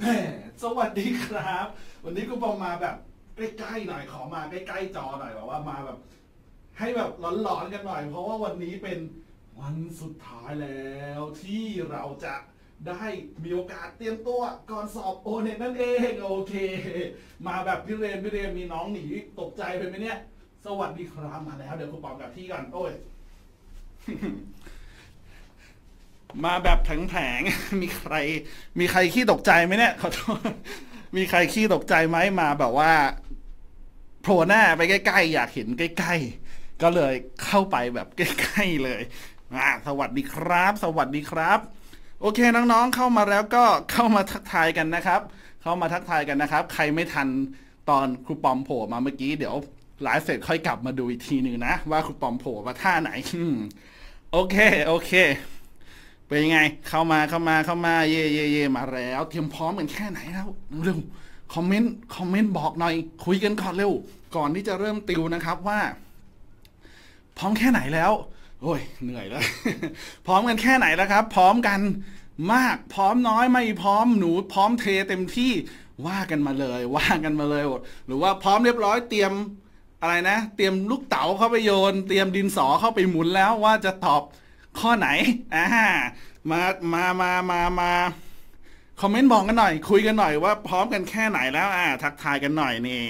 แม่สวัสดีครับ วันนี้กูปองมาแบบใกล้ๆหน่อยขอมาใกล้ๆจอหน่อยแบบว่ามาแบบให้แบบร้อนๆกันหน่อย เพราะว่าวันนี้เป็นวันสุดท้ายแล้วที่เราจะได้มีโอกาสเตรียมตัวก่อนสอบโอเน็ตนั่นเองโอเคมาแบบพี่เรนพี่เรนมีน้องหนีตกใจไปไหมเนี่ย สวัสดีครับมาแล้วเดี๋ยวกูปองกับพี่กันโอ้ยมาแบบแผลงๆมีใคร มีใครขี้ตกใจไหมเนี่ยขอโทษมีใครขี้ตกใจไหมมาแบบว่าโผล่หน้าไปใกล้ๆอยากเห็นใกล้ ๆ ก็เลยเข้าไปแบบใกล้ๆเลยาสวัสดีครับ สวัสดีครับ โอเคน้องๆเข้ามาแล้วก็เข้ามาทักทายกันนะครับ เข้ามาทักทายกันนะครับ ใครไม่ทันตอนครูปอมโผล่มาเมื่อกี้เดี๋ยวหลายเสร็จค่อยกลับมาดูอีกทีหนึ่งนะว่า ครูปอมโผล่มาท่าไหนโอเค โอเคเป็นยังไง เข้ามาเข้ามาเข้ามาเย่เย่เย่มาแล้ว เตรียมพร้อมกันแค่ไหนแล้วเร็วคอมเมนต์คอมเมนต์บอกหน่อย คุยกันก่อนเร็ว ก่อนที่จะเริ่มติวนะครับว่าพร้อมแค่ไหนแล้วโอ้ยเหนื่อยแล้ว พร้อมกันแค่ไหนแล้วครับ พร้อมกันมาก พร้อมน้อยไม่พร้อมหนูพร้อมเทเต็มที่ว่ากันมาเลย ว่ากันมาเลย หรือว่าพร้อมเรียบร้อย เตรียมอะไรนะ เตรียมลูกเต๋าเข้าไปโยนเตรียมดินสอเข้าไปหมุนแล้วว่าจะตอบข้อไหน อ่า มา มา มา มา มา คอมเมนต์บอกกันหน่อย คุยกันหน่อยว่าพร้อมกันแค่ไหนแล้ว อ่าทักทายกันหน่อยนี่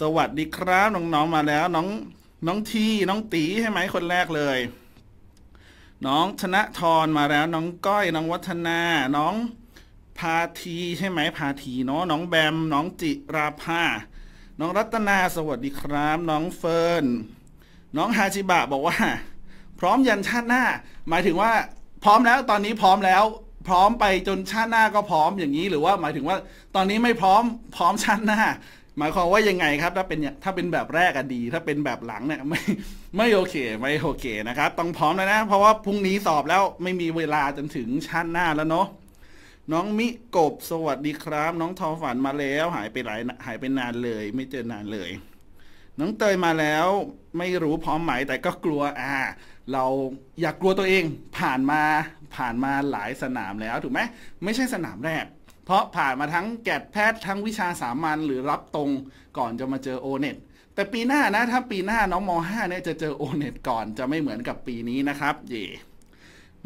สวัสดีครับน้องๆ มาแล้วน้องน้องทีน้องตีใช่ไหมคนแรกเลย น้องชนะทรมาแล้ว น้องก้อยน้องวัฒนา น้องพาทีใช่ไหมพาทีเนาะน้องแบม น้องจิราภาน้องรัตนา สวัสดีครับน้องเฟิร์น น้องฮาชิบะบอกว่าพร้อมยันชาติหน้า หมายถึงว่าพร้อมแล้วตอนนี้พร้อมแล้ว พร้อมไปจนชาติหน้าก็พร้อมอย่างนี้หรือว่าหมายถึงว่าตอนนี้ไม่พร้อมพร้อมชาติหน้า หมายความว่ายังไงครับ ถ้าเป็นถ้าเป็นแบบแรกอะดี ถ้าเป็นแบบหลังเนี่ย ไม่ไม่โอเคไม่โอเคนะครับต้องพร้อมแล้วนะ เพราะว่าพรุ่งนี้สอบแล้วไม่มีเวลาจนถึงชาติหน้าแล้วเนาะน้องมิกบสวัสดีครับ น้องทอฝันมาแล้ว หายไปหลายหายไปนานเลย ไม่เจอนานเลยน้องเตยมาแล้วไม่รู้พร้อมไหม แต่ก็กลัวอ่าเราอยากกลัวตัวเองผ่านมาผ่านมาหลายสนามแล้ว ถูกไหมไม่ใช่สนามแรก เพราะผ่านมาทั้งแกดแพทย์ทั้งวิชาสามัญหรือรับตรงก่อนจะมาเจอโอเน็ตแต่ปีหน้านะถ้าปีหน้าน้องม .5 เนี่ยจะเจอโอเน็ตก่อนจะไม่เหมือนกับปีนี้นะครับเย่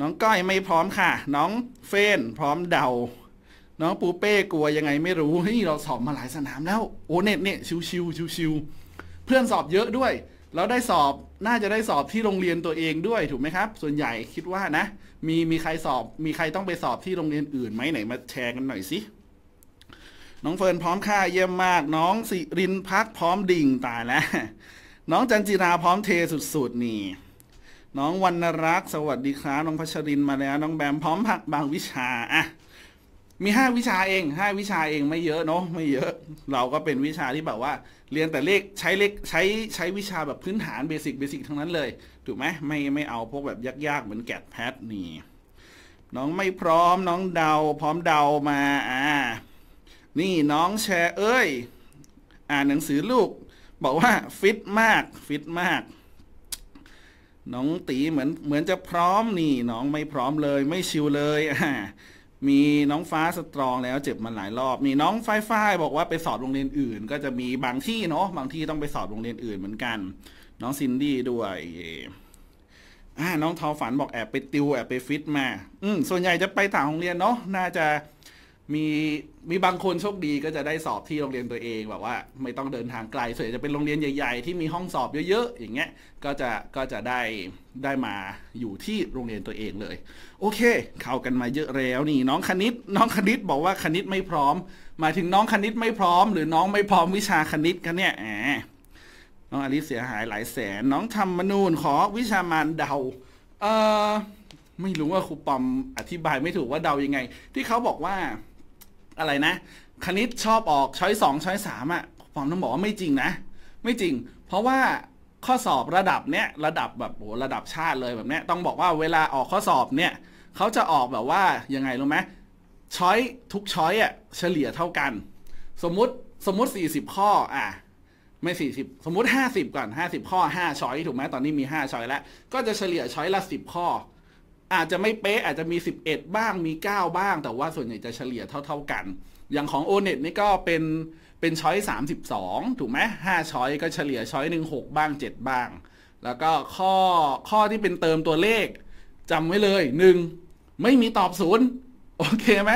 น้องก้อยไม่พร้อมค่ะ น้องเฟนพร้อมเดา น้องปูเป้กลัวยังไงไม่รู้เฮ้ยเราสอบมาหลายสนามแล้วโอเน็ตเนี่ยชิวๆชิวๆเพื่อนสอบเยอะด้วย แล้วได้สอบน่าจะได้สอบที่โรงเรียนตัวเองด้วยถูกไหมครับ ส่วนใหญ่คิดว่านะ มีมีใครสอบมีใครต้องไปสอบที่โรงเรียนอื่นไหมไหนมาแชร์กันหน่อยสิ น้องเฟิร์นพร้อมค่าเยี่ยมมากน้องสิรินพักพร้อมดิ่งตายแล้ว น้องจันจิราพร้อมเทสุดๆนี่ น้องวรรณรักษ์สวัสดีครับน้องพัชรินมาแล้ว น้องแบมพร้อมผักบางวิชาอะมีห้าวิชาเองห้าวิชาเองไม่เยอะเนาะไม่เยอะ เราก็เป็นวิชาที่แบบว่า เรียนแต่เลขใช้เลขใช้ใช้วิชาแบบพื้นฐานเบสิกเบสิกทั้งนั้นเลยถูกไหมไม่ไม่เอาพวกแบบยากๆเหมือนแกดแพทนี่ น้องไม่พร้อม น้องเดา พร้อมเดามา อ่า นี่น้องแชร์ เอ้ย อ่านหนังสือลูกบอกว่าฟิตมาก ฟิตมาก น้องตีเหมือนเหมือนจะพร้อมนี่ น้องไม่พร้อมเลย ไม่ชิวเลย อ่ามีน้องฟ้าสตรองแล้วเจ็บมาหลายรอบ มีน้องไฟฟ้าบอกว่าไปสอบโรงเรียนอื่น ก็จะมีบางที่เนาะบางที่ต้องไปสอบโรงเรียนอื่นเหมือนกัน น้องซินดี้ด้วยน้องทอฝันบอกแอบไปติวแอบไปฟิตมา อืม ส่วนใหญ่จะไปต่างโรงเรียนเนาะน่าจะมีมีบางคนโชคดีก็จะได้สอบที่โรงเรียนตัวเองแบบว่า ไม่ต้องเดินทางไกล ส่วนใหญ่จะเป็นโรงเรียนใหญ่ๆ ที่มีห้องสอบเยอะๆอย่างเงี้ยก็จะก็จะได้ได้มาอยู่ที่โรงเรียนตัวเองเลย โอเค เข้ากันมาเยอะแล้วนี่ น้องคณิตน้องคณิตบอกว่าคณิตไม่พร้อมหมายถึงน้องคณิตไม่พร้อม หรือน้องไม่พร้อมวิชาคณิตกันเนี่ยแหมน้องอลิสเสียหายหลายแสน น้องทำมนูนขอวิชามานเดาเออไม่รู้ว่าครูปอม อธิบายไม่ถูกว่าเดายังไง ที่เขาบอกว่าอะไรนะ คณิตชอบออกช้อยสองช้อยสามอ่ะผมต้องบอกว่าไม่จริงนะ ไม่จริง เพราะว่าข้อสอบระดับเนี้ยระดับแบบโหระดับชาติเลยแบบเนี้ยต้องบอกว่าเวลาออกข้อสอบเนี่ยเขาจะออกแบบว่ายังไงรู้ไหมช้อยทุกช้อยอ่ะเฉลี่ยเท่ากัน สมมุติสมมุติ 40ข้ออ่ะไม่ 40 สมมุติ 50 ก่อน 50 ข้อ5ช้อยถูกไหมตอนนี้มี 5ช้อยแล้ว ก็จะเฉลี่ยช้อยละ10ข้ออาจจะไม่เป๊ะ อาจจะมี 11 บ้างมี 9 บ้าง แต่ว่าส่วนใหญ่จะเฉลี่ยเท่า ๆกัน อย่างของ o n e t นี่ก็เป็นเป็นช้อย 32 ถูกไหมห้าช้อยก็เฉลี่ยช้อยหนึ่งหกบ้าง 7 บ้าง แล้วก็ข้อข้อที่เป็นเติมตัวเลขจำไว้เลย 1. ไม่มีตอบศูนย์โอเคไหม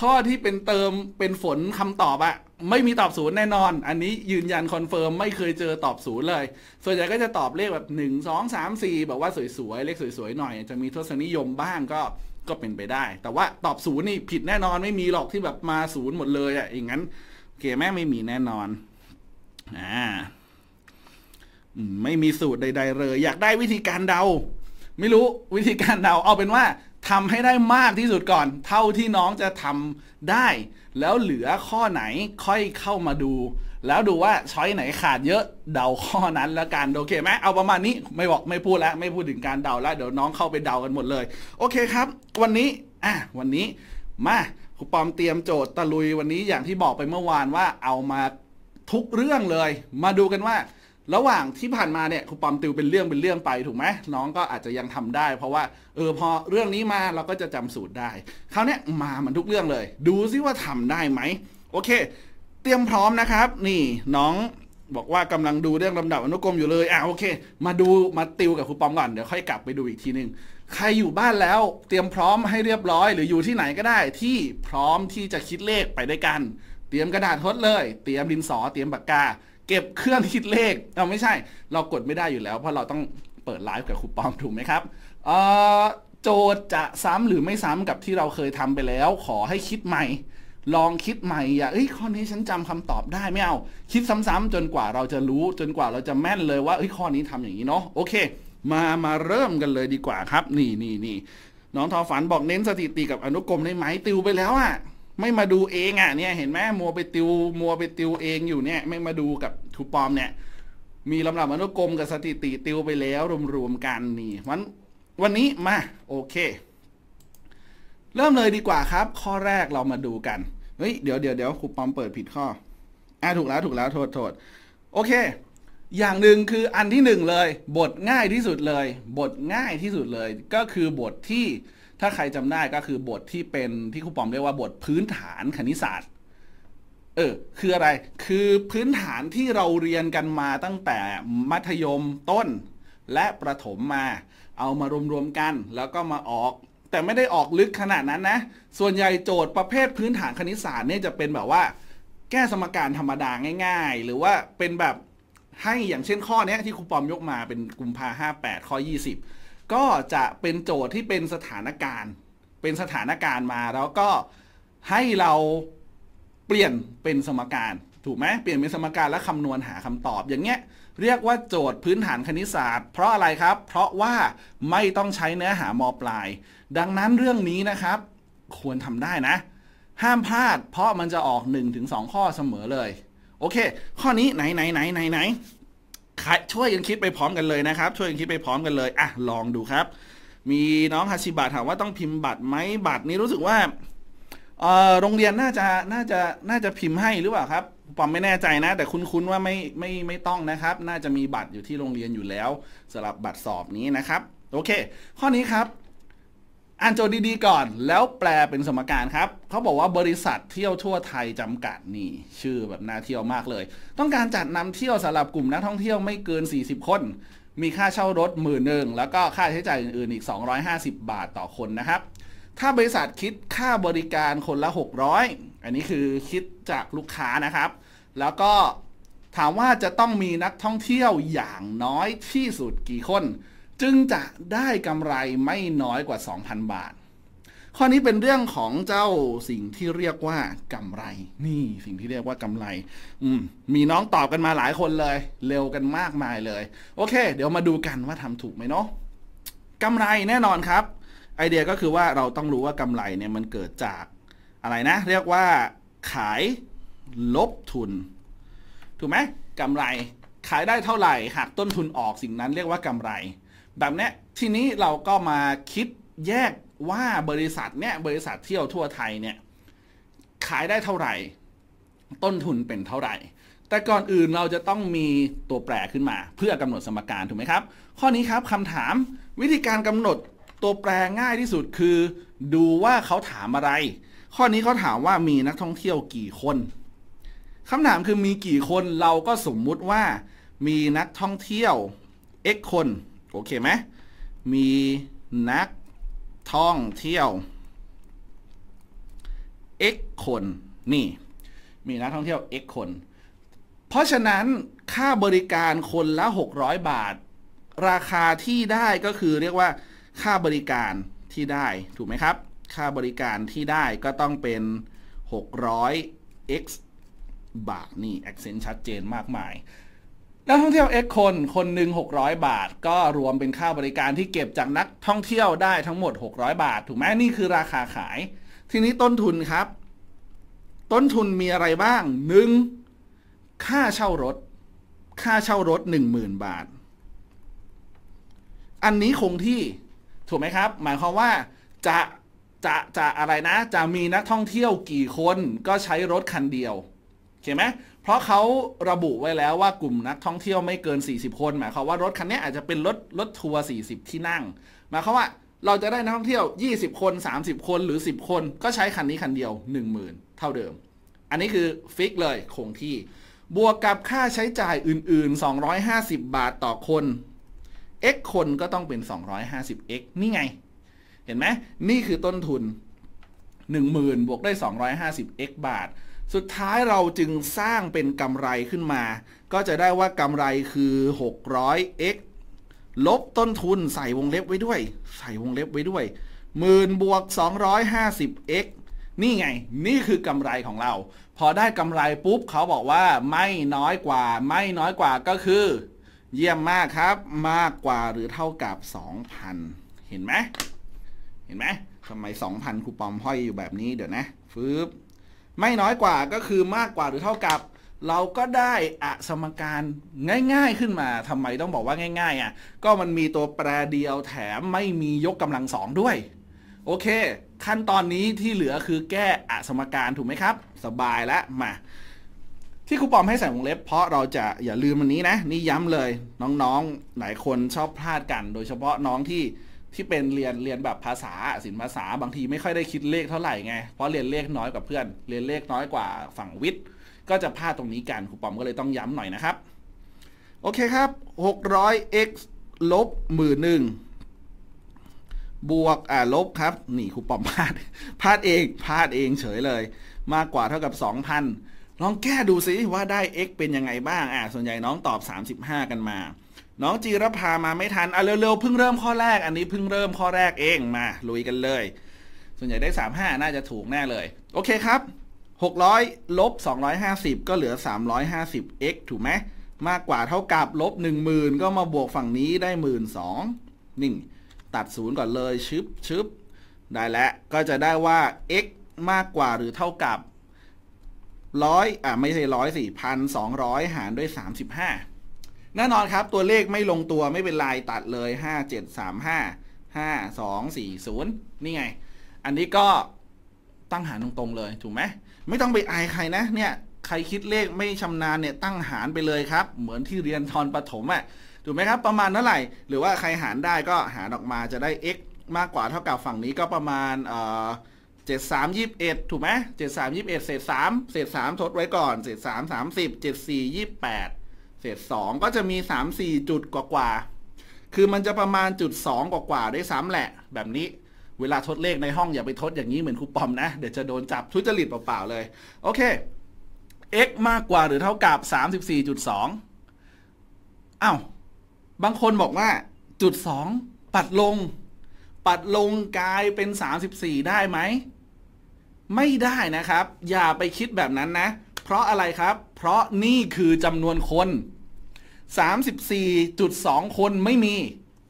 ข้อที่เป็นเติมเป็นฝนคำตอบอะไม่มีตอบศูนย์แน่นอน อันนี้ยืนยันคอนเฟิร์มไม่เคยเจอตอบศูนย์เลย ส่วนใหญ่ก็จะตอบเลขแบบ1 2 3 4แบบว่าสวยๆเลขสวยๆหน่อยจะมีทศนิยมบ้างก็ก็เป็นไปได้ แต่ว่าตอบศูนย์นี่ผิดแน่นอนไม่มีหรอกที่แบบมาศูนย์หมดเลยอะ่ะ อย่างนั้นเกแม่ไม่มีแน่นอนอ่าไม่มีสูตรใด ๆ เลย อยากได้วิธีการเดา ไม่รู้วิธีการเดาเอาเป็นว่าทำให้ได้มากที่สุดก่อน เท่าที่น้องจะทำได้แล้วเหลือข้อไหนค่อยเข้ามาดู แล้วดูว่าช้อยไหนขาดเยอะเดาข้อนั้นแล้วกันโอเคไหมเอาประมาณนี้ ไม่บอกไม่พูดแล้วไม่พูดถึงการเดาแล้ว เดี๋ยวน้องเข้าไปเดากันหมดเลย โอเคครับ วันนี้อ่ะวันนี้มาครูปอมเตรียมโจทย์ตะลุยวันนี้อย่างที่บอกไปเมื่อวานว่า เอามาทุกเรื่องเลย มาดูกันว่าระหว่างที่ผ่านมาเนี่ยครูปอมติวเป็นเรื่องเป็นเรื่องไปถูกไหมน้องก็อาจจะยังทำได้ เพราะว่า เออพอเรื่องนี้มาเราก็จะจำสูตรได้ คราวนี้มามันทุกเรื่องเลย ดูซิว่าทำได้ไหม โอเค เตรียมพร้อมนะครับ นี่น้องบอกว่ากำลังดูเรื่องลำดับอนุกรมอยู่เลยอ่ะโอเค มาดูมาติวกับครูปอม ก่อนเดี๋ยวค่อยกลับไปดูอีกทีนึงใครอยู่บ้านแล้ว เตรียมพร้อมให้เรียบร้อย หรืออยู่ที่ไหนก็ได้ ที่พร้อมที่จะคิดเลขไปด้วยกัน เตรียมกระดาษทดเลย เตรียมดินสอเตรียมปากกาเก็บเครื่องคิดเลขเอาไม่ใช่ เรากดไม่ได้อยู่แล้ว เพราะเราต้องเปิดไลฟ์กับครูปอมถูกไหมครับโจทย์จะซ้ำหรือไม่ซ้ำกับที่เราเคยทำไปแล้ว ขอให้คิดใหม่ ลองคิดใหม่อย่าเอ้ยข้อนี้ฉันจำคำตอบได้ไม่เอาคิดซ้ำ ๆ จนกว่าเราจะรู้ จนกว่าเราจะแม่นเลยว่าเอ้ยข้อนี้ทำอย่างนี้เนาะโอเค มามาเริ่มกันเลยดีกว่าครับ นี่นี่นี่น้องทอฝันบอกเน้นสถิติกับอนุกรมได้ไหมติวไปแล้วอะ่ะไม่มาดูเองอ่ะเนี่ยเห็นไหมมัวไปติวมัวไปติวเองอยู่เนี่ย ไม่มาดูกับทูปอมเนี่ย มีลำดับอนุกรมกับสถิติติวไปแล้วรวมๆกันนี่วันวันนี้มาโอเค เริ่มเลยดีกว่าครับ ข้อแรกเรามาดูกันเฮ้ยเดี๋ยวเดี๋ยวเดี๋ยวครูปอม เปิดผิดข้ออ่ะถูกแล้วถูกแล้วโทษโทษโอเค อย่างหนึ่งคืออันที่หนึ่งเลย บทง่ายที่สุดเลย บทง่ายที่สุดเลย ก็คือบทที่ถ้าใครจำได้ก็คือบทที่เป็นที่ครูปอมเรียกว่าบทพื้นฐานคณิตศาสตร์ เออคืออะไรคือพื้นฐานที่เราเรียนกันมาตั้งแต่มัธยมต้นและประถมมาเอามารวมๆกันแล้วก็มาออก แต่ไม่ได้ออกลึกขนาดนั้นนะส่วนใหญ่โจทย์ประเภทพื้นฐานคณิตศาสตร์เนี่ยจะเป็นแบบว่า แก้สมการธรรมดาง่าย ๆหรือว่าเป็นแบบให้อย่างเช่นข้อนี้ที่ครูปอมยกมาเป็นกุมภาห้าแปดข้อยี่สิบก็จะเป็นโจทย์ที่เป็นสถานการณ์ เป็นสถานการณ์มาแล้วก็ให้เราเปลี่ยนเป็นสมการ ถูกไหมเปลี่ยนเป็นสมการแล้วคำนวณหาคำตอบ อย่างเงี้ย เรียกว่าโจทย์พื้นฐานคณิตศาสตร์เพราะอะไรครับ เพราะว่าไม่ต้องใช้เนื้อหามอปลาย ดังนั้นเรื่องนี้นะครับ ควรทำได้นะ ห้ามพลาดเพราะมันจะออก 1-2 ข้อเสมอเลยโอเค ข้อนี้ไหนไหนไหนไหนไหนช่วยกันคิดไปพร้อมกันเลยนะครับช่วยกันคิดไปพร้อมกันเลย อ่ะ ลองดูครับ มีน้องฮาชิบะถามว่าต้องพิมพ์บัตรไหมบัตรนี้รู้สึกว่าโรงเรียนน่าจะน่าจะน่าจะพิมพ์ให้หรือเปล่าครับผมไม่แน่ใจนะ แต่คุ้นๆว่าไม่ไม่ไม่ต้องนะครับ น่าจะมีบัตรอยู่ที่โรงเรียนอยู่แล้วสำหรับบัตรสอบนี้นะครับ โอเค ข้อนี้ครับอ่านโจทย์ดี ๆ ก่อนแล้วแปลเป็นสมการครับเขาบอกว่าบริษัทเที่ยวทั่วไทยจำกัดนี่ชื่อแบบน่าเที่ยวมากเลย ต้องการจัดนำเที่ยวสำหรับกลุ่มนักท่องเที่ยวไม่เกิน 40 คน มีค่าเช่ารถหมื่นหนึ่งแล้วก็ค่าใช้จ่ายอื่นๆอีก 250 บาทต่อคนนะครับ ถ้าบริษัทคิดค่าบริการคนละ 600 อันนี้คือคิดจากลูกค้านะครับ แล้วก็ถามว่าจะต้องมีนักท่องเที่ยวอย่างน้อยที่สุดกี่คนจึงจะได้กำไรไม่น้อยกว่า 2,000 บาท ข้อนี้เป็นเรื่องของเจ้าสิ่งที่เรียกว่ากำไร นี่สิ่งที่เรียกว่ากำไรอืมมีน้องตอบกันมาหลายคนเลย เร็วกันมากมายเลย โอเค เดี๋ยวมาดูกันว่าทำถูกไหมเนาะกำไรแน่นอนครับ ไอเดียก็คือว่าเราต้องรู้ว่ากำไรเนี่ยมันเกิดจาก อะไรนะ เรียกว่าขายลบทุน ถูกไหมกำไร ขายได้เท่าไหร่หากต้นทุนออกสิ่งนั้นเรียกว่ากำไรแบบนี้ทีนี้เราก็มาคิดแยกว่าบริษัทเนี่ยบริษัทเที่ยวทั่วไทยเนี่ยขายได้เท่าไหร่ ต้นทุนเป็นเท่าไหร่ แต่ก่อนอื่นเราจะต้องมีตัวแปรขึ้นมา เพื่อกำหนดสมการถูกไหมครับ ข้อนี้ครับคำถามวิธีการกำหนดตัวแปรง่ายที่สุดคือ ดูว่าเขาถามอะไร ข้อนี้เขาถามว่ามีนักท่องเที่ยวกี่คนคำถามคือมีกี่คนเราก็สมมุติว่า มีนักท่องเที่ยว x คนโอเคไหม มีนักท่องเที่ยว x คน นี่ มีนักท่องเที่ยว x คน เพราะฉะนั้นค่าบริการคนละ 600 บาท ราคาที่ได้ก็คือเรียกว่าค่าบริการที่ได้ ถูกไหมครับ ค่าบริการที่ได้ก็ต้องเป็น 600 x บาท นี่ accent ชัดเจนมากมายนักท่องเที่ยว X คน คนหนึ่งหกร้อยบาท ก็รวมเป็นค่าบริการที่เก็บจากนักท่องเที่ยวได้ทั้งหมดหกร้อยบาทถูกไหมนี่คือราคาขาย ทีนี้ต้นทุนครับ ต้นทุนมีอะไรบ้างหนึ่งค่าเช่ารถ ค่าเช่ารถหนึ่งหมื่นบาท อันนี้คงที่ถูกไหมครับ หมายความว่าจะจะจะอะไรนะ จะมีนักท่องเที่ยวกี่คนก็ใช้รถคันเดียวเข้าไหมเพราะเขาระบุไว้แล้วว่ากลุ่มนักท่องเที่ยวไม่เกิน 40 คนหมายความว่ารถคันนี้อาจจะเป็นรถรถทัวร์40 ที่นั่งหมายความว่าเราจะได้นักท่องเที่ยว 20 คน 30 คนหรือ 10 คนก็ใช้คันนี้คันเดียว 10,000เท่าเดิม อันนี้คือฟิกเลยคงที่บวกกับค่าใช้จ่ายอื่นๆ 250 บาทต่อคน x คนก็ต้องเป็น 250x นี่ไง เห็นไหมนี่คือต้นทุน 10,000 บวกได้ 250x บาทสุดท้ายเราจึงสร้างเป็นกำไรขึ้นมา ก็จะได้ว่ากำไรคือ 600x ลบต้นทุนใส่วงเล็บไว้ด้วย ใส่วงเล็บไว้ด้วยหมื่นบวก 250x นี่ไง นี่คือกำไรของเรา พอได้กำไรปุ๊บ เขาบอกว่าไม่น้อยกว่า ไม่น้อยกว่าก็คือ เยี่ยมมากครับ มากกว่าหรือเท่ากับ 2,000 เห็นไหมเห็นไหมทำไม 2,000คูปองห้อยอยู่แบบนี้เดี๋ยวนะฟื้บไม่น้อยกว่าก็คือมากกว่าหรือเท่ากับ เราก็ได้อะสมการง่ายๆขึ้นมาทำไมต้องบอกว่าง่ายๆอ่ะก็มันมีตัวแปรเดียวแถมไม่มียกกำลังสองด้วย โอเค ขั้นตอนนี้ที่เหลือคือแก้อะสมการถูกไหมครับ สบายแล้วมา ที่ครูปอมให้ใส่วงเล็บ เพราะเราจะอย่าลืมวันนี้นะ นี่ย้ำเลย น้องๆหลายคนชอบพลาดกันโดยเฉพาะน้องที่ที่เป็นเรียนเรียนแบบภาษาศิลปภาษา บางทีไม่ค่อยได้คิดเลขเท่าไหร่ไง เพราะเรียนเลขน้อยกว่าเพื่อนเรียนเลขน้อยกว่าฝั่งวิทย์ ก็จะพลาดตรงนี้กันครูปอมก็เลยต้องย้ำหน่อยนะครับ โอเคครับ 600x ลบหมื่นหนึ่งบวกอ่าลบครับนี่ครูปอมพลาดพลาดเองพลาดเองเฉยเลย มากกว่าเท่ากับ 2,000ลองแก้ดูสิว่าได้ x เป็นยังไงบ้างอ่าส่วนใหญ่น้องตอบ 35 กันมาน้องจีรพามาไม่ทันอ่ะเร็วๆเพิ่งเริ่มข้อแรก อันนี้เพิ่งเริ่มข้อแรกเอง มาลุยกันเลย ส่วนใหญ่ได้ 35 น่าจะถูกแน่เลย โอเคครับ 600 ลบ 250 ก็เหลือ350 x ถูกไหม มากกว่าเท่ากับ ลบ 10,000 ก็มาบวกฝั่งนี้ได้ 1 2ื่นนี่ตัดศูนย์ก่อนเลย ชึบชึบได้แล้ว ก็จะได้ว่า x มากกว่าหรือเท่ากับร้อยอ่ะไม่ใช่ร้อยสี่พันสองร้อยหารด้วยสามสิบห้าแน่นอนครับ ตัวเลขไม่ลงตัวไม่เป็นลายตัดเลย 5 7 3 5 5 2 4 0 นี่ไง อันนี้ก็ตั้งหารตรงๆเลยถูกไหมไม่ต้องไปอายใครนะเนี่ยใครคิดเลขไม่ชำนาญเนี่ยตั้งหารไปเลยครับเหมือนที่เรียนตอนประถมอะ่ะถูกไหมครับประมาณเท่าไหร่ หรือว่าใครหารได้ก็หารออกมาจะได้ x มากกว่าเท่ากับฝั่งนี้ก็ประมาณเอ่อเจ็ดสามยี่สิบเอ็ดถูกไหมเจ็ดสามยี่สิบเอ็ดเศษสามเศษสามทดไว้ก่อน เศษสามสามสิบเจ็ดสี่ยี่แปดเศษสองก็จะมีสามสี่จุดกว่าๆคือมันจะประมาณจุดสองกว่าๆด้ซ้ำแหละ แบบนี้ เวลาทดเลขในห้อง อย่าไปทดอย่างนี้ เหมือนครูปอมนะ เดี๋ยวจะโดนจับ ทุจริตเปล่า ๆ เลย โอเค x มากกว่าหรือเท่ากับ 34.2อ้าวบางคนบอกว่า จุด2ปัดลง ปัดลงกลายเป็น 34 ได้ไหม ไม่ได้นะครับ อย่าไปคิดแบบนั้นนะ เพราะอะไรครับ เพราะนี่คือจำนวนคน34.2 คนไม่มี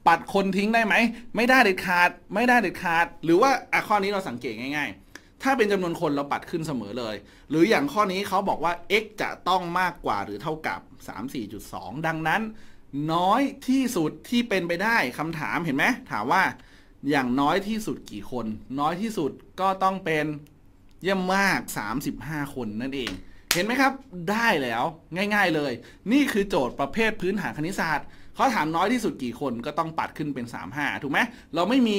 ปัดคนทิ้งได้ไหม ไม่ได้เด็ดขาด ไม่ได้เด็ดขาด หรือว่าอ่ะข้อนี้เราสังเกตง่ายๆ ถ้าเป็นจำนวนคนเราปัดขึ้นเสมอเลย หรืออย่างข้อนี้เขาบอกว่า x จะต้องมากกว่าหรือเท่ากับ 34.2 ดังนั้น น้อยที่สุดที่เป็นไปได้คำถามเห็นไหมถามว่าอย่างน้อยที่สุดกี่คน น้อยที่สุดก็ต้องเป็นเยี่ยมมาก 35 คนนั่นเองเห็นไหมครับ ได้แล้วง่ายๆเลย นี่คือโจทย์ประเภทพื้นฐานคณิตศาสตร์เขาถามน้อยที่สุดกี่คนก็ต้องปัดขึ้นเป็น 3 5ถูกไหมเราไม่มี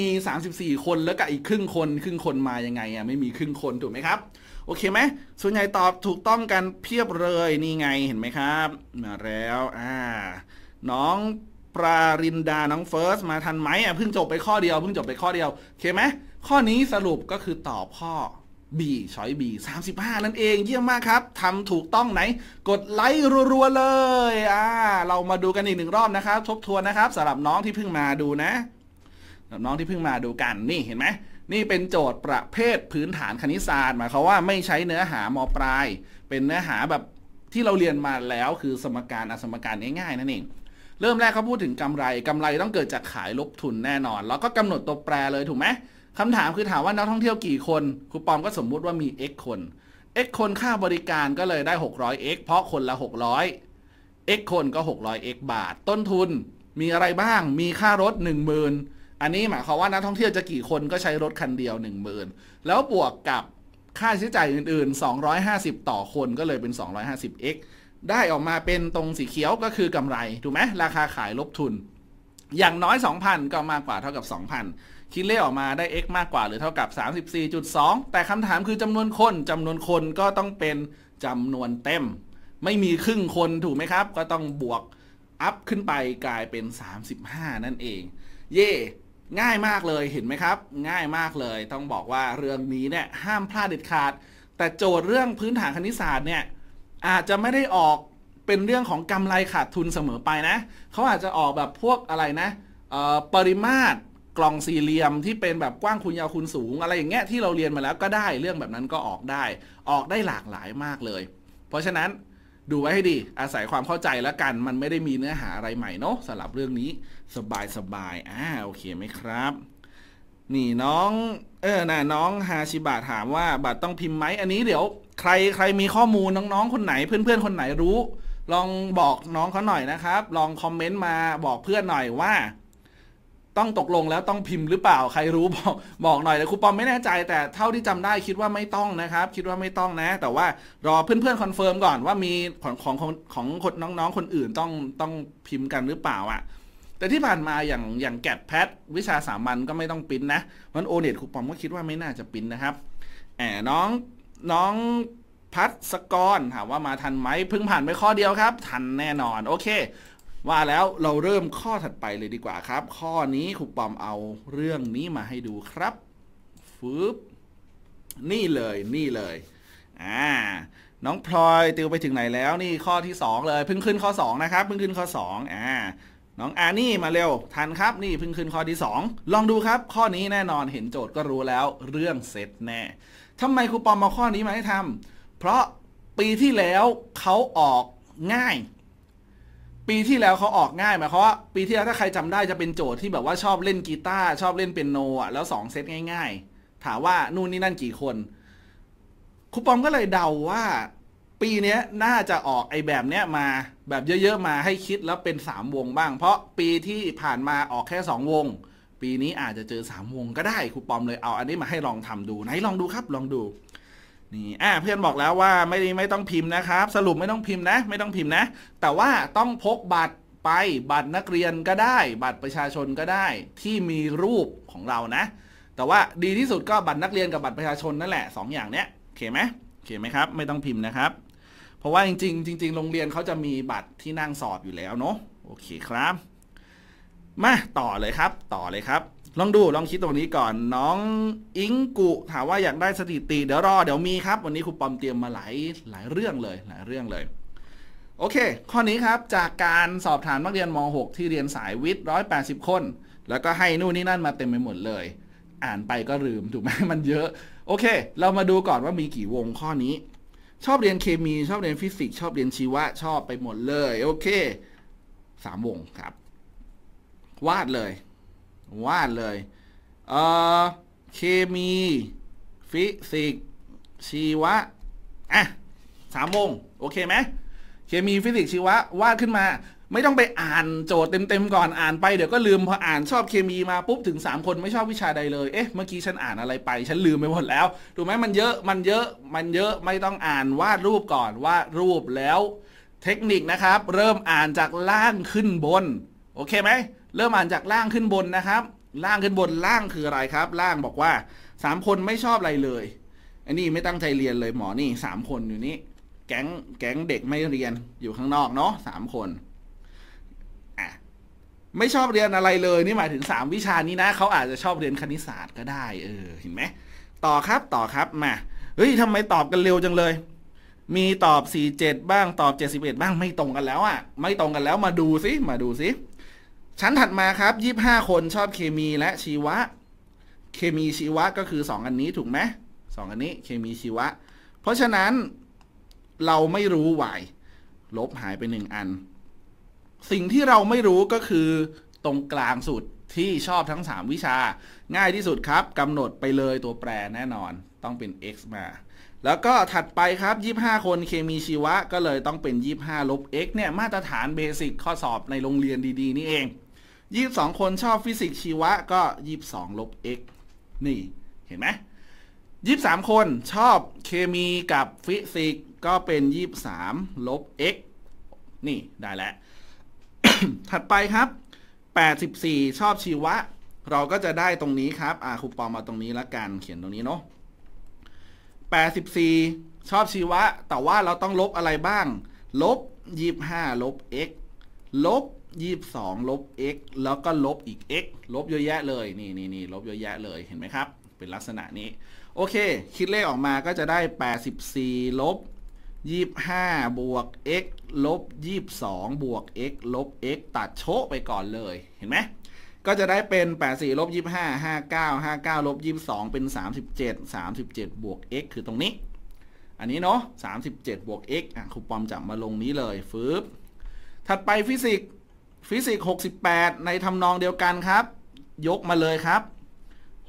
34 คนแล้วก็อีกครึ่งคนครึ่งคนมายังไงอ่ะไม่มีครึ่งคนถูกไหมครับ โอเคไหมส่วนใหญ่ตอบถูกต้องกันเพียบเลยนี่ไงเห็นไหมครับมาแล้วอ่าน้องปรารินดา น้องเฟิร์สมาทันไหมอ่ะเพิ่งจบไปข้อเดียว เพิ่งจบไปข้อเดียวโอเคไหมข้อนี้สรุปก็คือตอบข้อ B ช้อย B 35นั่นเองเยี่ยมมากครับ ทำถูกต้องไหน กดไลค์รัว ๆ เลย อ่า เรามาดูกันอีกหนึ่งรอบนะครับ ทบทวนนะครับสำหรับน้องที่เพิ่งมาดูนะ สำหรับน้องที่เพิ่งมาดูกัน นี่เห็นไหม นี่เป็นโจทย์ประเภทพื้นฐานคณิตศาสตร์หมายความว่าไม่ใช้เนื้อหามปลาย เป็นเนื้อหาแบบที่เราเรียนมาแล้วคือสมการอสมการง่ายๆนั่นเอง เริ่มแรกเขาพูดถึงกำไรกำไรต้องเกิดจากขายลบทุนแน่นอน แล้วก็กำหนดตัวแปรเลยถูกไหมคำถามคือถามว่านักท่องเที่ยวกี่คนครูปอมก็สมมุติว่ามี x คน x คนค่าบริการก็เลยได้ 600x เพราะคนละ 600 x คนก็ 600x บาท ต้นทุนมีอะไรบ้างมีค่ารถ 10,000 อันนี้หมายความว่านักท่องเที่ยวจะกี่คนก็ใช้รถคันเดียว 10,000 แล้วบวกกับค่าใช้จ่ายอื่น ๆ 250 ต่อคนก็เลยเป็น 250x ได้ออกมาเป็นตรงสีเขียวก็คือกำไรถูกไหมราคาขายลบทุน อย่างน้อย 2,000 ก็มากกว่าเท่ากับ 2,000คิดเลขออกมาได้ x มากกว่าหรือเท่ากับ 34.2 แต่คำถามคือจำนวนคนจำนวนคนก็ต้องเป็นจำนวนเต็ม ไม่มีครึ่งคนถูกไหมครับ ก็ต้องบวกอัพขึ้นไปกลายเป็น 35 นั่นเอง เย่ง่ายมากเลย เห็นไหมครับ ง่ายมากเลย ต้องบอกว่าเรื่องนี้เนี่ยห้ามพลาดเด็ดขาด แต่โจทย์เรื่องพื้นฐานคณิตศาสตร์เนี่ยอาจจะไม่ได้ออกเป็นเรื่องของกำไรขาดทุนเสมอไปนะเขาอาจจะออกแบบพวกอะไรนะปริมาตรกล่องสี่เหลี่ยมที่เป็นแบบกว้างคูณยาวคูณสูง อะไรอย่างเงี้ยที่เราเรียนมาแล้วก็ได้เรื่องแบบนั้นก็ออกได้ ออกได้หลากหลายมากเลย เพราะฉะนั้นดูไว้ให้ดีอาศัยความเข้าใจแล้วกัน มันไม่ได้มีเนื้อหาอะไรใหม่เนาะสำหรับเรื่องนี้สบายสบายอ่าโอเคไหมครับ นี่น้องเออนะน้องฮาชิบะถามว่าบัตรต้องพิมพ์ไหมอันนี้เดี๋ยวใครใครมีข้อมูลน้องๆคนไหนเพื่อนๆคนไหนรู้ ลองบอกน้องเขาหน่อยนะครับ ลองคอมเมนต์มาบอกเพื่อนหน่อยว่าต้องตกลงแล้วต้องพิมพ์หรือเปล่าใครรู้บอกบอกหน่อยแต่ครูปอมไม่แน่ใจแต่เท่าที่จำได้คิดว่าไม่ต้องนะครับ คิดว่าไม่ต้องนะ แต่ว่ารอเพื่อนๆคอนเฟิร์มก่อนว่ามีของของของคนน้องๆคนอื่นต้องต้องพิมพ์กันหรือเปล่าอะ่ะแต่ที่ผ่านมาอย่างอย่างแกดแพทวิชาสามัญก็ไม่ต้องปิ้นนะมันโอเน็ตครูปอมก็คิดว่าไม่น่าจะปิ้นนะครับแอน้องน้องพัดสกรถามว่ามาทันไหมเพิ่งผ่านไปข้อเดียวครับ ทันแน่นอนโอเคว่าแล้วเราเริ่มข้อถัดไปเลยดีกว่าครับ ข้อนี้ครูปอมเอาเรื่องนี้มาให้ดูครับฟืบนี่เลยนี่เลยอ่าน้องพลอยติวไปถึงไหนแล้วนี่ข้อที่ 2 เลยเพิ่งขึ้นข้อ 2นะครับเพิ่งขึ้นข้อ2อ่าน้องอานี่มาเร็ว ทันครับนี่เพิ่งขึ้นข้อที่ 2 ลองดูครับ ข้อนี้แน่นอนเห็นโจทย์ก็รู้แล้วเรื่องเสร็จแน่ทำไมครูปอมเอาข้อนี้มาให้ทำเพราะปีที่แล้วเขาออกง่ายปีที่แล้วเขาออกง่ายไหมเพราะปีที่แล้วถ้าใครจำได้จะเป็นโจทย์ ที่แบบว่าชอบเล่นกีตาร์ชอบเล่นเปียโนอ่ะแล้วสองเซตง่าย ๆ ถามว่านู่นนี่นั่นกี่คนครูปอมก็เลยเดาว่าปีนี้น่าจะออกไอแบบเนี้ยมาแบบเยอะๆ มาให้คิดแล้วเป็นสามวงบ้าง เพราะปีที่ผ่านมาออกแค่สองวง ปีนี้อาจจะเจอสามวงก็ได้ครูปอมเลยเอาอันนี้มาให้ลองทำดูไหนลองดูครับลองดูนี่อ่ะเพื่อนบอกแล้วว่าไม่ไม่ต้องพิมพ์นะครับ สรุปไม่ต้องพิมพ์นะ ไม่ต้องพิมพ์นะ แต่ว่าต้องพกบัตรไปบัตรนักเรียนก็ได้ บัตรประชาชนก็ได้ ที่มีรูปของเรานะ แต่ว่าดีที่สุดก็บัตรนักเรียนกับบัตรประชาชนนั่นแหละ2ออย่างเนี้ยโอเคไหมโอเคไหมครับ ไม่ต้องพิมพ์นะครับ เพราะว่าจริงๆจริงๆโรงเรียนเขาจะมีบัตรที่นั่งสอบอยู่แล้วเนาะโอเคครับ มาต่อเลยครับ ต่อเลยครับลองดูลองคิดตรงนี้ก่อนน้องอิงกุ ถามว่าอยากได้สถิติเดี๋ยวรอ เดี๋ยวมีครับ วันนี้ครูปอมเตรียมมาหลายหลายเรื่องเลย หลายเรื่องเลย โอเค ข้อนี้ครับจากการสอบถามนักเรียนม .6 ที่เรียนสายวิทย์ 180 คน แล้วก็ให้นู่นนี่นั่นมาเต็มไปหมดเลย อ่านไปก็ลืม ถูกไหมมันเยอะ โอเค เรามาดูก่อนว่ามีกี่วงข้อนี้ ชอบเรียนเคมีชอบเรียนฟิสิกส์ชอบเรียนชีวะชอบไปหมดเลย โอเคสามวงครับ วาดเลยวาดเลยเออเคมีฟิสิกสชีวะ อ่ะสามวงโอเคไหมเคมี ฟิสิกสชีวะ วาดขึ้นมาไม่ต้องไปอ่านโจทย์เต็มๆก่อนอ่านไปเดี๋ยวก็ลืมพออ่านชอบเคมีมาปุ๊บถึง 3 คนไม่ชอบวิชาใดเลย เอ๊ะเมื่อกี้ฉันอ่านอะไรไป ฉันลืมไปหมดแล้ว ถูกไหมมันเยอะมันเยอะมันเยอะไม่ต้องอ่านวาดรูปก่อนวาดรูปแล้ว เทคนิคนะครับ เริ่มอ่านจากล่างขึ้นบนโอเคไหมเริ่มอ่านจากล่างขึ้นบนนะครับ ล่างขึ้นบน ล่างคืออะไรครับ ล่างบอกว่าสามคนไม่ชอบอะไรเลยอันนี้ไม่ตั้งใจเรียนเลย หมอนี่สามคนอยู่นี้แก๊ง แก๊งเด็กไม่เรียนอยู่ข้างนอกเนาะสามคนไม่ชอบเรียนอะไรเลย นี่หมายถึงสามวิชานี้นะเขาอาจจะชอบเรียนคณิตศาสตร์ก็ได้ เออ เห็นไหม ต่อครับต่อครับมาเฮ้ยทำไมตอบกันเร็วจังเลย มีตอบ 47 บ้าง ตอบ 71 บ้าง ไม่ตรงกันแล้วอะ่ะไม่ตรงกันแล้วมาดูซิ มาดูซิชั้นถัดมาครับ 25 คนชอบเคมีและชีวะ เคมีชีวะก็คือ 2 อันนี้ถูกไหมสองอันนี้ เคมีชีวะ เพราะฉะนั้นเราไม่รู้ไหว ลบหายไปหนึ่งอัน สิ่งที่เราไม่รู้ก็คือตรงกลางสุดที่ชอบทั้ง 3 วิชา ง่ายที่สุดครับกำหนดไปเลยตัวแปรแน่นอน ต้องเป็น x มา แล้วก็ถัดไปครับ 25 คน เคมีชีวะ ก็เลยต้องเป็น 25 ลบ x เนี่ย มาตรฐานเบสิกข้อสอบในโรงเรียนดีๆนี่เองยี่สองคนชอบฟิสิกส์ชีวะก็ยี่สองลบ x นี่เห็นไหมยี่สามคนชอบเคมีกับฟิสิกส์ก็เป็นยี่สามลบ x นี่ได้แล้วถัดไปครับแปดสิบสี่ชอบชีวะ เราก็จะได้ตรงนี้ครับอาคูปองมาตรงนี้ละกัน เขียนตรงนี้เนาะแปดสิบสี่ชอบชีวะ แต่ว่าเราต้องลบอะไรบ้าง ลบยี่ห้าลบ x ลบยี่สิบสองลบ x แล้วก็ลบอีก x ลบเยอะแยะเลย นี่นี่นี่ลบเยอะแยะเลย เห็นไหมครับ เป็นลักษณะนี้ โอเค คิดเลขออกมาก็จะได้แปดสิบสี่ลบยี่ห้าบวก x ลบยี่สองบวก x ลบ x ตัดโชะไปก่อนเลย เห็นไหม ก็จะได้เป็น84ลบ25 59 59ลบ22เป็น 37 37บวก x คือตรงนี้ อันนี้เนาะ37บวก x อ่ะครูปอมจับมาลงนี้เลยฟืบ ถัดไปฟิสิกส์ฟิสิกส์68 ในทำนองเดียวกันครับ ยกมาเลยครับ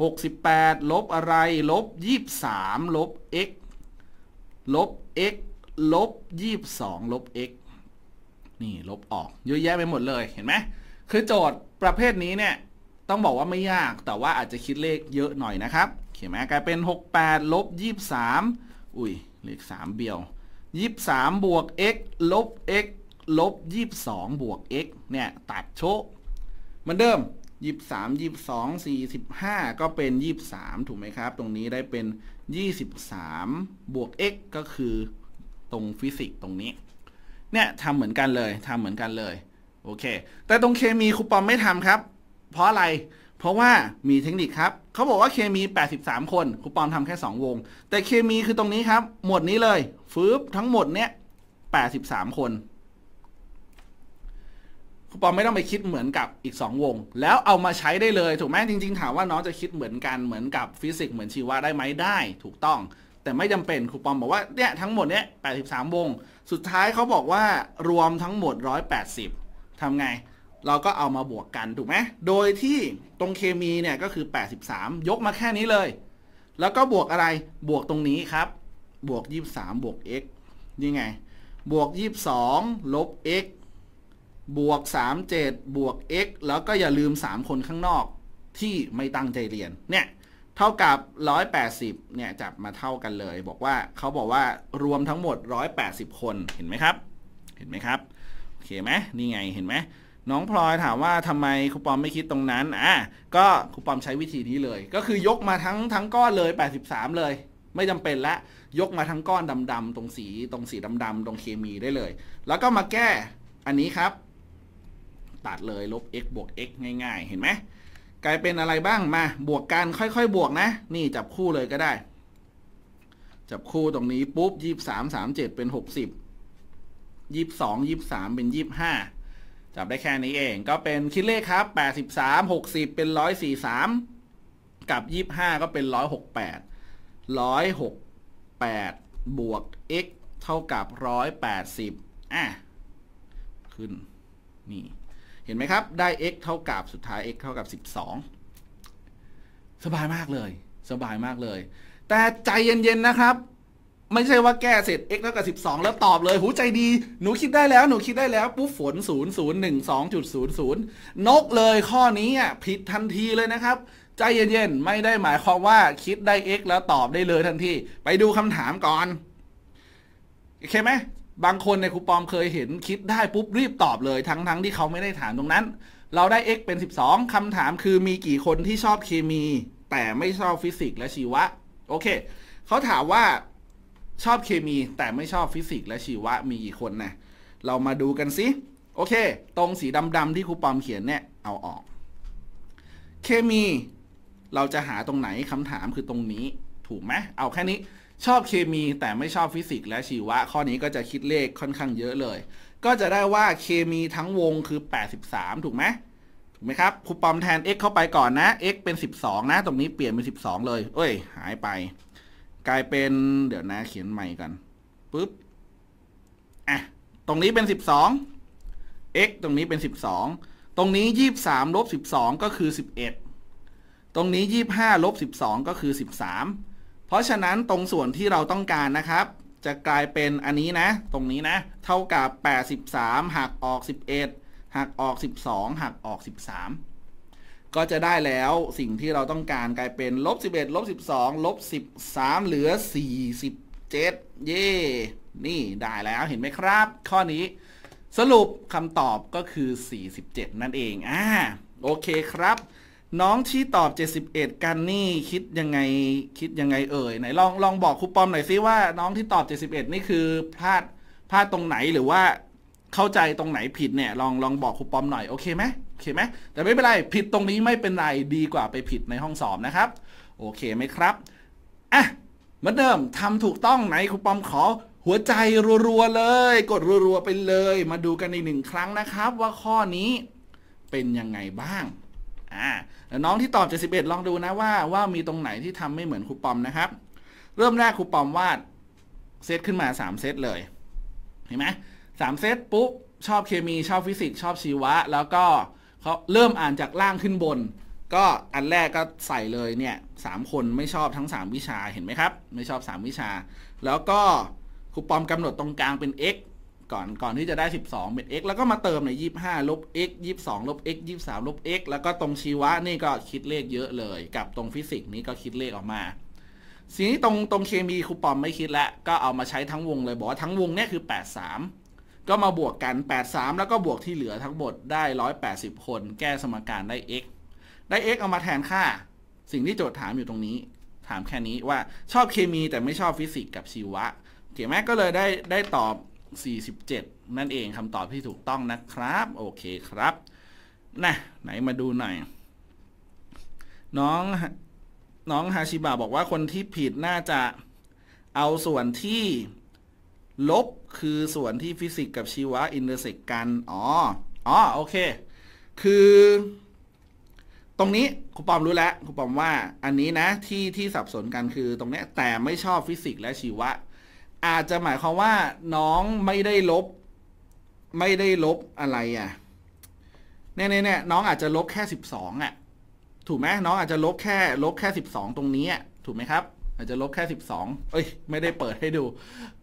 68 ลบอะไร ลบ 23 ลบ x ลบ x ลบ 22 ลบ x นี่ ลบออก เยอะแยะไปหมดเลย เห็นไหม คือโจทย์ประเภทนี้เนี่ย ต้องบอกว่าไม่ยาก แต่ว่าอาจจะคิดเลขเยอะหน่อยนะครับเขียนไหมกลายเป็น 68 ลบ 23 อุ้ย เลข 3 เบี้ยว 23บวก x ลบ x ลบยี่สองบวก x เนี่ยตัดโชกเหมือนเดิมยี่สามยี่สองสี่สิบห้าก็เป็นยี่สามถูกไหมครับ ตรงนี้ได้เป็นยี่สิบสามบวก x ก็คือ ตรงฟิสิกส์ตรงนี้เนี่ยทำเหมือนกันเลยทำเหมือนกันเลย โอเค แต่ตรงเคมีครูปอมไม่ทำครับ เพราะอะไรเพราะว่ามีเทคนิคครับ เขาบอกว่าเคมี 83 คน ครูปอมทำแค่ 2 วง แต่เคมีคือตรงนี้ครับ หมวดนี้เลยฟืบทั้งหมดเนี้ย83คนปอไม่ต้องไปคิดเหมือนกับอีก2วง แล้วเอามาใช้ได้เลยถูกไหมจริงๆ ถามว่าน้องจะคิดเหมือนกันเหมือนกับฟิสิกส์เหมือนชีวะได้ไหมได้ ถูกต้อง แต่ไม่จำเป็นครูปอมบอกว่าเนี่ยทั้งหมดเนี่ย 83 วง สุดท้ายเขาบอกว่า รวมทั้งหมด 180 ทำไง เราก็เอามาบวกกันถูกไหมโดยที่ตรงเคมีเนี่ยก็คือ 83 ยกมาแค่นี้เลย แล้วก็บวกอะไรบวกตรงนี้ครับ บวก 23 บวก x นี่ไง บวก 22 ลบ x บวก37บวก x แล้วก็อย่าลืม 3 คนข้างนอก ที่ไม่ตั้งใจเรียนเนี่ย เท่ากับ 180 เนี่ยจับมาเท่ากันเลย บอกว่าเขาบอกว่ารวมทั้งหมด 180 คนเห็นไหมครับ เห็นไหมครับโอเคไหมนี่ไงเห็นไหมน้องพลอยถามว่าทำไมครูปอมไม่คิดตรงนั้นอ่ะก็ครูปอมใช้วิธีนี้เลย ก็คือยกมาทั้งทั้งก้อนเลย 83 เลย ไม่จำเป็นละยกมาทั้งก้อนดำๆ ตรงสีตรงสีดำๆ ตรงเคมีได้เลย แล้วก็มาแก้อันนี้ครับัดเลยลบ x บวก x ง่ายๆ เห็นไหมกลายเป็นอะไรบ้างมาบวกกันค่อยๆ บวกนะ นี่ จับคู่เลยก็ได้ จับคู่ตรงนี้ปุ๊บยี่สิบสามสามเจ็ดเป็นหกสิบยี่สิบสองยี่สิบสามเป็นยี่สิบห้าจับได้แค่นี้เองก็เป็นคิดเลขครับแปดสิบสามหกสิบเป็นร้อยสี่สามกับยี่สิบห้าก็เป็นร้อยหกแปดร้อยหกแปดบวก x เท่ากับร้อยแปดสิบอ่ะ ขึ้นนี่เห็นไหมครับ ได้ x เท่ากับสุดท้าย x เท่ากับ12 สบายมากเลย สบายมากเลย แต่ใจเย็น ๆ นะครับ ไม่ใช่ว่าแก้เสร็จ x เท่ากับ 12 แล้วตอบ เลย หูใจดี หนูคิดได้แล้วหนูคิดได้แล้วปุ๊บฝน 0 0 1 2 0 0 นกเลยข้อนี้อ่ะผิดทันทีเลยนะครับใจเย็น ๆ ไม่ได้หมายความว่าคิดได้ x แล้วตอบได้เลยทันที ไปดูคำถามก่อนโอเคไหมบางคนในครูปอมเคยเห็นคิดได้ปุ๊บรีบตอบเลยทั้งทั้งที่เขาไม่ได้ถามตรงนั้น เราได้ x เป็น 12 คำถามคือมีกี่คนที่ชอบเคมี แต่ไม่ชอบฟิสิกส์และชีวะโอเค เขาถามว่าชอบเคมีแต่ไม่ชอบฟิสิกส์และชีวะมีกี่คนนะเรามาดูกันสิโอเค ตรงสีดำๆที่ครูปอมเขียนเนี่ยเอาออก เคมี เราจะหาตรงไหนคำถามคือตรงนี้ ถูกไหมเอาแค่นี้ชอบเคมีแต่ไม่ชอบฟิสิกส์และชีวะ ข้อนี้ก็จะคิดเลขค่อนข้างเยอะเลย ก็จะได้ว่าเคมีทั้งวงคือ 83 ถูกไหมถูกไหมครับครูปอมแทน x เข้าไปก่อนนะ x เป็น 12 นะ ตรงนี้เปลี่ยนเป็น12 เลย เอ้ย หายไป กลายเป็นเดี๋ยวนะ เขียนใหม่กันปุ๊บ อ่ะ ตรงนี้เป็น 12 x ตรงนี้เป็น 12ตรงนี้23ลบ12ก็คือ 11ตรงนี้25ลบ12ก็คือ13เพราะฉะนั้นตรงส่วนที่เราต้องการนะครับ จะกลายเป็นอันนี้นะ ตรงนี้นะ เท่ากับ 83หักออก 11 หักออก 12 หักออก 13 ก็จะได้แล้วสิ่งที่เราต้องการกลายเป็นลบ 11 ลบ 12 ลบ 13 เหลือ 47 เย่นี่ได้แล้วเห็นไหมครับ ข้อนี้ สรุปคำตอบก็คือ 47 นั่นเองอ่าโอเคครับน้องที่ตอบ 71 กันนี่คิดยังไงคิดยังไงเอ่ยไหนลองลองบอกครูปอมหน่อยซิว่า น้องที่ตอบ 71นี่คือพลาดพลาดตรงไหนหรือว่า เข้าใจตรงไหนผิดเนี่ย ลองลองบอกครูปอมหน่อยโอเคไหมโอเคไหมแต่ไม่เป็นไรผิดตรงนี้ไม่เป็นไรดีกว่าไปผิดในห้องสอบนะครับ โอเคไหมครับอ่ะเหมือนเดิมทำถูกต้องไหนครูปอมขอหัวใจรัวๆเลย กดรัวๆไปเลย มาดูกันอีกหนึ่งครั้งนะครับ ว่าข้อนี้เป็นยังไงบ้างอ่าน้องที่ตอบ 71 ลองดูนะว่าว่ามีตรงไหนที่ทำไม่เหมือนครูปอมนะครับ เริ่มแรกครูปอมวาดเซตขึ้นมา3เซตเลยเห็นไหมสามเซตปุ๊บชอบเคมีชอบฟิสิกส์ชอบชีวะแล้วก็เขาเริ่มอ่านจากล่างขึ้นบน ก็อันแรกก็ใส่เลยเนี่ยสามคนไม่ชอบทั้ง 3 วิชาเห็นไหมครับ ไม่ชอบ 3 วิชา แล้วก็ครูปอมกำหนดตรงกลางเป็น x ก่อนก่อนที่จะได้ 12เป็น x แล้วก็มาเติมใน 25ลบ x 22ลบ x 23ลบ x แล้วก็ตรงชีวะนี่ก็คิดเลขเยอะเลย กับตรงฟิสิกส์นี้ก็คิดเลขออกมา สิ่งนี้ตรงตรงเคมีครูปอมไม่คิดละ ก็เอามาใช้ทั้งวงเลยบอกว่าทั้งวงเนี่ยคือ 83 ก็มาบวกกัน 83 แล้วก็บวกที่เหลือทั้งหมดได้180 คน แก้สมการได้ x ได้ x เอามาแทนค่า สิ่งที่โจทย์ถามอยู่ตรงนี้ ถามแค่นี้ว่าชอบเคมีแต่ไม่ชอบฟิสิกส์กับชีวะ เขียนแมก็เลยได้ได้ตอบ47 นั่นเองคำตอบที่ถูกต้องนะครับ โอเคครับนะไหนมาดูหน่อย น้องน้องฮาชิบะบอกว่าคนที่ผิดน่าจะเอาส่วนที่ลบคือส่วนที่ฟิสิกส์กับชีวะอินเตอร์เซกกันอ๋ออ๋อ โอเค คือ ตรงนี้ครูปอมรู้แล้วครูปอมว่าอันนี้นะที่ที่สับสนกันคือ ตรงนี้แต่ไม่ชอบฟิสิกส์และชีวะอาจจะหมายความว่าน้องไม่ได้ลบ ไม่ได้ลบอะไรอ่ะเนี่ยเนี่ยน้องอาจจะลบแค่สิบสองอ่ะ ถูกไหมน้องอาจจะลบแค่ ลบแค่สิบสองตรงนี้อ่ะถูกไหมครับ อาจจะลบแค่สิบสองเอ้ย ไม่ได้เปิดให้ดู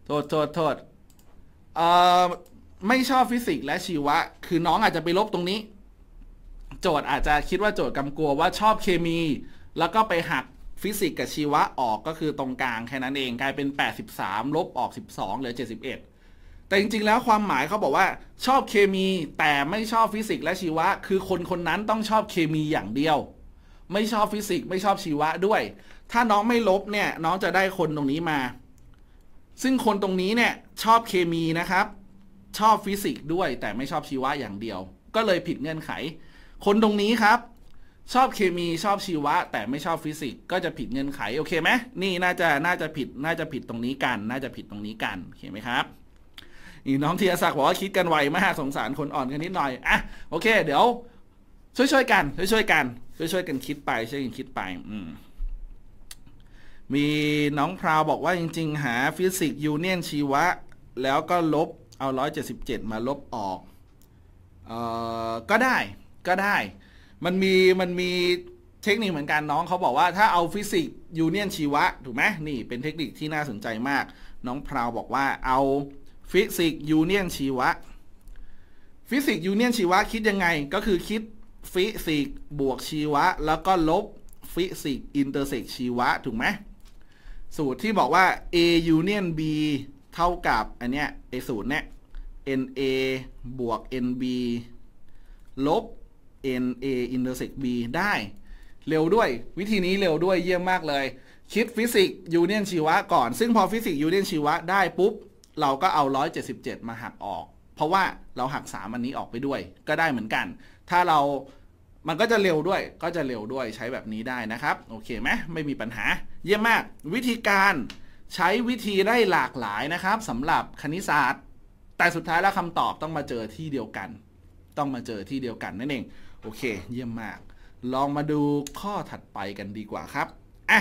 โทษโทษโทษเอ่อไม่ชอบฟิสิกส์และชีวะคือน้องอาจจะไปลบตรงนี้ โจทย์อาจจะคิดว่าโจทย์กำกลัวว่าชอบเคมี แล้วก็ไปหักฟิสิกส์กับชีวะออกก็คือตรงกลางแค่นั้นเองกลายเป็น 83 ลบออก 12เหลือ 71 แต่จริงๆ แล้วความหมายเขาบอกว่า ชอบเคมี แต่ไม่ชอบฟิสิกส์และชีวะคือคนคนนั้นต้องชอบเคมีอย่างเดียว ไม่ชอบฟิสิกส์ไม่ชอบชีวะด้วย ถ้าน้องไม่ลบเนี่ย น้องจะได้คนตรงนี้มา ซึ่งคนตรงนี้เนี่ยชอบเคมีนะครับ ชอบฟิสิกส์ด้วย แต่ไม่ชอบชีวะอย่างเดียว ก็เลยผิดเงื่อนไข คนตรงนี้ครับชอบเคมีชอบชีวะ แต่ไม่ชอบฟิสิกส์ก็จะผิดเงื่อนไขโอเคไหมนี่น่าจะน่าจะผิด น่าจะผิดตรงนี้กัน น่าจะผิดตรงนี้กันเห็นไหมครับนี่น้องเทียศักดิ์บอกว่าคิดกันไวมาก สงสารคนอ่อนกันนิดหน่อยอ่ะโอเค เดี๋ยวช่วยๆกันช่วยๆกันช่วยๆกันคิดไปช่วยกันคิดไป อืม มีน้องพราวบอกว่าจริงๆ หาฟิสิกส์ยูเนียนชีวะ แล้วก็ลบเอา 177 มาลบออกเอ่อก็ได้ ก็ได้มันมีมันมีเทคนิคเหมือนกันน้องเขาบอกว่าถ้าเอาฟิสิกส์ยูเนียนชีวะถูกไหมนี่เป็นเทคนิคที่น่าสนใจมาก น้องพราวบอกว่าเอาฟิสิกส์ยูเนียนชีวะ ฟิสิกส์ยูเนียนชีวะคิดยังไงก็คือคิดฟิสิกส์บวกชีวะ แล้วก็ลบฟิสิกส์อินเตอร์เซกชีวะถูกไหมสูตรที่บอกว่า a union b เท่ากับอันเนี้ยไอสูตรเนี้ย na บวก nb ลบ n a intersect b ได้ เร็วด้วยวิธีนี้เร็วด้วยเยี่ยมมากเลยคิดฟิสิกส์ยูเนียนชีวะก่อน ซึ่งพอฟิสิกส์ยูเนียนชีวะได้ปุ๊บ เราก็เอา 177 มาหักออก เพราะว่าเราหัก 3 อันนี้ออกไปด้วยก็ได้เหมือนกัน ถ้าเรามันก็จะเร็วด้วยก็จะเร็วด้วยใช้แบบนี้ได้นะครับ โอเคไหมไม่มีปัญหาเยี่ยมมากวิธีการใช้วิธีได้หลากหลายนะครับสำหรับคณิตศาสตร์ แต่สุดท้ายแล้วคำตอบต้องมาเจอที่เดียวกัน ต้องมาเจอที่เดียวกันนั่นเองโอเค เยี่ยมมาก ลองมาดูข้อถัดไปกันดีกว่าครับอ่ะ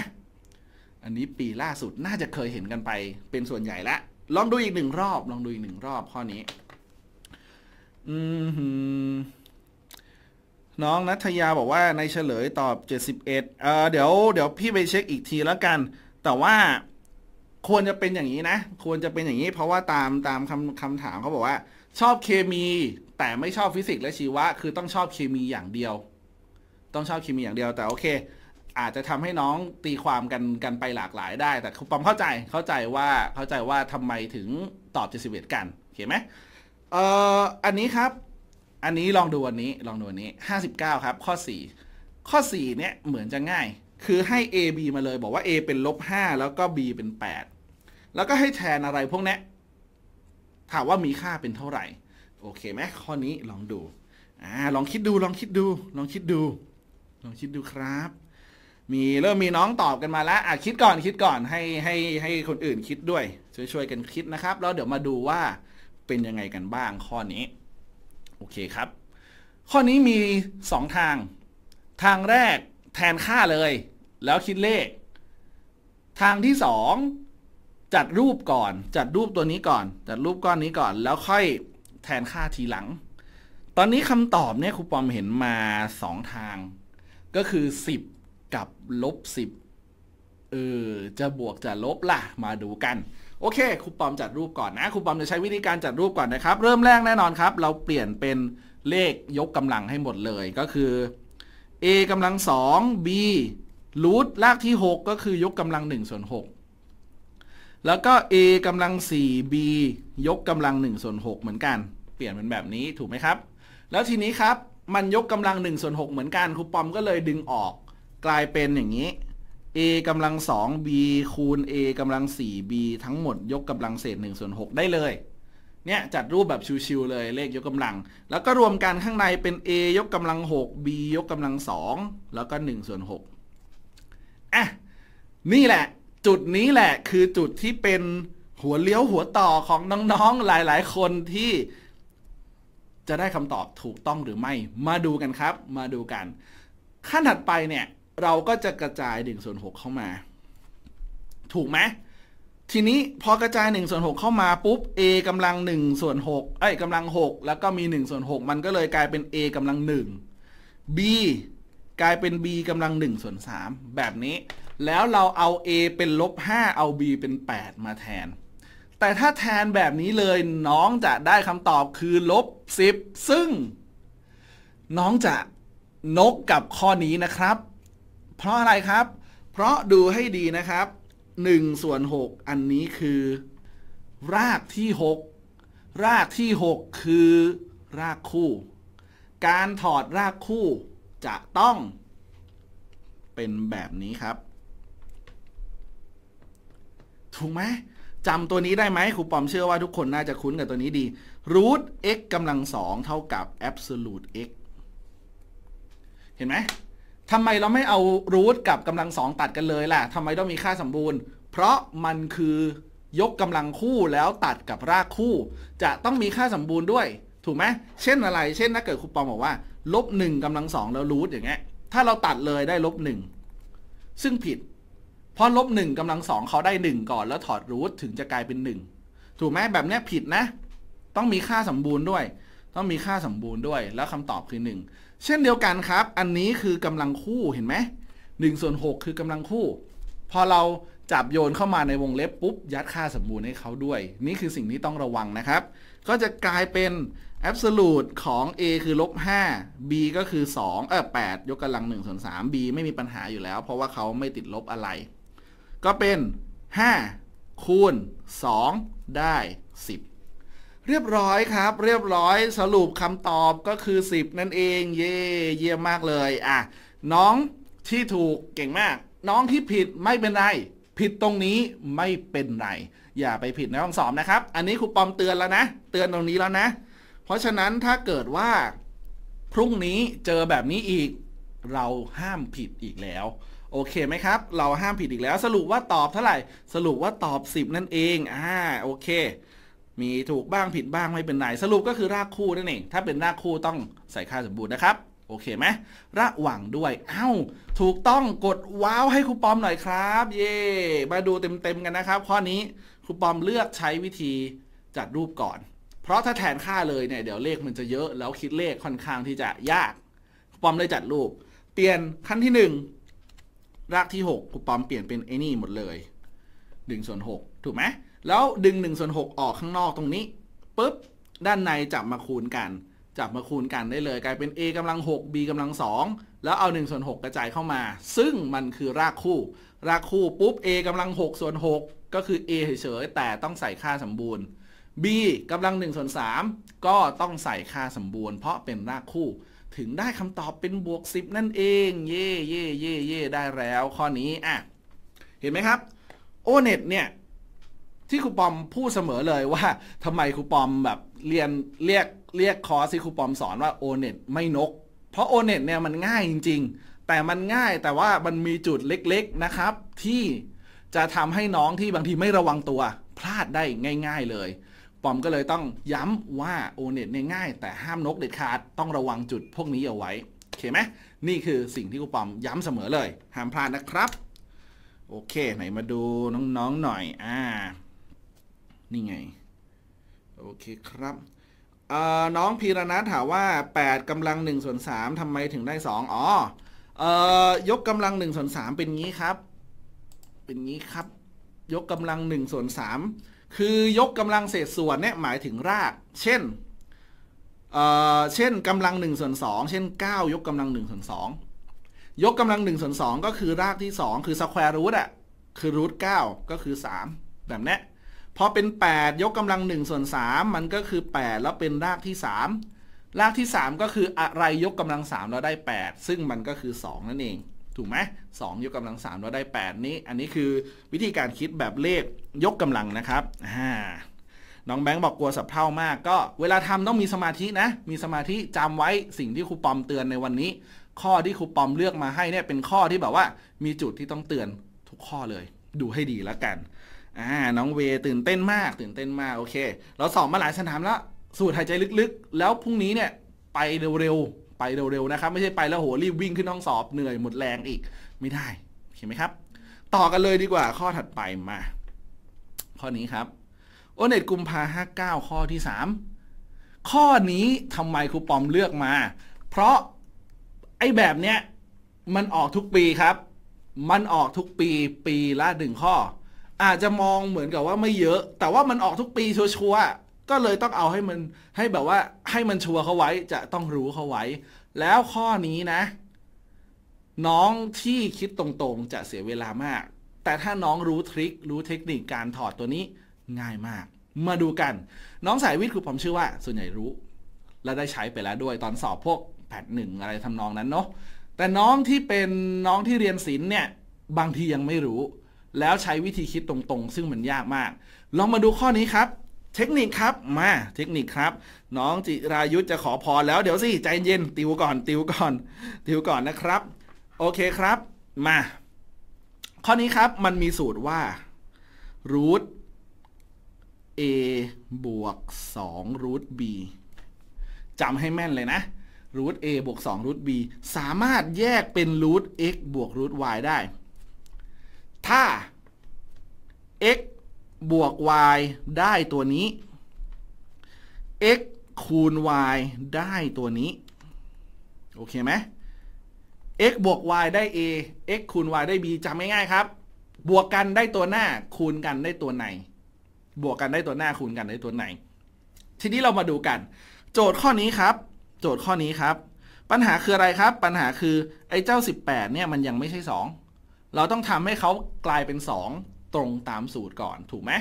อันนี้ปีล่าสุดน่าจะเคยเห็นกันไปเป็นส่วนใหญ่ละลองดูอีกหนึ่งรอบลองดูอีกหนึ่งรอบข้อนี้อืมน้องนัทยาบอกว่าในเฉลยตอบ71เออเดี๋ยวเดี๋ยวพี่ไปเช็คอีกทีแล้วกัน แต่ว่าควรจะเป็นอย่างนี้นะ ควรจะเป็นอย่างนี้ เพราะว่าตามตามคำคำถามเขาบอกว่า ชอบเคมีแต่ไม่ชอบฟิสิกส์และชีวะ คือต้องชอบเคมีอย่างเดียว ต้องชอบเคมีอย่างเดียว แต่โอเค อาจจะทำให้น้องตีความกันกันไปหลากหลายได้ แต่วามเข้าใจ เข้าใจว่า เข้าใจว่าทำไมถึงตอบเจ็สิเกันเอเคไหมเอ่ออันนี้ครับ อันนี้ลองดูวันนี้ ลองดูวันนี้ห้าสิบเก้าครับ ข้อสี่ข้อสี่เนี่ยเหมือนจะง่าย คือให้ a b มาเลย บอกว่า a เป็นลบห้าแล้วก็ b เป็นแปดแล้วก็ให้แทนอะไรพวกนี้ถามว่ามีค่าเป็นเท่าไหร่โอเคไหมข้อนี้ลองดูอ่าลองคิดดู ลองคิดดู ลองคิดดู ลองคิดดูครับ มีเริ่มมีน้องตอบกันมาแล้วอ่ะคิดก่อนคิดก่อนให้ให้ให้คนอื่นคิดด้วย ช่วยช่วยกันคิดนะครับแล้วเดี๋ยวมาดูว่าเป็นยังไงกันบ้างข้อนี้โอเคครับ ข้อนี้มี 2 ทาง ทางแรกแทนค่าเลย แล้วคิดเลข ทางที่ 2 จัดรูปก่อนจัดรูปตัวนี้ก่อนจัดรูปก้อนนี้ก่อนแล้วค่อยแทนค่าทีหลัง ตอนนี้คำตอบเนี่ยครูปอมเห็นมาสองทาง ก็คือ 10 กับลบ10เออจะบวกจะลบล่ะ มาดูกัน โอเคครูปอมจัดรูปก่อนนะครูปอมจะใช้วิธีการจัดรูปก่อนนะครับ เริ่มแรกแน่นอนครับ เราเปลี่ยนเป็นเลขยกกำลังให้หมดเลยก็คือ a กำลัง 2 b รูทลากที่ 6 ก็คือยกกำลัง 1 ส่วน 6แล้วก็ a กำลัง 4b ยกกำลัง1ส่วน6 เหมือนกัน เปลี่ยนเป็นแบบนี้ ถูกไหมครับ แล้วทีนี้ครับ มันยกกำลัง 1 ส่วน 6 เหมือนกัน ครูปอมก็เลยดึงออก กลายเป็นอย่างนี้ a กำลัง 2b คูณ a กำลัง 4b ทั้งหมดยกกำลังเศษ1ส่วน 6 ได้เลย เนี่ยจัดรูปแบบชิวๆเลยเลขยกกำลัง แล้วก็รวมกันข้างในเป็น a ยกกำลัง6 b ยกกำลัง2แล้วก็ 1 ส่วน6อ่ะนี่แหละจุดนี้ แหละ คือจุดที่เป็นหัวเลี้ยวหัวต่อของน้อง ๆ หลายๆ คนที่ จะได้คำตอบถูกต้องหรือไม่ มาดูกันครับ มาดูกัน ขั้นถัดไปเนี่ย เราก็จะกระจาย1ส่วน6 เข้ามา ถูกไหมทีนี้พอกระจาย1ส่วน6 เข้ามา ปุ๊บ a กำลัง1ส่วน6เอ้ยกำลัง6แล้วก็มี1ส่วน6มันก็เลยกลายเป็น a กำลัง1 b กลายเป็น b กำลัง1ส่วน3แบบนี้แล้วเราเอา a เป็นลบ 5 เอา b เป็น 8 มาแทน แต่ถ้าแทนแบบนี้เลยน้องจะได้คำตอบคือลบ10ซึ่ง น้องจะนกกับข้อนี้นะครับ เพราะอะไรครับ เพราะดูให้ดีนะครับ1ส่วน6อันนี้คือ รากที่ 6 รากที่ 6 คือ รากคู่ การถอดรากคู่จะต้อง เป็นแบบนี้ครับถูกไหมจำตัวนี้ได้ไหมครูปอมเชื่อว่าทุกคนน่าจะคุ้นกับตัวนี้ดี root x กำลังสองเท่ากับ absolute x เห็นไหมทำไมเราไม่เอา root กับกำลังสองตัดกันเลยล่ะทำไมต้องมีค่าสมบูรณ์ เพราะมันคือยกกำลังคู่แล้วตัดกับรากคู่ จะต้องมีค่าสมบูรณ์ด้วยถูกไหมเช่นอะไร เช่นถ้าเกิดครูปอมบอกว่าลบหนึ่งกำลังสองแล้วรูทอย่างเงี้ยถ้าเราตัดเลยได้ลบหนึ่งซึ่งผิดเพราะลบหนึ่งกำลังสองเขาได้หนึ่งก่อน แล้วถอดรูทถึงจะกลายเป็นหนึ่งถูกไหมแบบนี้ผิดนะ ต้องมีค่าสมบูรณ์ด้วย ต้องมีค่าสมบูรณ์ด้วย แล้วคำตอบคือหนึ่งเช่นเดียวกันครับ อันนี้คือกำลังคู่เห็นไหมหนึ่งส่วนหกคือกำลังคู่ พอเราจับโยนเข้ามาในวงเล็บปุ๊บ ยัดค่าสมบูรณ์ให้เขาด้วย นี่คือสิ่งที่ต้องระวังนะครับ ก็จะกลายเป็น absolute ของ a คือลบ5 b ก็คือ2เออ8ยกกำลัง1ส่วน3 b ไม่มีปัญหาอยู่แล้ว เพราะว่าเขาไม่ติดลบอะไรก็เป็น 5 คูณ 2 ได้ 10 เรียบร้อยครับ เรียบร้อย สรุปคำตอบก็คือ 10 นั่นเอง เย่เยี่ยมมากเลยอ่ะน้องที่ถูกเก่งมาก น้องที่ผิดไม่เป็นไร ผิดตรงนี้ไม่เป็นไร อย่าไปผิดในห้องสอบนะครับ อันนี้ครูปอมเตือนแล้วนะ เตือนตรงนี้แล้วนะ เพราะฉะนั้นถ้าเกิดว่า พรุ่งนี้เจอแบบนี้อีก เราห้ามผิดอีกแล้วโอเคไหมครับ เราห้ามผิดอีกแล้วสรุปว่าตอบเท่าไหร่ สรุปว่าตอบ 10 นั่นเอง อ่า โอเค มีถูกบ้างผิดบ้างไม่เป็นไรสรุปก็คือรากคู่นั่นเอง ถ้าเป็นรากคู่ต้องใส่ค่าสมบูรณ์นะครับ โอเคไหมระหว่างด้วย เอา้า ถูกต้อง กดว้าว ให้ครูปอมหน่อยครับ เย่มาดูเต็มๆกันนะครับข้อนี้ครูปอมเลือกใช้วิธีจัดรูปก่อน เพราะถ้าแทนค่าเลยเนี่ยเดี๋ยวเลขมันจะเยอะแล้วคิดเลขค่อนข้างที่จะยากครูปอมเลยจัดรูปเปลี่ยนขั้นที่ 1รากที่6คูปอมเปลี่ยนเป็นไอ้นี่หมดเลย1ส่วน6ถูกไหมแล้วดึง1ส่วน6 ออกข้างนอกตรงนี้ปุ๊บด้านในจับมาคูณกัน จับมาคูณกันได้เลย กลายเป็น a กำลัง6 b กำลัง2แล้วเอา1ส่วน6กระจายเข้ามา ซึ่งมันคือรากคู่ รากคู่ปุ๊บ a กำลัง6ส่วน6 ก็คือ a เฉยๆแต่ต้องใส่ค่าสมบูรณ์ b กำลัง1ส่วน3 ก็ต้องใส่ค่าสมบูรณ์เพราะเป็นรากคู่ถึงได้คำตอบเป็น บวก 10 นั่นเอง เย่เย่เย่เย่ได้แล้ว ข้อนี้ อ่ะ เห็นไหมครับโอเน็ตเนี่ย ที่ครูปอมพูดเสมอเลยว่าทำไมครูปอมแบบเรียนเรียกเรียกคอร์สที่ครูปอมสอนว่าโอเน็ตไม่นก เพราะโอเน็ตเนี่ยมันง่ายจริง ๆ แต่มันง่ายแต่ว่ามันมีจุดเล็กๆนะครับ ที่จะทำให้น้องที่บางทีไม่ระวังตัว พลาดได้ง่าย ๆเลยปอมก็เลยต้องย้ำว่าโอเน็ตเนี่ยง่ายแต่ห้ามนกเด็ดขาดต้องระวังจุดพวกนี้เอาไว้ โอเคไหมนี่คือสิ่งที่ครูปอมย้ำเสมอเลยห้ามพลาดนะครับ โอเคไหนมาดูน้อง ๆ หน่อยอ่า นี่ไง โอเคครับน้องพีรณทถามว่า 8 กำลัง 1 ส่วน 3ทำไมถึงได้2อ๋อออยกกำลัง1ส่วน3 เป็นงี้ครับ เป็นงี้ครับ ยกกำลัง1ส่วน3คือยกกำลังเศษส่วนเนี่ยหมายถึงราก เช่นเอ่อเช่นกำลัง1ส่วน2เช่น 9 ยกกำลัง1ส่วน2ยกกำลัง1ส่วน2ก็คือรากที่ 2 คือสแควร์รูทอ่ะ คือรูท9ก็คือ3แบบนี้พอเป็น 8 ยกกำลัง1ส่วน3มันก็คือ 8 แล้วเป็นรากที่ 3 รากที่ 3 ก็คืออะไรยกกำลัง3แล้วได้ 8 ซึ่งมันก็คือ2นั่นเองถูกไหมสองยกกำลังสามเราได้ 8 นี้ อันนี้คือวิธีการคิดแบบเลขยกกำลังนะครับฮ่าน้องแบงค์บอกกลัวสับเท่ามาก ก็เวลาทำต้องมีสมาธินะ มีสมาธิจำไว้สิ่งที่ครูปอมเตือนในวันนี้ ข้อที่ครูปอมเลือกมาให้เนี่ยเป็นข้อที่แบบว่ามีจุดที่ต้องเตือนทุกข้อเลย ดูให้ดีแล้วกันอ่าน้องเวตื่นเต้นมาก ตื่นเต้นมากโอเค เราสอบมาหลายสนามแล้ว สูรหายใจลึกๆ แล้วพรุ่งนี้เนี่ยไปเร็วไปเร็วๆ นะครับไม่ใช่ไปแล้วโหรีบวิ่งขึ้นห้องสอบ เหนื่อยหมดแรงอีกไม่ได้เอเคไหมครับต่อกันเลยดีกว่าข้อถัดไปมาข้อนี้ครับโอเน็ตกุมภาห้าเก้าข้อที่สามข้อนี้ทำไมครูปอมเลือกมาเพราะไอ้แบบเนี้ยมันออกทุกปีครับ มันออกทุกปีปีละหนึ่งข้อ อาจจะมองเหมือนกับว่าไม่เยอะ แต่ว่ามันออกทุกปีชัวร์ก็เลยต้องเอาให้มันให้แบบว่าให้มันชัวร์เขาไว้จะต้องรู้เขาไว้ แล้วข้อนี้นะ น้องที่คิดตรงๆ จะเสียเวลามาก แต่ถ้าน้องรู้ทริครู้เทคนิคการถอดตัวนี้ ง่ายมาก มาดูกัน น้องสายวิทย์คือผมชื่อว่า ส่วนใหญ่รู้ และได้ใช้ไปแล้วด้วยตอนสอบพวกแผ่นหนึ่งอะไรทำนองนั้นเนาะแต่น้องที่เป็นน้องที่เรียนศิลป์เนี่ย บางทียังไม่รู้ แล้วใช้วิธีคิดตรงๆ ซึ่งมันยากมากลองมาดูข้อนี้ครับเทคนิคครับ มาเทคนิคครับ น้องจิรายุทธจะขอพรแล้วเดี๋ยวสิ ใจเย็นติวก่อน ติวก่อน ติวก่อนนะครับ โอเคครับมา ข้อนี้ครับ มันมีสูตรว่า root a บวก2 root b จำให้แม่นเลยนะ root a บวก2 root b สามารถแยกเป็น root x บวก root y ได้ ถ้า x บวก y ได้ตัวนี้ x คูณ y ได้ตัวนี้ โอเคไหม x บวก y ได้ a x คูณ y ได้ b จำง่ายๆครับ บวกกันได้ตัวหน้าคูณกันได้ตัวไหน บวกกันได้ตัวหน้าคูณกันได้ตัวไหน ทีนี้เรามาดูกัน โจทย์ข้อนี้ครับ โจทย์ข้อนี้ครับ ปัญหาคืออะไรครับ ปัญหาคือ ไอ้เจ้า 18เนี่ยมันยังไม่ใช่ 2 เราต้องทำให้เขากลายเป็น 2ตรงตามสูตรก่อนถูกไหม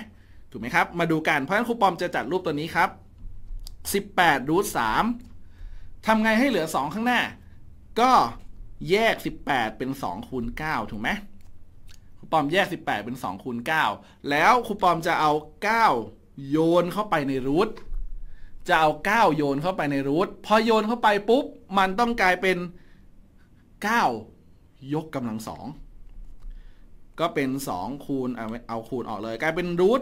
ถูกไหมครับมาดูกัน เพราะฉะนั้นครูปอมจะจัดรูปตัวนี้ครับ 18รูท3ทำไงให้เหลือ2ข้างหน้า ก็แยก 18 เป็น2คูณ9ถูกไหมครูปอมแยก 18 เป็น2คูณ9แล้วครูปอมจะเอา 9 โยนเข้าไปในรูทจะเอา9โยนเข้าไปในรูทพอโยนเข้าไปปุ๊บมันต้องกลายเป็น 9 ยกกำลังสองก็เป็น 2 คูณเอาเอาคูณออกเลย กลายเป็นรูท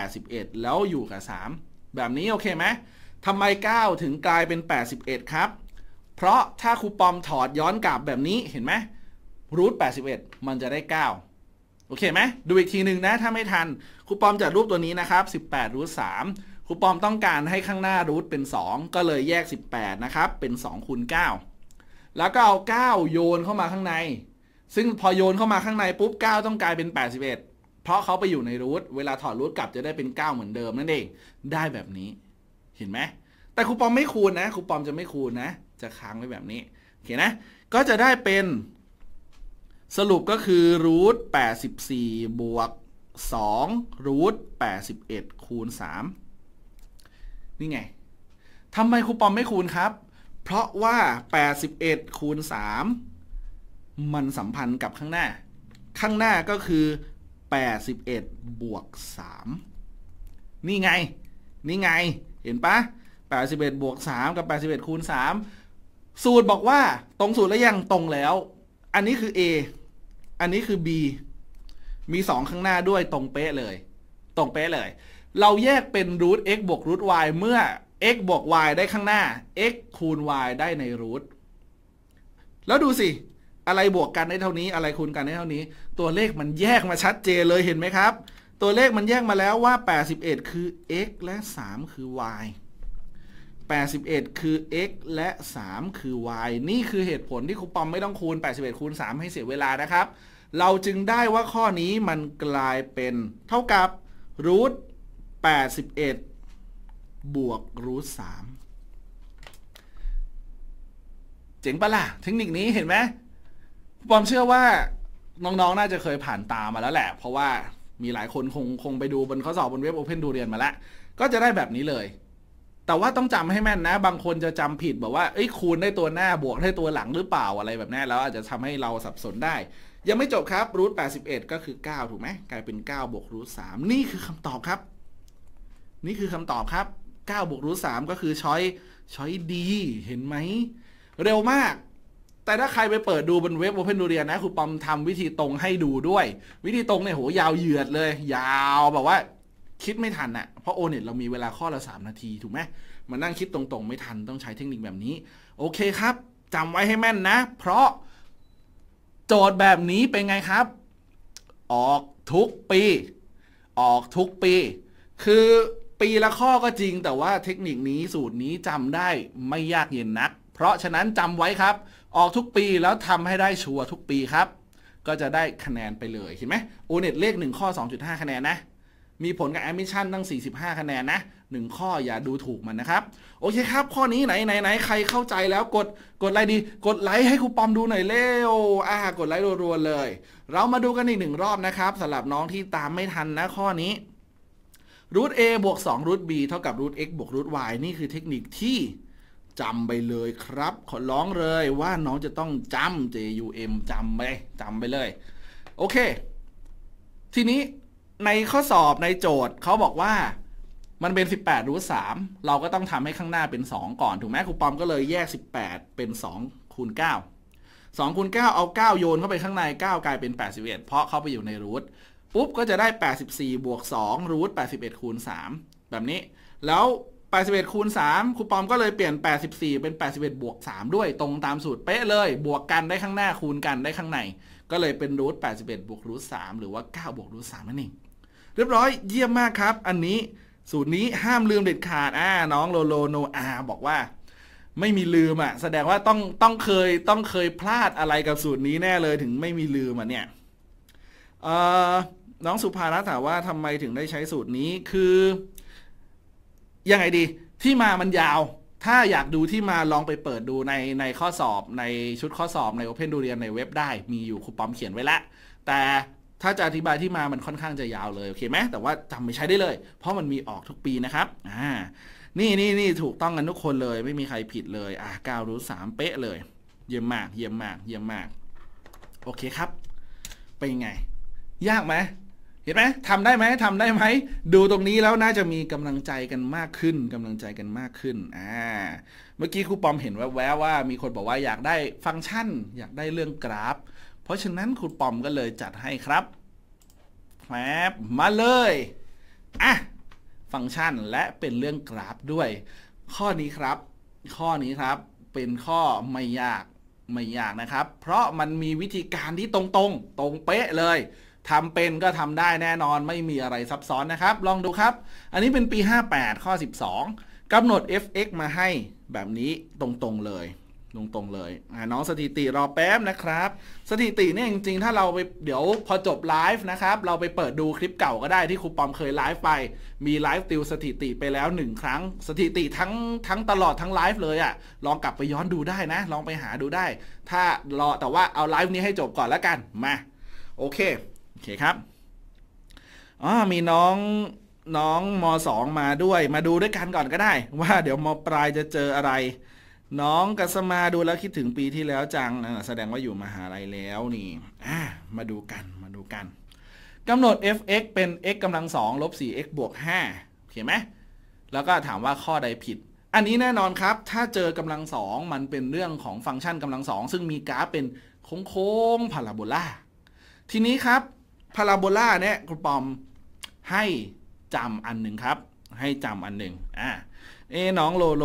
9981 แล้วอยู่กับ 3 แบบนี้โอเคไหมทำไม 9 ถึงกลายเป็น 81 ครับ เพราะถ้าครูปอมถอดย้อนกลับแบบนี้เห็นไหมรูท81 มันจะได้ 9 โอเคไหมดูอีกทีหนึ่งนะถ้าไม่ทันครูปอมจัดรูปตัวนี้นะครับ 18รูท3ครูปอมต้องการให้ข้างหน้ารูทเป็น2 ก็เลยแยก 18 นะครับ เป็น 2 คูณ 9แล้วก็เอา 9โยนเข้ามาข้างในซึ่งพอโยนเข้ามาข้างในปุ๊บ 9 ต้องกลายเป็น 81 เพราะเขาไปอยู่ในรูทเวลาถอดรูทกลับจะได้เป็น 9 เหมือนเดิมนั่นเอง ได้แบบนี้ เห็นไหมแต่ครูปอมไม่คูณนะครูปอมจะไม่คูณนะ จะค้างไว้แบบนี้ โอเคนะ ก็จะได้เป็น สรุปก็คือรูท84 บวก2รูท81 คูณ3นี่ไงทำไมครูปอมไม่คูณครับ เพราะว่า 81 คูณ3มันสัมพันธ์กับข้างหน้า ข้างหน้าก็คือ 81 บวก 3 นี่ไง นี่ไง เห็นปะ81 บวก 3กับ 81คูณ3สูตรบอกว่าตรงสูตรแล้วยังตรงแล้ว อันนี้คือ A อันนี้คือ B มี 2 ข้างหน้าด้วยตรงเป๊ะเลย ตรงเป๊ะเลย เราแยกเป็นรูท x บวกรูท y เมื่อ x บวก y ได้ข้างหน้า x คูณ y ได้ในรูท แล้วดูสิอะไรบวกกันได้เท่านี้อะไรคูณกันได้เท่านี้ ตัวเลขมันแยกมาชัดเจนเลยเห็นไหมครับ ตัวเลขมันแยกมาแล้วว่า 81 คือ x และ 3 คือ y 81 คือ x และ 3 คือ y นี่คือเหตุผลที่ครูปอมไม่ต้องคูณ 81 คูณ 3 ให้เสียเวลานะครับเราจึงได้ว่าข้อนี้มันกลายเป็นเท่ากับรูท81 บวกรูท3 เจ๋งปะล่ะ เทคนิคนี้เห็นไหมผอมเชื่อว่า น้องๆน่าจะเคยผ่านตามาแล้วแหละ เพราะว่ามีหลายคนคงคงไปดูบนข้อสอบบนเว็บ Open ดูเรียนมาแล้วก็จะได้แบบนี้เลย แต่ว่าต้องจำให้แม่นนะ บางคนจะจำผิด บอกว่าเอ้ยคูณได้ตัวหน้าบวกได้ตัวหลังหรือเปล่าอะไรแบบนี้แล้วอาจจะทำให้เราสับสนได้ ยังไม่จบครับ รูท81 ก็คือ 9 ถูกไหม กลายเป็น9บวกรูท3นี่คือคำตอบครับ นี่คือคำตอบครับ9บวกรูท3ก็คือช้อยช้อยดีเห็นไหมเร็วมากแต่ถ้าใครไปเปิดดูบนเว็บ Open ูเรียนะครูปอมทำวิธีตรงให้ดูด้วย วิธีตรงเนี่ยโหยาวเหยือดเลย ยาวแบบว่าคิดไม่ทันอะเพราะโอเน็ตเรามีเวลาข้อละ3นาที ถูกไหมมานั่งคิดตรงๆ ไม่ทันต้องใช้เทคนิคแบบนี้ โอเคครับจำไว้ให้แม่นนะ เพราะ โจทย์แบบนี้เป็นไงครับ ออกทุกปี ออกทุกปี คือปีละข้อก็จริง แต่ว่าเทคนิคนี้สูตรนี้จำได้ไม่ยากเย็นนัก เพราะฉะนั้นจำไว้ครับออกทุกปีแล้วทำให้ได้ชัวร์ทุกปีครับ ก็จะได้คะแนนไปเลยเห็นไหมโอเน็ตเลข 1 ข้อ 2.5 คะแนนนะ มีผลกับแอมิชันตั้ง 45 คะแนนนะ 1 ข้ออย่าดูถูกมันนะครับ โอเคครับ ข้อนี้ไหนไหนไหนใครเข้าใจแล้วกด กดไลค์ดี กดไลค์ให้ครูปอมดูหน่อยเร็วอ่ากดไลค์รัวๆเลย เรามาดูกันอีกหนึ่งรอบนะครับสำหรับน้องที่ตามไม่ทันนะข้อนี้รูทอบวกสองรูทีเท่ากับรูท x บวกรูทยนี่คือเทคนิคที่จำไปเลยครับขอร้องเลยว่าน้องจะต้องจำ JUM จำไปจำไปเลย โอเค ทีนี้ในข้อสอบในโจทย์เขาบอกว่ามันเป็น 18รูท3เราก็ต้องทำให้ข้างหน้าเป็น 2 ก่อน ถูกไหมครูปอมก็เลยแยก 18 เป็น 2 คูณ 9 2คูณ9เอา 9 โยนเข้าไปข้างใน 9 กลายเป็น 81 เพราะเข้าไปอยู่ในรูทปุ๊บ ก็จะได้ 84บวก2รูท81 คูณ 3 แบบนี้แล้ว81 คูณ 3ครูปอม ก็เลยเปลี่ยน 84 เป็น 81 บวก 3 ด้วยตรงตามสูตรเป๊ะเลย บวกกันได้ข้างหน้าคูณกันได้ข้างใน ก็เลยเป็นรูท81 บวกรูท3หรือว่า 9 บวกรูท3นั่นเองเรียบร้อยเยี่ยมมากครับ อันนี้สูตรนี้ห้ามลืมเด็ดขาดอ่า น้องโลโลโนอาบอกว่า ไม่มีลืมอ่ะแสดงว่าต้องต้องเคยต้องเคยพลาดอะไรกับสูตรนี้แน่เลยถึงไม่มีลืมอ่ะเนี่ยน้องสุภาลั์ถามว่าทำไมถึงได้ใช้สูตรนี้คือยังไงดี ที่มามันยาว ถ้าอยากดูที่มาลองไปเปิดดูในในข้อสอบ ในชุดข้อสอบใน Open ดูเรียนในเว็บได้ มีอยู่ครูปอมเขียนไว้ละแต่ถ้าจะอธิบายที่มามันค่อนข้างจะยาวเลยโอเคไหมแต่ว่าจำไม่ใช้ได้เลย เพราะมันมีออกทุกปีนะครับอ่านี่นี่นี่ถูกต้องกันทุกคนเลย ไม่มีใครผิดเลยอ่ะก้าวรู้สามเป๊ะเลย เยี่ยมมาก เยี่ยมมาก เยี่ยมมาก โอเคครับ เป็นไง ยากไหมเห็นไหม ทำได้ไหมทำได้ไหม ดูตรงนี้แล้วน่าจะมีกำลังใจกันมากขึ้นกำลังใจกันมากขึ้นอ่าเมื่อกี้ครูปอมเห็นแวบๆว่ามีคนบอกว่าอยากได้ฟังก์ชัน อยากได้เรื่องกราฟ เพราะฉะนั้นครูปอมก็เลยจัดให้ครับแคลบมาเลยอ่ะฟังก์ชันและเป็นเรื่องกราฟด้วย ข้อนี้ครับ ข้อนี้ครับ เป็นข้อไม่ยาก ไม่ยากนะครับ เพราะมันมีวิธีการที่ตรงๆ ตรงเป๊ะเลยทำเป็นก็ทำได้แน่นอนไม่มีอะไรซับซ้อนนะครับ ลองดูครับ อันนี้เป็นปี 58 ข้อ 12 กำหนด fx มาให้แบบนี้ตรงๆเลยตรง ๆ เลย น้องสถิติรอแป๊บนะครับ สถิติเนี่ยจริงๆ ถ้าเราไป เดี๋ยวพอจบไลฟ์นะครับ เราไปเปิดดูคลิปเก่าก็ได้ที่ครูปอมเคยไลฟ์ไป มีไลฟ์ติวสถิติไปแล้วหนึ่งครั้ง สถิติทั้งทั้งตลอดทั้งไลฟ์เลยอะ่ะลองกลับไปย้อนดูได้นะ ลองไปหาดูได้ ถ้ารอแต่ว่าเอาไลฟ์นี้ให้จบก่อนแล้วกันมา โอเคอเคครับ อ๋อ มีน้องน้องม .2 มาด้วย มาดูด้วยกันก่อนก็ได้ ว่าเดี๋ยวมปลายจะเจออะไร น้องกัสมาดูแล้วคิดถึงปีที่แล้วจังแสดงว่าอยู่มหาลัยแล้วนี่ อ่ามาดูกัน มาดูกัน กำหนด f(x) เป็น x กำลังสอง ลบ 4x บวก5เขียนไหมแล้วก็ถามว่าข้อใดผิด อันนี้แน่นอนครับ ถ้าเจอกำลังสองมันเป็นเรื่องของฟังก์ชันกำลังสองซึ่งมีกราฟเป็นโค้งพาราโบลา ทีนี้ครับพาราโบลาเนี่ยคุณปอมให้จำอันหนึ่งครับ ให้จำอันหนึ่งอ่ะเอ้น้องโลโล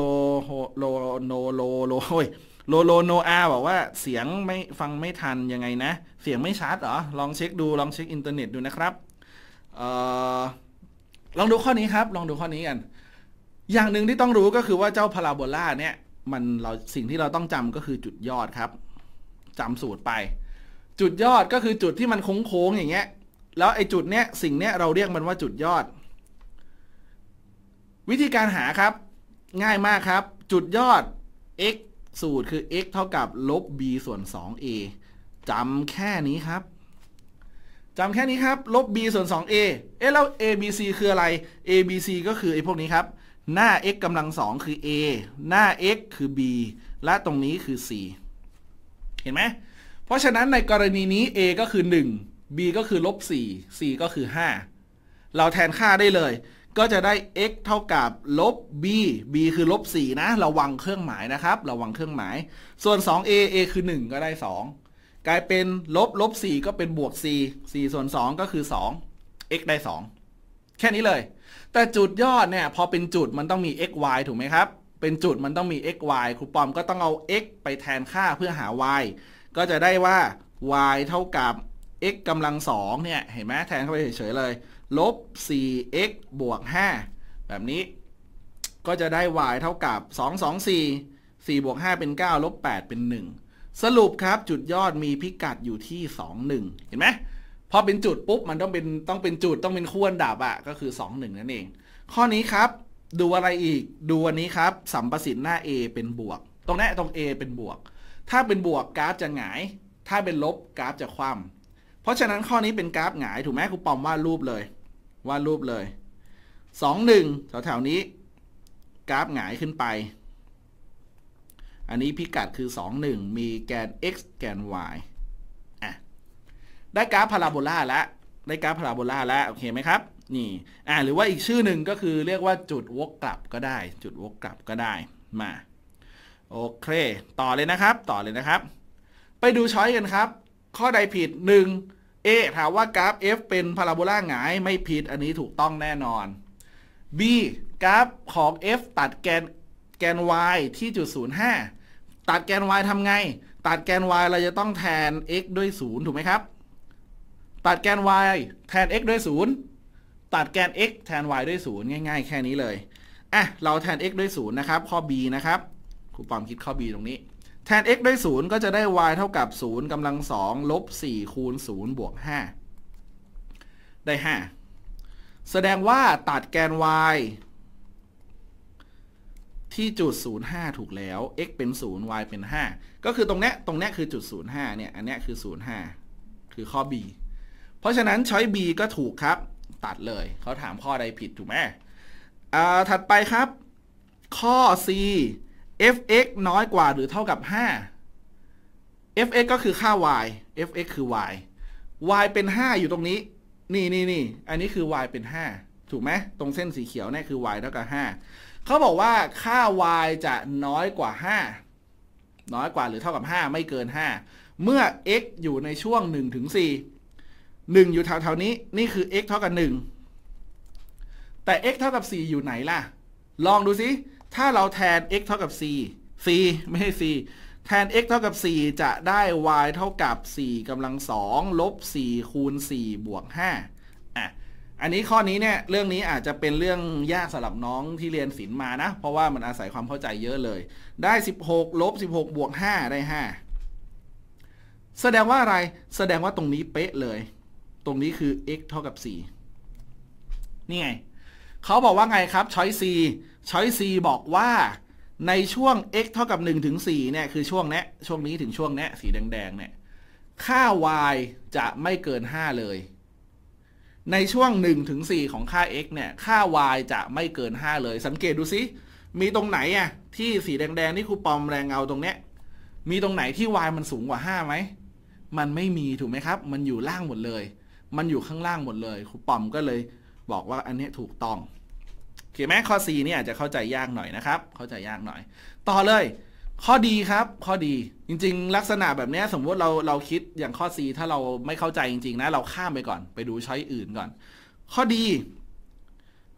โลโนโลโลโอ้ยโลโลโนอาบอกว่าเสียงไม่ฟังไม่ทันยังไงนะ เสียงไม่ชัดเหรอลองเช็คดูลองเช็คอินเทอร์เน็ตดูนะครับออลองดูข้อนี้ครับลองดูข้อนี้กันอย่างหนึ่งที่ต้องรู้ก็คือว่าเจ้าพาราโบลาเนี่ย มันเราสิ่งที่เราต้องจำก็คือจุดยอดครับ จำสูตรไป จุดยอดก็คือจุดที่มันโค้งๆอย่างเงี้ยแล้วไอ้จุดเนี้ยสิ่งเนี้ยเราเรียกมันว่าจุดยอด วิธีการหาครับ ง่ายมากครับ จุดยอด x สูตรคือ x เท่ากับ ลบ b ส่วน 2a จำแค่นี้ครับจำแค่นี้ครับลบ b ส่วน 2a เอ๊ะแล้ว abc คืออะไร abc ก็คือไอ้พวกนี้ครับ หน้า x กำลัง 2 คือ a หน้า x คือ b และตรงนี้คือ c เห็นไหมเพราะฉะนั้นในกรณีนี้ a ก็คือ 1 b ก็คือลบ4 c ก็คือ 5 เราแทนค่าได้เลย ก็จะได้ x เท่ากับลบ b b คือลบ4นะระวังเครื่องหมายนะครับระวังเครื่องหมาย ส่วน 2a a คือ 1 ก็ได้ 2 กลายเป็นลบลบ4ก็เป็นบวก c 4ส่วน 2 ก็คือ 2 x ได้ 2 แค่นี้เลย แต่จุดยอดเนี่ยพอเป็นจุดมันต้องมี x y ถูกไหมครับ เป็นจุดมันต้องมี x y ครูปอมก็ต้องเอา x ไปแทนค่าเพื่อหา y ก็จะได้ว่า y เท่ากับ x กำลังสองเนี่ยเห็นไหมแทนเข้าไปเฉยๆเลยลบ 4x บวก 5 แบบนี้ ก็จะได้ y เท่ากับ 2 2 4 4บวก 5 เป็น 9 ลบ 8 เป็น 1 สรุปครับจุดยอดมีพิกัดอยู่ที่ 2 1 เห็นไหมพอเป็นจุดปุ๊บ มันต้องเป็น ต้องเป็นจุดต้องเป็นควนดับอะก็คือ 2 1 นั่นเอง ข้อนี้ครับดูอะไรอีก ดูวันนี้ครับ สัมประสิทธิ์หน้า a เป็นบวก ตรงนี้ตรง a เป็นบวก ถ้าเป็นบวกกราฟจะหงาย ถ้าเป็นลบกราฟจะคว่ำราะฉะนั้นข้อนี้เป็นกราฟหงาย ถูกไหมครูปอมวาดรูปเลยวาดรูปเลยสองหนึ่งแถวแถวนี้ กราฟหงายขึ้นไป อันนี้พิกัดคือ 2 1 มีแกน x แกน y ได้กราฟพาราโบลาแล้วได้กราฟพาราโบลาแล้วโอเคไหมครับนี่อ่าหรือว่าอีกชื่อหนึ่งก็คือเรียกว่าจุดวกกลับก็ได้ จุดวกกลับก็ได้มาโอเคต่อเลยนะครับต่อเลยนะครับ ไปดูช้อยกันครับ ข้อใดผิด 1 A ถามว่ากราฟ F เป็นพาราโบลาหงายไม่ผิดอันนี้ถูกต้องแน่นอน B กราฟของ F ตัดแกนแกน y ที่จุด 05 ตัดแกน y ทำไง ตัดแกน y เราจะต้องแทน x ด้วย 0 ถูกไหมครับ ตัดแกน y แทน x ด้วย 0 ตัดแกน x แทน y ด้วย 0 ง่ายๆ แค่นี้เลย อ่ะ เราแทน x ด้วย 0 นะครับ ข้อ b นะครับครูปอมคิดข้อ b ตรงนี้แทน x ด้วย0ก็จะได้ y เท่ากับ 0กำลัง 2 ลบ 4 คูณ 0 บวก 5 ได้ 5 แสดงว่าตัดแกน y ที่จุด 05 ถูกแล้ว x เป็น 0 y เป็น 5 ก็คือตรงเนี้ย ตรงเนี้ยคือจุด 05 เนี่ย อันเนี้ยคือ 05 คือข้อ b เพราะฉะนั้น ช้อย b ก็ถูกครับ ตัดเลย เขาถามข้อใดผิด ถูกไหมอ่าถัดไปครับ ข้อ c f(x) น้อยกว่าหรือเท่ากับ 5 f(x) ก็คือค่า y f(x) คือ y y เป็น 5 อยู่ตรงนี้ นี่นี่นี่อันนี้คือ y เป็น 5 ถูกไหมตรงเส้นสีเขียวนี่คือ y เท่ากับ5เขาบอกว่าค่า y จะน้อยกว่า 5 น้อยกว่าหรือเท่ากับ 5 ไม่เกิน 5 เมื่อ x อยู่ในช่วง 1 ถึง 4 1 อยู่แถวๆนี้นี่คือ x เท่ากับ 1 แต่ x เท่ากับ 4 อยู่ไหนล่ะ ลองดูสิถ้าเราแทน x เท่ากับ c c ไม่ใช่ c แทน x เท่ากับ4จะได้ y เท่ากับ4กำลัง 2 ลบ 4 คูณ 4 บวก 5อ่ะ อันนี้ข้อนี้เนี่ย เรื่องนี้อาจจะเป็นเรื่องยากสำหรับน้องที่เรียนศิลป์มานะ เพราะว่ามันอาศัยความเข้าใจเยอะเลย ได้ 16 ลบ 16 บวก 5 ได้ 5 แสดงว่าอะไร แสดงว่าตรงนี้เป๊ะเลย ตรงนี้คือ x เท่ากับ4นี่ไงเขาบอกว่าไงครับช้อย c ช้อยซีบอกว่าในช่วง x เท่ากับ1ถึง 4 เนี่ยคือช่วงนี้ช่วงนี้ถึงช่วงนี้สีแดงๆเนี่ยค่า y จะไม่เกิน 5 เลย ในช่วง 1 ถึง 4 ของค่า x เนี่ยค่า y จะไม่เกิน 5 เลย สังเกตดูสิมีตรงไหนอ่ะที่สีแดงๆนี่ครูปอมแรงเงาตรงเนี้ยมีตรงไหนที่ y มันสูงกว่า 5 ไหมมันไม่มีถูกไหมครับ มันอยู่ล่างหมดเลย มันอยู่ข้างล่างหมดเลยครูปอมก็เลย บอกว่าอันนี้ถูกต้องคไหมข้อ C นี่อาจจะเข้าใจยากหน่อยนะครับ เข้าใจยากหน่อย ต่อเลย ข้อดีครับ ข้อดีจริงๆ ลักษณะแบบนี้สมมติเราเราคิดอย่างข้อ C ถ้าเราไม่เข้าใจจริง ๆ นะ เราข้ามไปก่อน ไปดูช้อยอื่นก่อน ข้อดี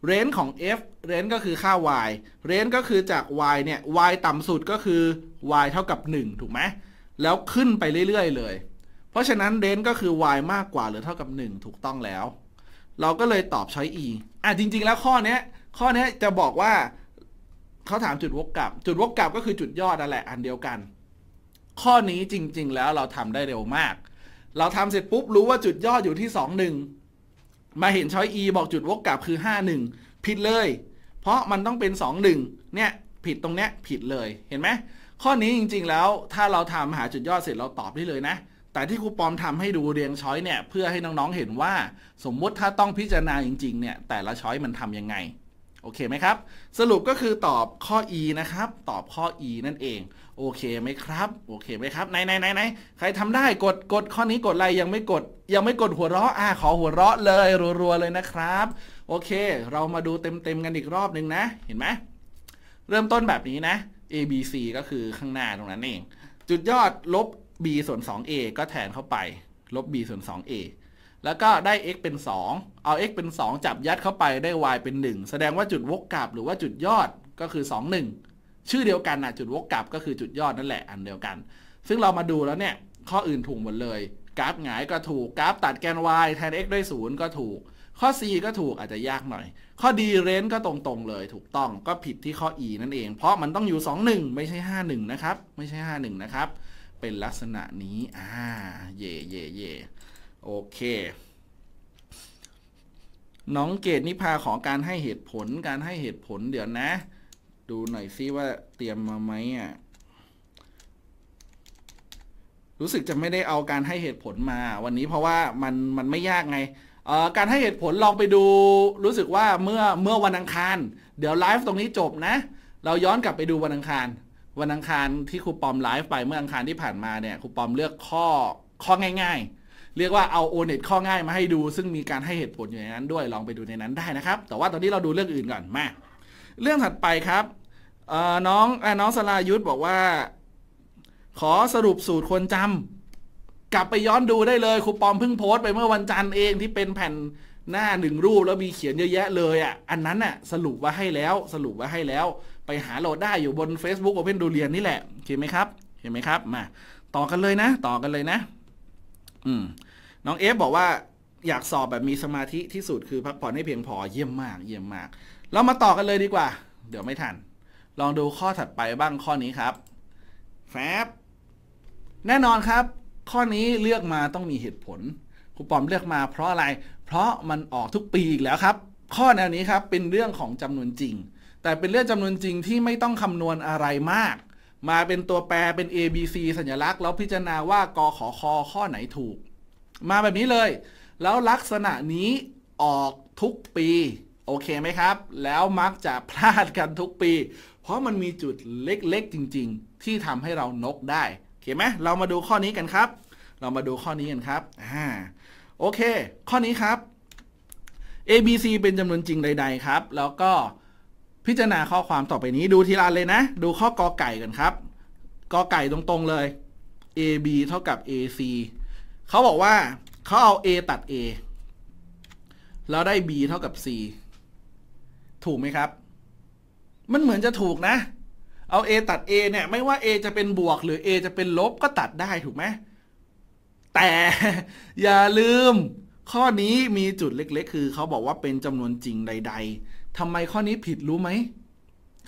เรนจ์ของ f เรนจ์ก็คือค่า y เรนจ์ก็คือจาก y เนี่ย y ต่ำสุดก็คือ y เท่ากับ 1 ถูกไหม แล้วขึ้นไปเรื่อยๆ เลย เพราะฉะนั้นเรนจ์ก็คือ y มากกว่าหรือเท่ากับ 1 ถูกต้องแล้ว เราก็เลยตอบช้อย e อ่ะจริงๆ แล้วข้อเนี้ยข้อนี้จะบอกว่าเขาถามจุดวกกลับ จุดวกกลับก็คือจุดยอดนั่นแหละ อันเดียวกัน ข้อนี้จริงๆ แล้วเราทำได้เร็วมาก เราทำเสร็จปุ๊บรู้ว่าจุดยอดอยู่ที่2งมาเห็นช้อย e บอกจุดวกกลับคือ 5 1 ผิดเลย เพราะมันต้องเป็น 2 1เนี่ยผิดตรงเนี้ยผิดเลยเห็นไหม ข้อนี้จริง ๆ แล้ว ถ้าเราทำหาจุดยอดเสร็จเราตอบได้เลยนะ แต่ที่ครูปอมทำให้ดูเรียงช้อยเนี่ยเพื่อให้น้องๆเห็นว่า สมมุติถ้าต้องพิจารณาจริง ๆเนี่ยแต่ละช้อยมันทํำยังไงโอเคไหมครับสรุปก็คือตอบข้อ e นะครับตอบข้อ e นั่นเองโอเคไหมครับโอเคไหมครับไหนไหนไหนไหนใครทำได้กดกดข้อนี้กดอะไรยังไม่กด ยังไม่กดหัวเราะอ่าขอหัวเราะเลยรัวๆเลยนะครับโอเค เรามาดูเต็มๆกันอีกรอบนึงนะ เห็นไหมเริ่มต้นแบบนี้นะ a b c ก็คือข้างหน้าตรงนั้นเอง จุดยอดลบ b ส่วน 2a ก็แทนเข้าไปลบ b ส่วน 2a แล้วก็ได้ x เป็น 2 เอา x เป็น 2 จับยัดเข้าไปได้ y เป็น 1 แสดงว่าจุดวกกลับ หรือว่าจุดยอดก็คือ 2 1 ชื่อเดียวกันนะจุดวกกลับ ก็คือจุดยอดนั่นแหละอันเดียวกัน ซึ่งเรามาดูแล้วเนี่ย ข้ออื่นถูกหมดเลย กราฟหงายก็ถูก กราฟ ตัดแกน y แทน x ด้วย 0 ก็ถูก ข้อ c ก็ถูกอาจจะยากหน่อย ข้อ d เรนก็ตรงๆเลยถูกต้อง ก็ผิดที่ข้อ e นั่นเอง เพราะมันต้องอยู่ 21 ไม่ใช่ 51 นะครับ ไม่ใช่ 51 นะครับ เป็นลักษณะนี้ อ่าเย่เย่เย่โอเค น้องเกดนิพาขอการให้เหตุผล การให้เหตุผลเดี๋ยวนะ ดูหน่อยซิว่าเตรียมมาไหมอ่ะ รู้สึกจะไม่ได้เอาการให้เหตุผลมาวันนี้เพราะว่ามันมันไม่ยากไงการให้เหตุผลลองไปดูรู้สึกว่าเมื่อเมื่อวันอังคาร เดี๋ยวไลฟ์ตรงนี้จบนะ เราย้อนกลับไปดูวันอังคาร วันอังคารที่ครูปอมไลฟ์ไปเมื่ออังคารที่ผ่านมาเนี่ยครูปอมเลือกข้อข้อง่าย ๆเรียกว่า เอาโอเน็ตข้อง่ายมาให้ดู ซึ่งมีการให้เหตุผลอยู่ในนั้นด้วยลองไปดูในนั้นได้นะครับ แต่ว่าตอนนี้เราดูเรื่องอื่นก่อนมาเรื่องถัดไปครับ น้องน้องสลายุทธบอกว่า ขอสรุปสูตรคนจำ กลับไปย้อนดูได้เลยครูปอมเพิ่งโพสต์ไปเมื่อวันจันทร์เองที่เป็นแผ่นหน้าหนึ่งรูป แล้วมีเขียนเยอะแยะเลยอ่ะอันนั้นน่ะสรุปว่าให้แล้ว สรุปว่าให้แล้วไปหาโหลดได้อยู่บน Facebook Open ดูเรียนนี่แหละเห็นไหมครับ เห็นไหมครับมาต่อกันเลยนะ ต่อกันเลยนะอืมน้องเอฟบอกว่าอยากสอบแบบมีสมาธิที่สุดคือพักผ่อนให้เพียงพอ เยี่ยมมากเยี่ยมมาก เรามาต่อกันเลยดีกว่า เดี๋ยวไม่ทันลองดูข้อถัดไปบ้างข้อนี้ครับแฟบแน่นอนครับ ข้อนี้เลือกมาต้องมีเหตุผลครูปอมเลือกมาเพราะอะไร เพราะมันออกทุกปีอีกแล้วครับ ข้อแนวนี้ครับ เป็นเรื่องของจำนวนจริง แต่เป็นเรื่องจำนวนจริงที่ไม่ต้องคำนวณอะไรมากมาเป็นตัวแปรเป็น A B C สัญลักษณ์แล้วพิจารณาว่ากขอคอข้อไหนถูก มาแบบนี้เลย แล้วลักษณะนี้ออกทุกปี โอเคไหมครับ แล้วมักจะพลาดกันทุกปี เพราะมันมีจุดเล็กๆจริงๆ ที่ทำให้เรานกได้โอเคไหมเรามาดูข้อนี้กันครับ เรามาดูข้อนี้กันครับอ่าโอเคข้อนี้ครับ A B C เป็นจำนวนจริงใด ๆครับ แล้วก็พิจารณาข้อความต่อไปนี้ดูทีละเลยนะ ดูข้อกอไก่กันครับกอไก่ตรงๆเลย AB เท่ากับ AC เขาบอกว่าเขาเอา A ตัด A แล้วได้ B เท่ากับ C ถูกไหมครับ มันเหมือนจะถูกนะ เอา A ตัด A เนี่ยไม่ว่า A จะเป็นบวก หรือ A จะเป็นลบก็ตัดได้ถูกไหม แต่อย่าลืม ข้อนี้มีจุดเล็กๆ คือ เขาบอกว่าเป็นจำนวนจริงใด ๆทำไมข้อนี้ผิดรู้ไหม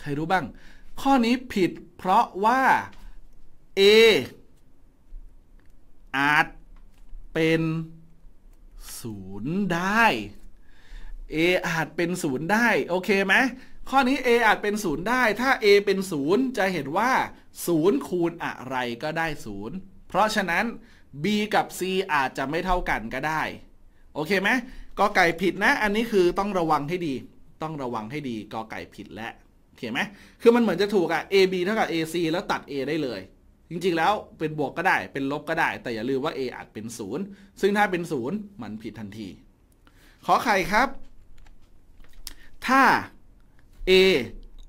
ใครรู้บ้าง ข้อนี้ผิดเพราะว่า A อาจเป็นศูนย์ได้ A อาจเป็นศูนย์ได้โอเคไหมข้อนี้ A อาจเป็นศูนย์ได้ถ้า A เป็นศูนย์จะเห็นว่าศูนย์คูณอะไรก็ได้ศูนย์เพราะฉะนั้น B กับ C อาจจะไม่เท่ากันก็ได้โอเคไหมก็ไก่ผิดนะ อันนี้คือต้องระวังให้ดีต้องระวังให้ดีกอไก่ผิดและเขียนไหม คือมันเหมือนจะถูกอะ AB เท่ากับ AC แล้วตัด A ได้เลย จริงๆ แล้วเป็นบวกก็ได้ เป็นลบก็ได้ แต่อย่าลืมว่า A อาจเป็น 0 ซึ่งถ้าเป็น 0 มันผิดทันที ขอไข่ครับ ถ้า A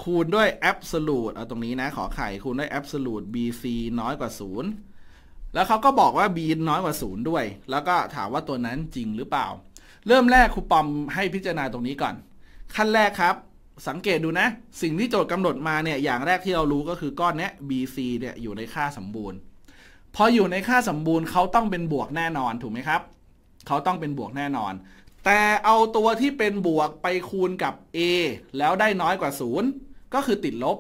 คูณด้วย absolute เอาตรงนี้นะขอไข่คูณด้วย absolute BC น้อยกว่า 0 แล้วเขาก็บอกว่า B น้อยกว่า0ด้วย แล้วก็ถามว่าตัวนั้นจริงหรือเปล่า เริ่มแรกครูปอมให้พิจารณาตรงนี้ก่อนขั้นแรกครับ สังเกตดูนะ สิ่งที่โจทย์กำหนดมาเนี่ย อย่างแรกที่เรารู้ก็คือก้อนนี้ BC เนี่ยอยู่ในค่าสมบูรณ์พออยู่ในค่าสมบูรณ์เขาต้องเป็นบวกแน่นอนถูกไหมครับเขาต้องเป็นบวกแน่นอน แต่เอาตัวที่เป็นบวกไปคูณกับ A แล้วได้น้อยกว่า 0 ก็คือติดลบ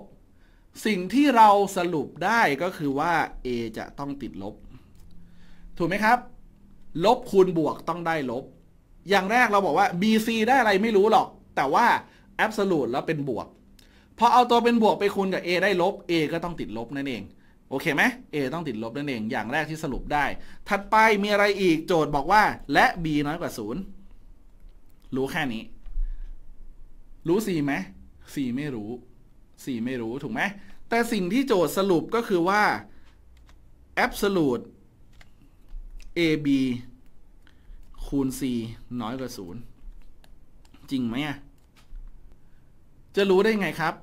สิ่งที่เราสรุปได้ก็คือว่า A จะต้องติดลบ ถูกไหมครับ ลบคูณบวกต้องได้ลบ อย่างแรกเราบอกว่า BC ได้อะไรไม่รู้หรอกแต่ว่า absolute แล้วเป็นบวกพอเอาตัวเป็นบวกไปคูณกับ a ได้ลบ a ก็ต้องติดลบนั่นเอง โอเคไหม a ต้องติดลบนั่นเองอย่างแรกที่สรุปได้ ถัดไปมีอะไรอีกโจทย์บอกว่าและ b น้อยกว่า 0 รู้แค่นี้ รู้ c ไหม c ไม่รู้ c ไม่รู้ถูกไหมแต่สิ่งที่โจทย์สรุปก็คือว่า absolute ab คูณ c น้อยกว่า 0จริงไหมอ่ะ จะรู้ได้ไงครับ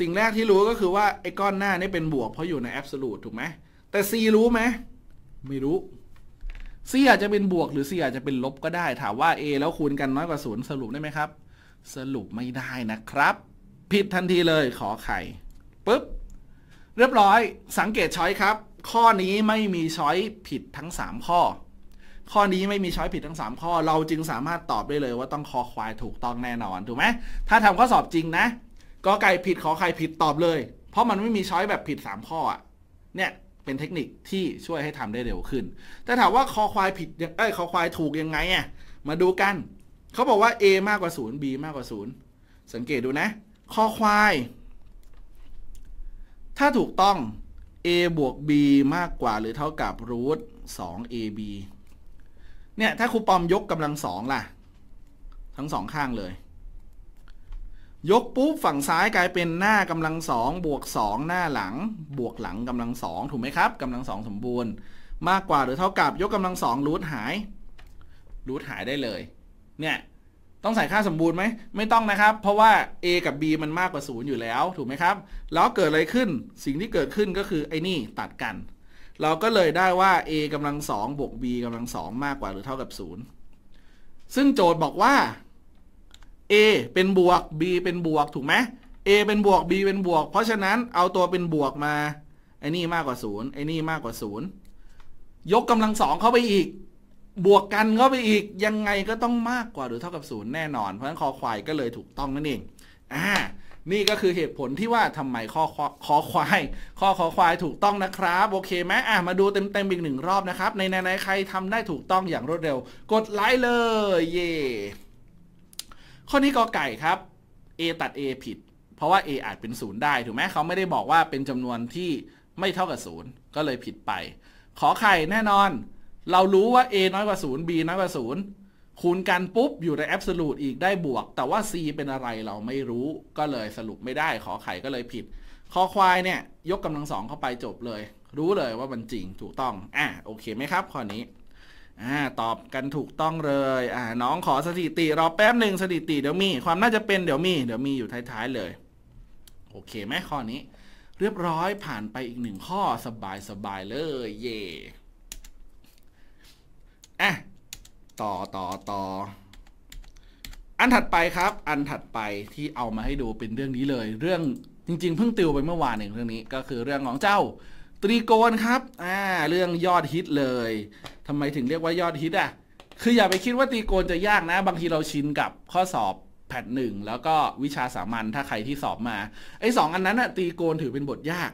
สิ่งแรกที่รู้ก็คือว่า ไอ้ก้อนหน้านี่เป็นบวก เพราะอยู่ในแอบสูตถูกไหม แต่ c รู้ไหม ไม่รู้ c อาจจะเป็นบวกหรือ c อาจจะเป็นลบก็ได้ ถามว่า a แล้วคูณกันน้อยกว่าศูนย์สรุปได้ไหมครับ สรุปไม่ได้นะครับ ผิดทันทีเลยขอไข่ปุ๊บ เรียบร้อยสังเกตช้อยครับ ข้อนี้ไม่มีช้อยผิดทั้ง 3 ข้อข้อนี้ไม่มีช้อยผิดทั้ง3ข้อ เราจึงสามารถตอบได้เลย ว่าต้องคอควายถูกต้องแน่นอนถูกไหมถ้าทำข้อสอบจริงนะกอไก่ผิดขอไข่ผิดตอบเลย เพราะมันไม่มีช้อยแบบผิด3ข้ออ่ะ เนี่ยเป็นเทคนิคที่ช่วยให้ทำได้เร็วขึ้น แต่ถามว่าคอควายผิดเอ้ยคอควายถูกยังไงอ่ะ มาดูกัน เขาบอกว่า a มากกว่า0 b มากกว่า 0 สังเกตดูนะ คอควาย ถ้าถูกต้อง a บวก b มากกว่าหรือเท่ากับรูท2 ab เนี่ย ถ้าครูปอมยกกำลังสองล่ะ ทั้งสองข้างเลย ยกปุ๊บฝั่งซ้ายกลายเป็นหน้ากำลังสองบวกสองหน้าหลัง บวกหลังกำลังสองถูกไหมครับกำลังสองสมบูรณ์ มากกว่าหรือเท่ากับ ยกกำลังสองรูทหาย รูทหายได้เลยเนี่ยต้องใส่ค่าสมบูรณ์ไหมไม่ต้องนะครับ เพราะว่า a กับ b มันมากกว่า0อยู่แล้วถูกไหมครับ แล้วเกิดอะไรขึ้นสิ่งที่เกิดขึ้นก็คือไอ้นี่ตัดกันเราก็เลยได้ว่า a กำลังสองบวก b กำลังสองมากกว่าหรือเท่ากับ 0 ซึ่งโจทย์บอกว่า a เป็นบวก b เป็นบวกถูกไหม a เป็นบวก b เป็นบวก เพราะฉะนั้นเอาตัวเป็นบวกมา ไอ้นี่มากกว่า0ไอ้นี่มากกว่า 0 ยกกำลังสองเข้าไปอีก บวกกันเข้าไปอีก ยังไงก็ต้องมากกว่าหรือเท่ากับ 0 แน่นอน เพราะฉะนั้นคอควายก็เลยถูกต้องนั่นเองอ่านี่ก็คือเหตุผลที่ว่าทำไมข้อขอควาย ข้อขอควายถูกต้องนะครับ โอเคไหมอ่ะมาดูเต็มๆอีกหนึ่งรอบนะครับ ในไหนใครทำได้ถูกต้องอย่างรวดเร็ว กดไลค์เลย เย่ข้อนี้กอไก่ครับ A ตัด A ผิด เพราะว่า A อาจเป็นศูนย์ได้ถูกไหมเขาไม่ได้บอกว่าเป็นจำนวนที่ไม่เท่ากับศูนย์ก็เลยผิดไป ขอไข่แน่นอน เรารู้ว่า A น้อยกว่า 0 B น้อยกว่า 0คูณกันปุ๊บ อยู่ในแอบสูตอีกได้บวก แต่ว่า c เป็นอะไรเราไม่รู้ก็เลยสรุปไม่ได้ ขอไข่ก็เลยผิดคอควายเนี่ย ยกกำลังสองเข้าไปจบเลย รู้เลยว่ามันจริงถูกต้อง อ่ะ โอเคไหมครับ ข้อนี้ อ่าตอบกันถูกต้องเลยอ่าน้องขอสถิติรอแป๊บหนึ่งสถิติเดี๋ยวมีความน่าจะเป็นเดี๋ยวมีเดี๋ยวมีอยู่ท้ายๆเลยโอเคไหมข้อนี้ เรียบร้อยผ่านไปอีกหนึ่งข้อสบายๆเลยเย่อ่ะต่อต่อต่อ อันถัดไปครับ อันถัดไปที่เอามาให้ดูเป็นเรื่องนี้เลย เรื่องจริงๆเพิ่งติวไปเมื่อวานเองเรื่องนี้ก็คือเรื่องของเจ้า ตรีโกนครับอ่าเรื่องยอดฮิตเลย ทำไมถึงเรียกว่ายอดฮิตอ่ะ คืออย่าไปคิดว่าตรีโกนจะยากนะบางทีเราชินกับข้อสอบแผ่นหนึ่งแล้วก็วิชาสามัญถ้าใครที่สอบมาไอ้สองอันนั้นอะตรีโกนถือเป็นบทยาก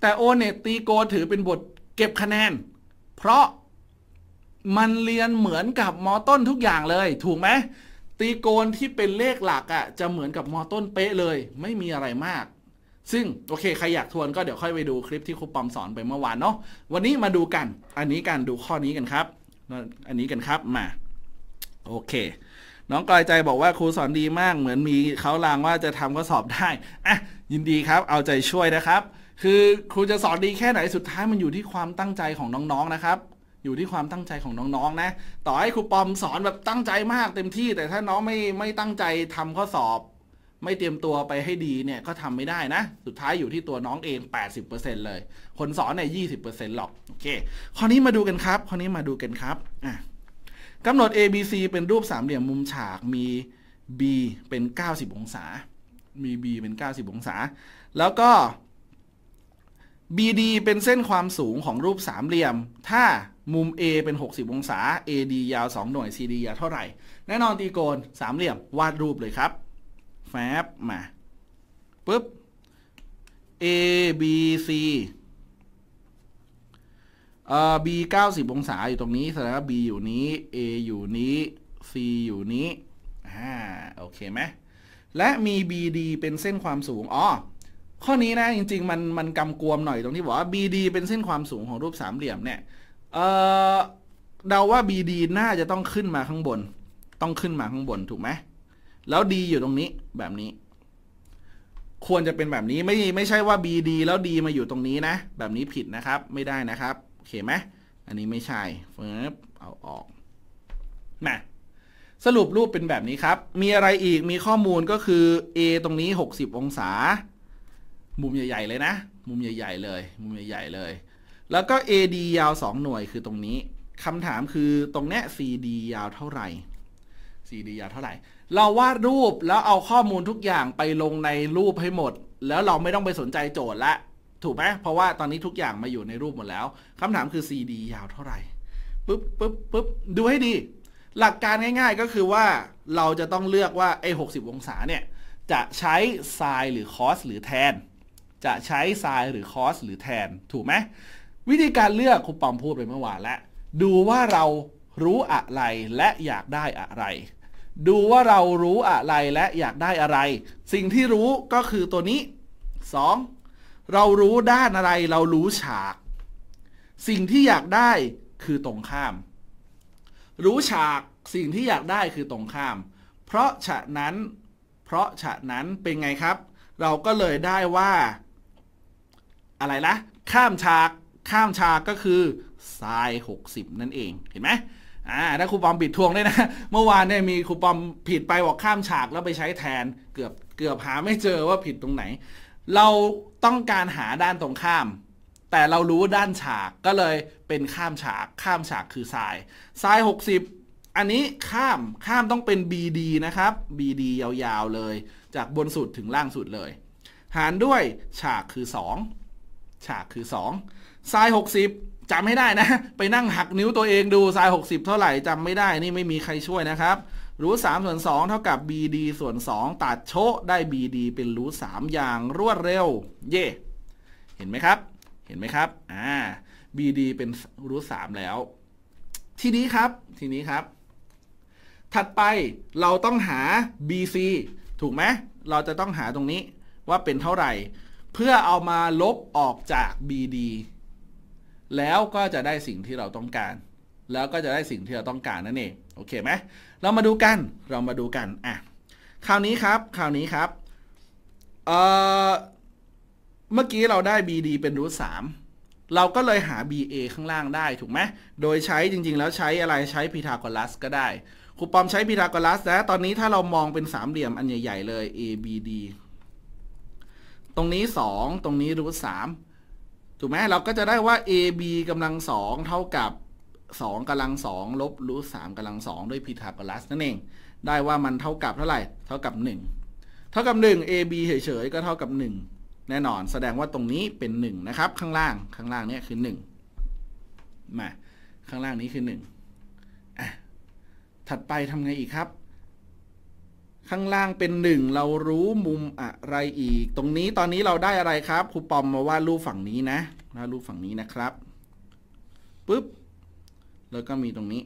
แต่โอเนตตีโกนถือเป็นบทเก็บคะแนน เพราะมันเรียนเหมือนกับมอต้นทุกอย่างเลย ถูกไหมตีโกนที่เป็นเลขหลักอะ่ะจะเหมือนกับมอต้นเป๊ะเลย ไม่มีอะไรมาก ซึ่งโอเคใครอยากทวนก็เดี๋ยวค่อยไปดูคลิปที่ครูปอมสอนไปเมื่อวานเนาะวันนี้มาดูกัน อันนี้กันดูข้อนี้กันครับ อันนี้กันครับมา โอเค น้องกลอยใจบอกว่าครูสอนดีมาก เหมือนมีเขาลางว่าจะทำก็สอบได้อ่ะยินดีครับเอาใจช่วยนะครับ คือครูจะสอนดีแค่ไหนสุดท้ายมันอยู่ที่ความตั้งใจของน้องๆนนะครับอยู่ที่ความตั้งใจของน้อง ๆ นะ ต่อให้ครูปอมสอนแบบตั้งใจมากเต็มที่ แต่ถ้าน้องไม่ไม่ตั้งใจทำข้อสอบ ไม่เตรียมตัวไปให้ดีเนี่ย ก็ทำไม่ได้นะ สุดท้ายอยู่ที่ตัวน้องเอง 80%เลย คนสอนเนี่ยยีหรอก โอเคข้อนี้มาดูกันครับข้อนี้มาดูกันครับอ่ะกำหนด A B C เป็นรูปสามเหลี่ยมมุมฉาก มี B เป็น 90 องศา มี B เป็น 90 องศา แล้วก็ BD เป็นเส้นความสูงของรูปสามเหลี่ยม ถ้ามุม A เป็น 60 องศา AD ยาว 2 หน่วย CD ยาวเท่าไหร่ แน่นอนตีโกนสามเหลี่ยม วาดรูปเลยครับ แฟบมาปุ๊บ ABC เอ่อ B 90 องศาอยู่ตรงนี้ แสดงว่า B อยู่นี้ A อยู่นี้ C อยู่นี้ อ่า โอเคไหม และมี BD เป็นเส้นความสูง อ๋อ ข้อนี้นะ จริงๆมันมันกำกวมหน่อยตรงที่บอกว่า BD เป็นเส้นความสูงของรูปสามเหลี่ยมเนี่ยเดาว่าบีดีน่าจะต้องขึ้นมาข้างบน ต้องขึ้นมาข้างบนถูกไหม แล้วดีอยู่ตรงนี้แบบนี้ ควรจะเป็นแบบนี้ไม่ไม่ใช่ว่า BD แล้วดีมาอยู่ตรงนี้นะ แบบนี้ผิดนะครับ ไม่ได้นะครับโอเคไหมอันนี้ไม่ใช่เฟิร์บเอาออกนะสรุปรูปเป็นแบบนี้ครับ มีอะไรอีก มีข้อมูลก็คือ A ตรงนี้ 60 องศา มุมใหญ่ๆเลยนะ มุมใหญ่ๆเลย มุมใหญ่ๆเลยแล้วก็ AD ยาว 2 หน่วยคือตรงนี้ คำถามคือตรงเนี้ย CD ยาวเท่าไหร่ CD ยาวเท่าไหร่ เราวาดรูปแล้วเอาข้อมูลทุกอย่างไปลงในรูปให้หมด แล้วเราไม่ต้องไปสนใจโจทย์ละ ถูกไหมเพราะว่าตอนนี้ทุกอย่างมาอยู่ในรูปหมดแล้ว คำถามคือ CD ยาวเท่าไหร่ ปึ๊บปึ๊บปึ๊บดูให้ดี หลักการง่ายๆก็คือว่าเราจะต้องเลือกว่าไอ้หกสิบองศาเนี่ย จะใช้ไซน์หรือคอสหรือแทน จะใช้ไซน์หรือคอสหรือแทน ถูกไหมวิธีการเลือกครูปอมพูดไปเมื่อวานแล้วดูว่าเรารู้อะไรและอยากได้อะไร ดูว่าเรารู้อะไรและอยากได้อะไร สิ่งที่รู้ก็คือตัวนี้ 2. เรารู้ด้านอะไรเรารู้ฉาก สิ่งที่อยากได้คือตรงข้าม รู้ฉากสิ่งที่อยากได้คือตรงข้าม เพราะฉะนั้น เพราะฉะนั้นเป็นไงครับ เราก็เลยได้ว่า อะไรนะข้ามฉากข้ามฉากก็คือทราย60 นั่นเอง เห็นไหมอ่าถ้าครูปอมผิดทวงด้ยนะ เมื่อวานเนี่ยมีครูปอมผิดไปบอกข้ามฉากแล้วไปใช้แทน เกือบเกือบหาไม่เจอว่าผิดตรงไหน เราต้องการหาด้านตรงข้าม แต่เรารู้ด้านฉากก็เลยเป็นข้ามฉาก ข้ามฉากคือทรายทราย 60 อันนี้ข้าม ข้ามต้องเป็น BD นะครับ BD ยาวๆเลย จากบนสุดถึงล่างสุดเลย หารด้วยฉากคือ 2 ฉากคือ2ทรายหกสิบจำไม่ได้นะ ไปนั่งหักนิ้วตัวเองดูทรายหกสิบเท่าไหร่จำไม่ได้นี่ไม่มีใครช่วยนะครับ รูทสามส่วนสองเท่ากับ BD ส่วนสองตัดโชะได้ BD เป็นรูทสามอย่างรวดเร็ว เย่เห็นไหมครับ เห็นไหมครับอ่า BD เป็นรูทสามแล้ว ทีนี้ครับ ทีนี้ครับ ถัดไปเราต้องหา BC ถูกไหม เราจะต้องหาตรงนี้ว่าเป็นเท่าไหร่ เพื่อเอามาลบออกจาก BD แล้วก็จะได้สิ่งที่เราต้องการ แล้วก็จะได้สิ่งที่เราต้องการนั่นเอง โอเคไหมเรามาดูกัน เรามาดูกัน อ่ะ คราวนี้ครับ คราวนี้ครับเอ่อเมื่อกี้เราได้ BD เป็นรูทสามเราก็เลยหา BA ข้างล่างได้ถูกไหมโดยใช้จริงๆแล้วใช้อะไรใช้พีทาโกรัส ก็ได้ ครูปอมใช้พีทาโกรัสนะ ตอนนี้ถ้าเรามองเป็นสามเหลี่ยมอันใหญ่ๆเลย ABD ตรงนี้ 2 ตรงนี้รูทสามถูกไหมเราก็จะได้ว่า ab กำลังสองเท่ากับ2กำลังสองลบรูทสามกำลังสองด้วยพีทาโกรัส นั่นเอง ได้ว่ามันเท่ากับเท่าไหร่เท่ากับ 1 เท่ากับ 1 ab เฉยๆก็เท่ากับ 1 แน่นอน แสดงว่าตรงนี้เป็น1นะครับข้างล่างข้างล่างนี้คือ1มาข้างล่างนี้คือ1อ่ะถัดไปทำไงอีกครับข้างล่างเป็นหนึ่งเรารู้มุมอะไรอีก ตรงนี้ตอนนี้เราได้อะไรครับครูปอมมาวาดรูปฝั่งนี้นะวาดรูปฝั่งนี้นะครับปุ๊บแล้วก็มีตรงนี้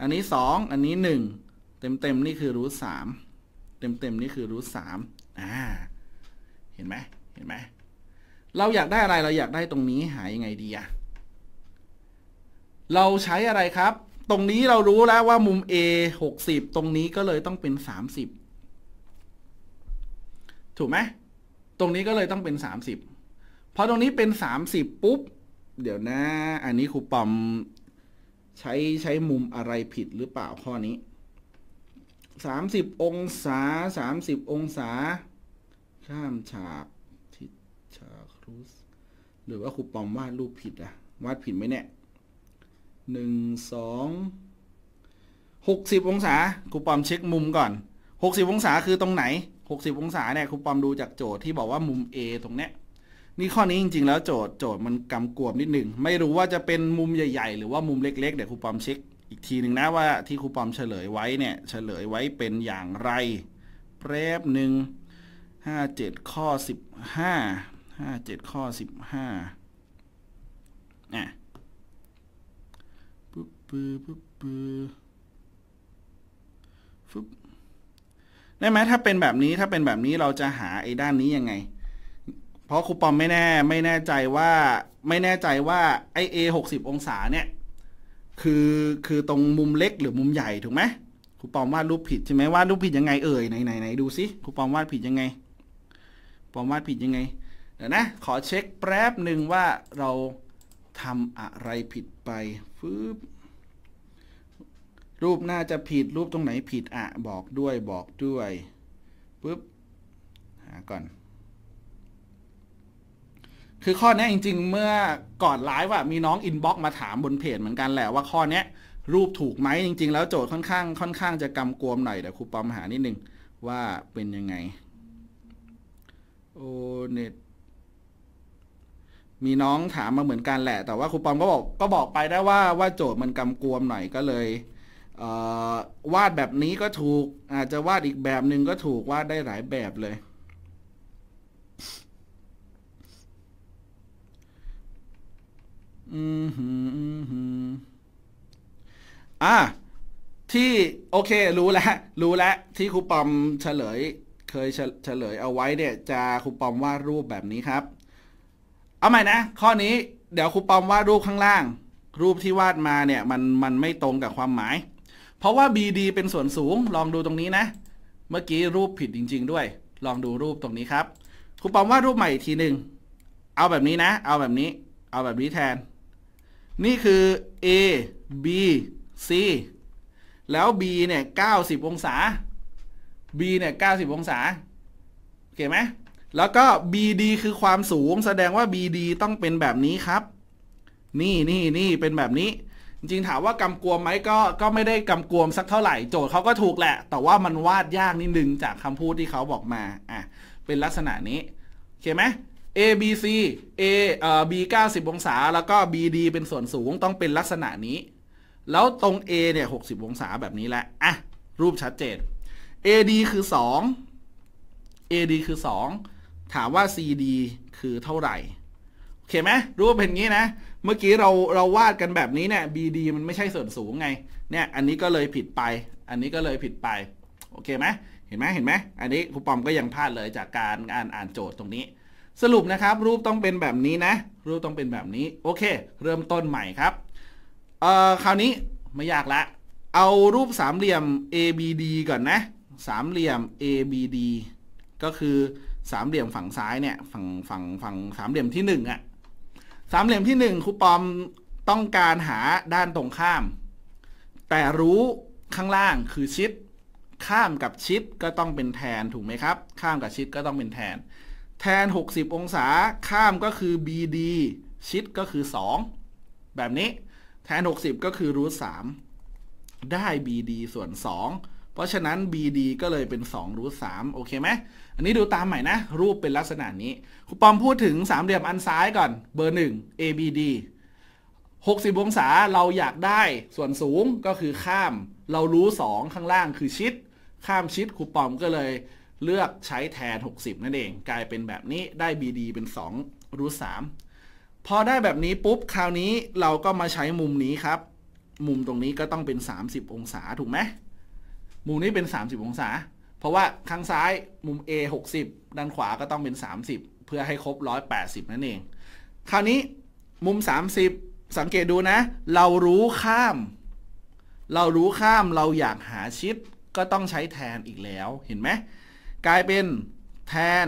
อันนี้ 2 อันนี้ 1 เต็มเต็มนี่คือรูทสามเต็มเต็มนี่คือรูทสามอ่าเห็นไหมเห็นไหมเราอยากได้อะไรเราอยากได้ตรงนี้หายยังไงดีอะเราใช้อะไรครับ ตรงนี้เรารู้แล้วว่ามุม A 60 ตรงนี้ก็เลยต้องเป็น 30ถูกไหมตรงนี้ก็เลยต้องเป็น 30พอตรงนี้เป็น 30 ปุ๊บ เดี๋ยวนะ อันนี้ครูปอม ใช้ใช้มุมอะไรผิดหรือเปล่าข้อนี้ 30 องศา 30 องศา ข้ามฉากทิศฉากครูสหรือว่าครูปอมวาดรูปผิดอะวาดผิดไหมเนี่ยหนึ่งสองหกสิบองศา ครูปอมเช็คมุมก่อนหกสิบองศาคือตรงไหน60องศาเนี่ยครูปอมดูจากโจทย์ที่บอกว่ามุม A ตรงเนี้ยนี่ข้อนี้จริงๆ แล้วโจทย์โจทย์มันกำกวมนิดหนึ่ง ไม่รู้ว่าจะเป็นมุมใหญ่ๆ หรือว่า มุมเล็กๆ เดี๋ยวครูปอมเช็ค อีกทีหนึ่งนะ ว่าที่ครูปอมเฉลยไว้เนี่ย เฉลยไว้เป็นอย่างไรแป๊บหนึ่ง57 ข้อ 15 57 ข้อ 15นะปึ๊บปึ๊บปึ๊บได้ไหมถ้าเป็นแบบนี้ถ้าเป็นแบบนี้เราจะหาไอ้ด้านนี้ยังไง เพราะครูปอมไม่แน่ไม่แน่ใจว่าไม่แน่ใจว่าไอเอหกสิบองศาเนี่ยคือคือตรงมุมเล็กหรือมุมใหญ่ถูกไหมครูปอมวาดรูปผิดใช่ไหมวาดรูปผิดยังไงเอ่ยไหนไหนไหนดูสิครูปอมวาดผิดยังไงปอมวาดผิดยังไงเดี๋ยวนะขอเช็คแป๊บหนึ่งว่าเราทำอะไรผิดไปฟึบรูปน่าจะผิดรูปตรงไหนผิดอ่ะบอกด้วยบอกด้วยปุ๊บ หาก่อน คือข้อนี้จริงๆเมื่อก่อนไลฟ์ว่ามีน้องอินบ็อกมาถามบนเพจเหมือนกันแหละว่าข้อนี้รูปถูกไหมจริงๆ แล้วโจทย์ค่อนข้างค่อนข้างจะกำกวมหน่อยเดี๋ยวครูปอมหานิดนึงว่าเป็นยังไงโอเน็ตมีน้องถามมาเหมือนกันแหละแต่ว่าครูปอมก็บอก ก็บอกไปได้ว่าว่าโจทย์มันกำกวมหน่อยก็เลยวาดแบบนี้ก็ถูกอาจจะวาดอีกแบบหนึ่งก็ถูกวาดได้หลายแบบเลย อืมฮึอืมฮึอ่ะที่ โอเครู้แล้วรู้แล้วที่ครูปอมเฉลยเคยเฉลยเอาไว้เนี่ยจะครูปอมวาด รูปแบบนี้ครับ เอาใหม่นะ ข้อนี้เดี๋ยวครูปอมวาดรูปข้างล่าง รูปที่วาดมาเนี่ยมันมันไม่ตรงกับความหมายเพราะว่า BD เป็นส่วนสูงลองดูตรงนี้นะ เมื่อกี้รูปผิดจริงๆด้วย ลองดูรูปตรงนี้ครับ ครูปอมว่ารูปใหม่อีกทีหนึ่งเอาแบบนี้นะ เอาแบบนี้ เอาแบบนี้แทน นี่คือ A B C แล้ว B เนี่ย 90 องศา B เนี่ย 90 องศาโอเคไหมแล้วก็ BD คือความสูง แสดงว่า BD ต้องเป็นแบบนี้ครับ นี่นี่นี่เป็นแบบนี้จริงถามว่ากำกวมไหมก็ก็ไม่ได้กำกวมสักเท่าไหร่โจทย์เขาก็ถูกแหละ แต่ว่ามันวาดยากนิดนึงจากคำพูดที่เขาบอกมาอ่ะเป็นลักษณะนี้ โอเคไหม A B C A เอ่อ B 90 องศาแล้วก็ B D เป็นส่วนสูงต้องเป็นลักษณะนี้ แล้วตรง A เนี่ย 60 องศาแบบนี้แหละ อ่ะ รูปชัดเจน A D คือ 2 A D คือ 2 ถามว่า C D คือเท่าไหร่โอเคไหมรูปเป็นงี้นะเมื่อกี้เราเราวาดกันแบบนี้เนี่ย BD มันไม่ใช่ส่วนสูงไง เนี่ย อันนี้ก็เลยผิดไป อันนี้ก็เลยผิดไป โอเคไหมเห็นไหมเห็นไหม อันนี้ครูปอมก็ยังพลาดเลยจากการอ่านอ่านโจทย์ตรงนี้ สรุปนะครับรูปต้องเป็นแบบนี้นะ รูปต้องเป็นแบบนี้ โอเค เริ่มต้นใหม่ครับเอ่อคราวนี้ไม่ยากละ เอารูปสามเหลี่ยม ABD ก่อนนะ สามเหลี่ยม ABD ก็คือสามเหลี่ยมฝั่งซ้ายเนี่ย ฝั่งฝั่งฝั่งสามเหลี่ยมที่1อะ่ะสามเหลี่ยมที่หนึ่งครูปอมต้องการหาด้านตรงข้าม แต่รู้ข้างล่างคือชิด ข้ามกับชิดก็ต้องเป็นแทนถูกไหมครับ ข้ามกับชิดก็ต้องเป็นแทน แทน 60 องศาข้ามก็คือ BD ชิดก็คือ 2 แบบนี้แทน 60 ก็คือรูทสามได้ BD ส่วน 2 เพราะฉะนั้น BD ก็เลยเป็น2รูทสามโอเคไหมันนี้ดูตามใหม่นะ รูปเป็นลักษณะนี้ครูปอมพูดถึงสามเหลี่ยมอันซ้ายก่อน เบอร์ 1 ABD 60 องศาเราอยากได้ส่วนสูงก็คือข้าม เรารู้ 2 ข้างล่างคือชิด ข้ามชิดครูปอมก็เลยเลือกใช้แทน 60 นั่นเองกลายเป็นแบบนี้ได้ BD เป็น 2 รูา3พอได้แบบนี้ปุ๊บคราวนี้เราก็มาใช้มุมนี้ครับ มุมตรงนี้ก็ต้องเป็น 30 องศาถูกไหมมุมนี้เป็น 30 องศาเพราะว่าข้างซ้ายมุม A 60ด้านขวาก็ต้องเป็น 30 เพื่อให้ครบ180นั่นเองคราวนี้มุม 30 สังเกตดูนะ เรารู้ข้าม เรารู้ข้ามเราอยากหาชิดก็ต้องใช้แทนอีกแล้วเห็นไหมกลายเป็นแทน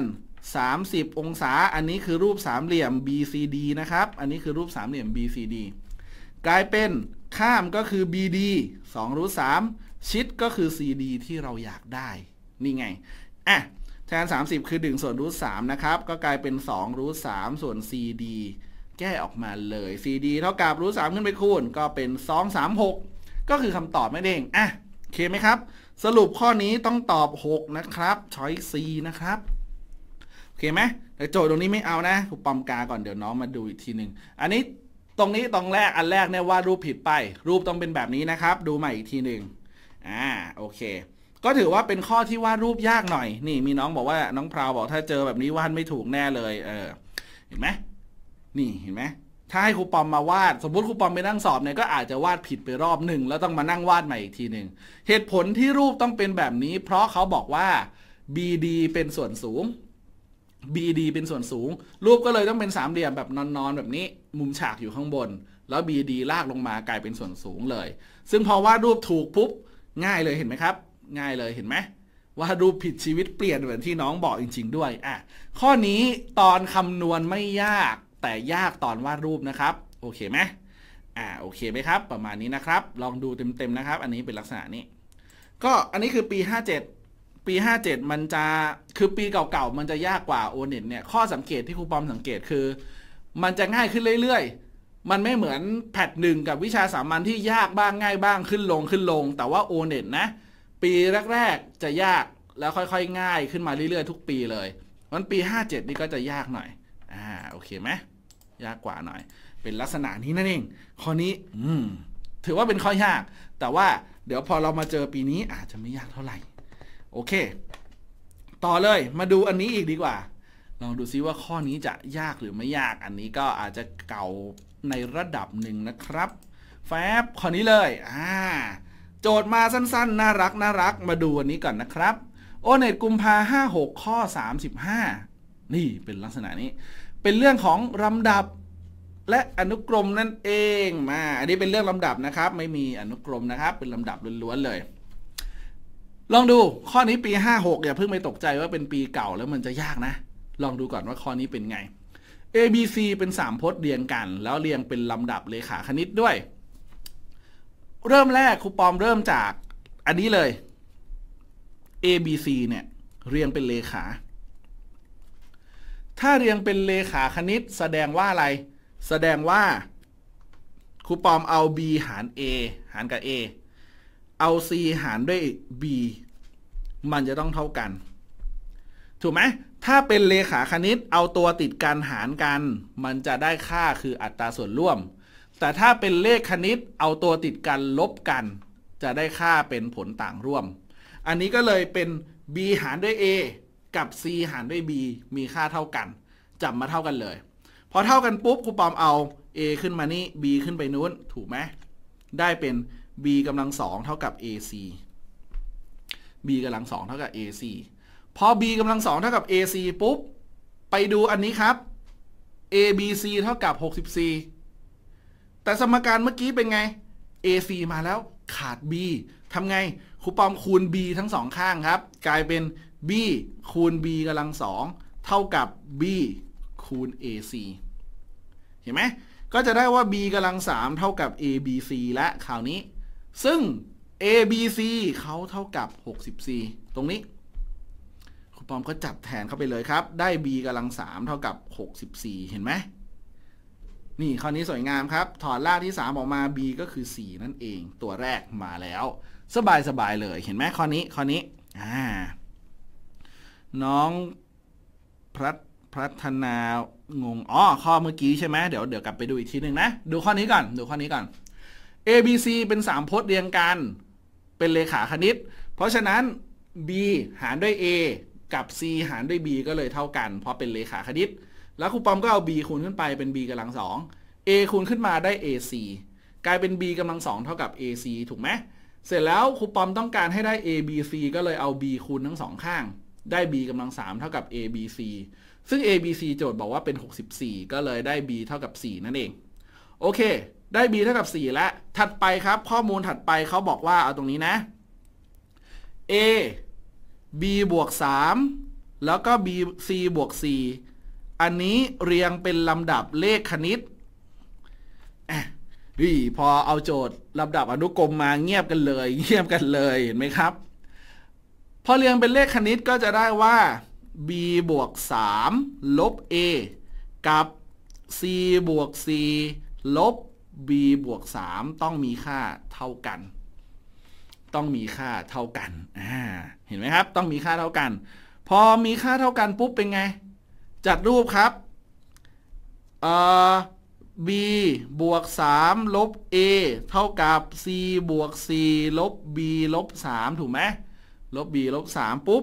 30 องศาอันนี้คือรูปสามเหลี่ยม BCD นะครับอันนี้คือรูปสามเหลี่ยม BCD กลายเป็นข้ามก็คือ BD 2รูท3ชิดก็คือ CD ที่เราอยากได้นี่ไง อ่ะแทน 30 คือ1ส่วนรูท3นะครับ ก็กลายเป็น2รูท3ส่วน cd แก้ออกมาเลย cd เท่ากับรูท3ขึ้นไปคูณ ก็เป็น 2 3 6 ก็คือคำตอบไม่เด้งอ่ะ โอเคไหมครับ สรุปข้อนี้ต้องตอบ 6 นะครับ ช้อย c นะครับ โอเคไหมแต่โจทย์ตรงนี้ไม่เอานะครูปอมกา ก่อน เดี๋ยวน้องมาดูอีกทีหนึ่งอันนี้ตรงนี้ ตรงแรก อันแรกเนี่ยวาดรูปผิดไป รูปต้องเป็นแบบนี้นะครับ ดูใหม่อีกทีหนึ่งอ่า โอเคก็ถือว่าเป็นข้อที่วาดรูปยากหน่อย นี่มีน้องบอกว่าน้องพราวบอกถ้าเจอแบบนี้วาดไม่ถูกแน่เลย เออ เห็นไหม นี่ เห็นไหมถ้าให้ครูปอมมาวาด สมมติครูปอมไปนั่งสอบเนี่ยก็อาจจะวาดผิดไปรอบหนึ่งแล้วต้องมานั่งวาดใหม่อีกทีหนึ่งเหตุผลที่รูปต้องเป็นแบบนี้ เพราะเขาบอกว่า BD เป็นส่วนสูง BD เป็นส่วนสูง รูปก็เลยต้องเป็นสามเหลี่ยมแบบนอนๆแบบนี้ มุมฉากอยู่ข้างบน แล้ว BD ลากลงมากลายเป็นส่วนสูงเลย ซึ่งพอวาด รูปถูกปุ๊บ ง่ายเลยเห็นไหมครับง่ายเลยเห็นไหมว่ารูปผิดชีวิตเปลี่ยนเหมือนที่น้องบอกจริง ๆ ด้วยอ่ะข้อนี้ตอนคำนวณไม่ยากแต่ยากตอนวาดรูปนะครับ โอเคไหมอ่าโอเคไหมครับ ประมาณนี้นะครับลองดูเต็มๆนะครับ อันนี้เป็นลักษณะนี้ ก็อันนี้คือปี 57 ปี 57 มันจะคือปีเก่าๆมันจะยากกว่าโอเน็ตเนี่ยข้อสังเกตที่ครูปอมสังเกตคือ มันจะง่ายขึ้นเรื่อยๆ มันไม่เหมือนแพทหนึ่งกับวิชาสามัญที่ยากบ้างง่ายบ้างขึ้นลงขึ้นลง แต่ว่าโอเน็ตนะปี แรก ๆจะยากแล้วค่อยๆง่าย ขึ้นมาเรื่อยๆทุกปีเลย วันปี57นี่ก็จะยากหน่อย อ่าโอเคไหมยากกว่าหน่อย เป็นลักษณะนี้นั่นเองข้อนี้ อืมถือว่าเป็นข้อยาก แต่ว่า เดี๋ยวพอเรามาเจอปีนี้ อาจจะไม่ยากเท่าไหร่ โอเค ต่อเลย มาดูอันนี้อีกดีกว่า ลองดูซิว่าข้อนี้จะยากหรือไม่ยากอันนี้ก็อาจจะเก่าในระดับหนึ่งนะครับแฟบข้อนี้เลย อ่าโจทย์มาสั้น ๆน่ารักน่ารักมาดูวันนี้ก่อนนะครับโอเน็ตกุมภา56 ข้อ 35 นี่เป็นลักษณะนี้ เป็นเรื่องของลำดับและอนุกรม นั่นเองมา อันนี้เป็นเรื่องลำดับ นะครับไม่มีอนุกรมนะครับเป็นลำดับล้วนๆ เลย ลองดูข้อนี้ปี 56 อย่าเพิ่งไปตกใจว่าเป็นปีเก่าแล้วมันจะยากนะ ลองดูก่อนว่าข้อนี้เป็นไง A B C เป็น 3พจน์เรียงกัน แล้วเรียงเป็นลำดับเลขาคณิตด้วยเริ่มแรกครูปอมเริ่มจากอันนี้เลย A B C เนี่ยเรียงเป็นเลขา ถ้าเรียงเป็นเลขาคณิตแสดงว่าอะไร แสดงว่าครูปอมเอา B หาร A หารกับ A เอา C หารด้วย B มันจะต้องเท่ากัน ถูกไหมถ้าเป็นเลขาคณิตเอาตัวติดกันหารกัน มันจะได้ค่าคืออัตราส่วนร่วมแต่ถ้าเป็นเลขคณิตเอาตัวติดกันลบกัน จะได้ค่าเป็นผลต่างร่วม อันนี้ก็เลยเป็น b หารด้วย a กับ c หารด้วย b มีค่าเท่ากันจับมาเท่ากันเลย พอเท่ากันปุ๊บครูปอมเอา a ขึ้นมานี่ b ขึ้นไปนู้นถูกไหมได้เป็น b กำลังสองเท่ากับ ac b กำลังสองเท่ากับ ac พอ b กำลังสองเท่ากับ ac ปุ๊บ ไปดูอันนี้ครับ abc เท่ากับ64แต่สมการเมื่อกี้เป็นไง AC มาแล้วขาด B ทำไงครูปอมคูณ B ทั้งสองข้างครับ กลายเป็น B คูณ B กำลังสองเท่ากับ B คูณ AC เห็นไหมก็จะได้ว่า B กำลังสามเท่ากับ ABC และคราวนี้ ซึ่ง ABC เขาเท่ากับ 64 ตรงนี้ครูปอมก็จับแทนเข้าไปเลยครับ ได้ B กำลังสามเท่ากับ 64 เห็นไหมนี่คราวนี้สวยงามครับ ถอดรากที่ 3 ออกมา b ก็คือ 4 นั่นเอง ตัวแรกมาแล้ว สบายสบายเลยเห็นไหมข้อนี้ข้อนี้อ่าน้องพระพัฒนา งง อ๋อข้อเมื่อกี้ใช่ไหมเดี๋ยวเดี๋ยวกลับไปดูอีกทีหนึ่งนะ ดูข้อนี้ก่อน ดูข้อนี้ก่อน A B C เป็น 3พจน์เรียงกัน เป็นเลขาคณิต เพราะฉะนั้น B หารด้วย A กับ C หารด้วย B ก็เลยเท่ากัน เพราะเป็นเลขาคณิตแล้วครูปอมก็เอา b คูณขึ้นไปเป็น b กำลังสอง a คูณขึ้นมาได้ ac กลายเป็น b กำลังสองเท่ากับ ac ถูกไหมเสร็จแล้วครูปอมต้องการให้ได้ abc ก็เลยเอา b คูณทั้งสองข้าง ได้ b กำลังสามเท่ากับ abc ซึ่ง abc โจทย์บอกว่าเป็น 64 ก็เลยได้ b เท่ากับ4นั่นเอง โอเค ได้ b เท่ากับ4แล้วถัดไปครับ ข้อมูลถัดไปเขาบอกว่าเอาตรงนี้นะ a b บวก3แล้วก็ b c บวก4อันนี้เรียงเป็นลำดับเลขคณิตดีพอเอาโจทย์ลำดับอนุกรมมาเงียบกันเลย เงียบกันเลยเห็นไหมครับ พอเรียงเป็นเลขคณิตก็จะได้ว่า b บวก 3 ลบ a กับ c บวก c ลบ b บวก 3 ต้องมีค่าเท่ากัน ต้องมีค่าเท่ากันเห็นไหมครับ ต้องมีค่าเท่ากัน พอมีค่าเท่ากันปุ๊บเป็นไงจัดรูปครับเอ่อ b บวก 3 ลบ a เท่ากับ c บวก 4 ลบ b ลบ 3 ถูกไหมลบ b ลบ 3 ปุ๊บ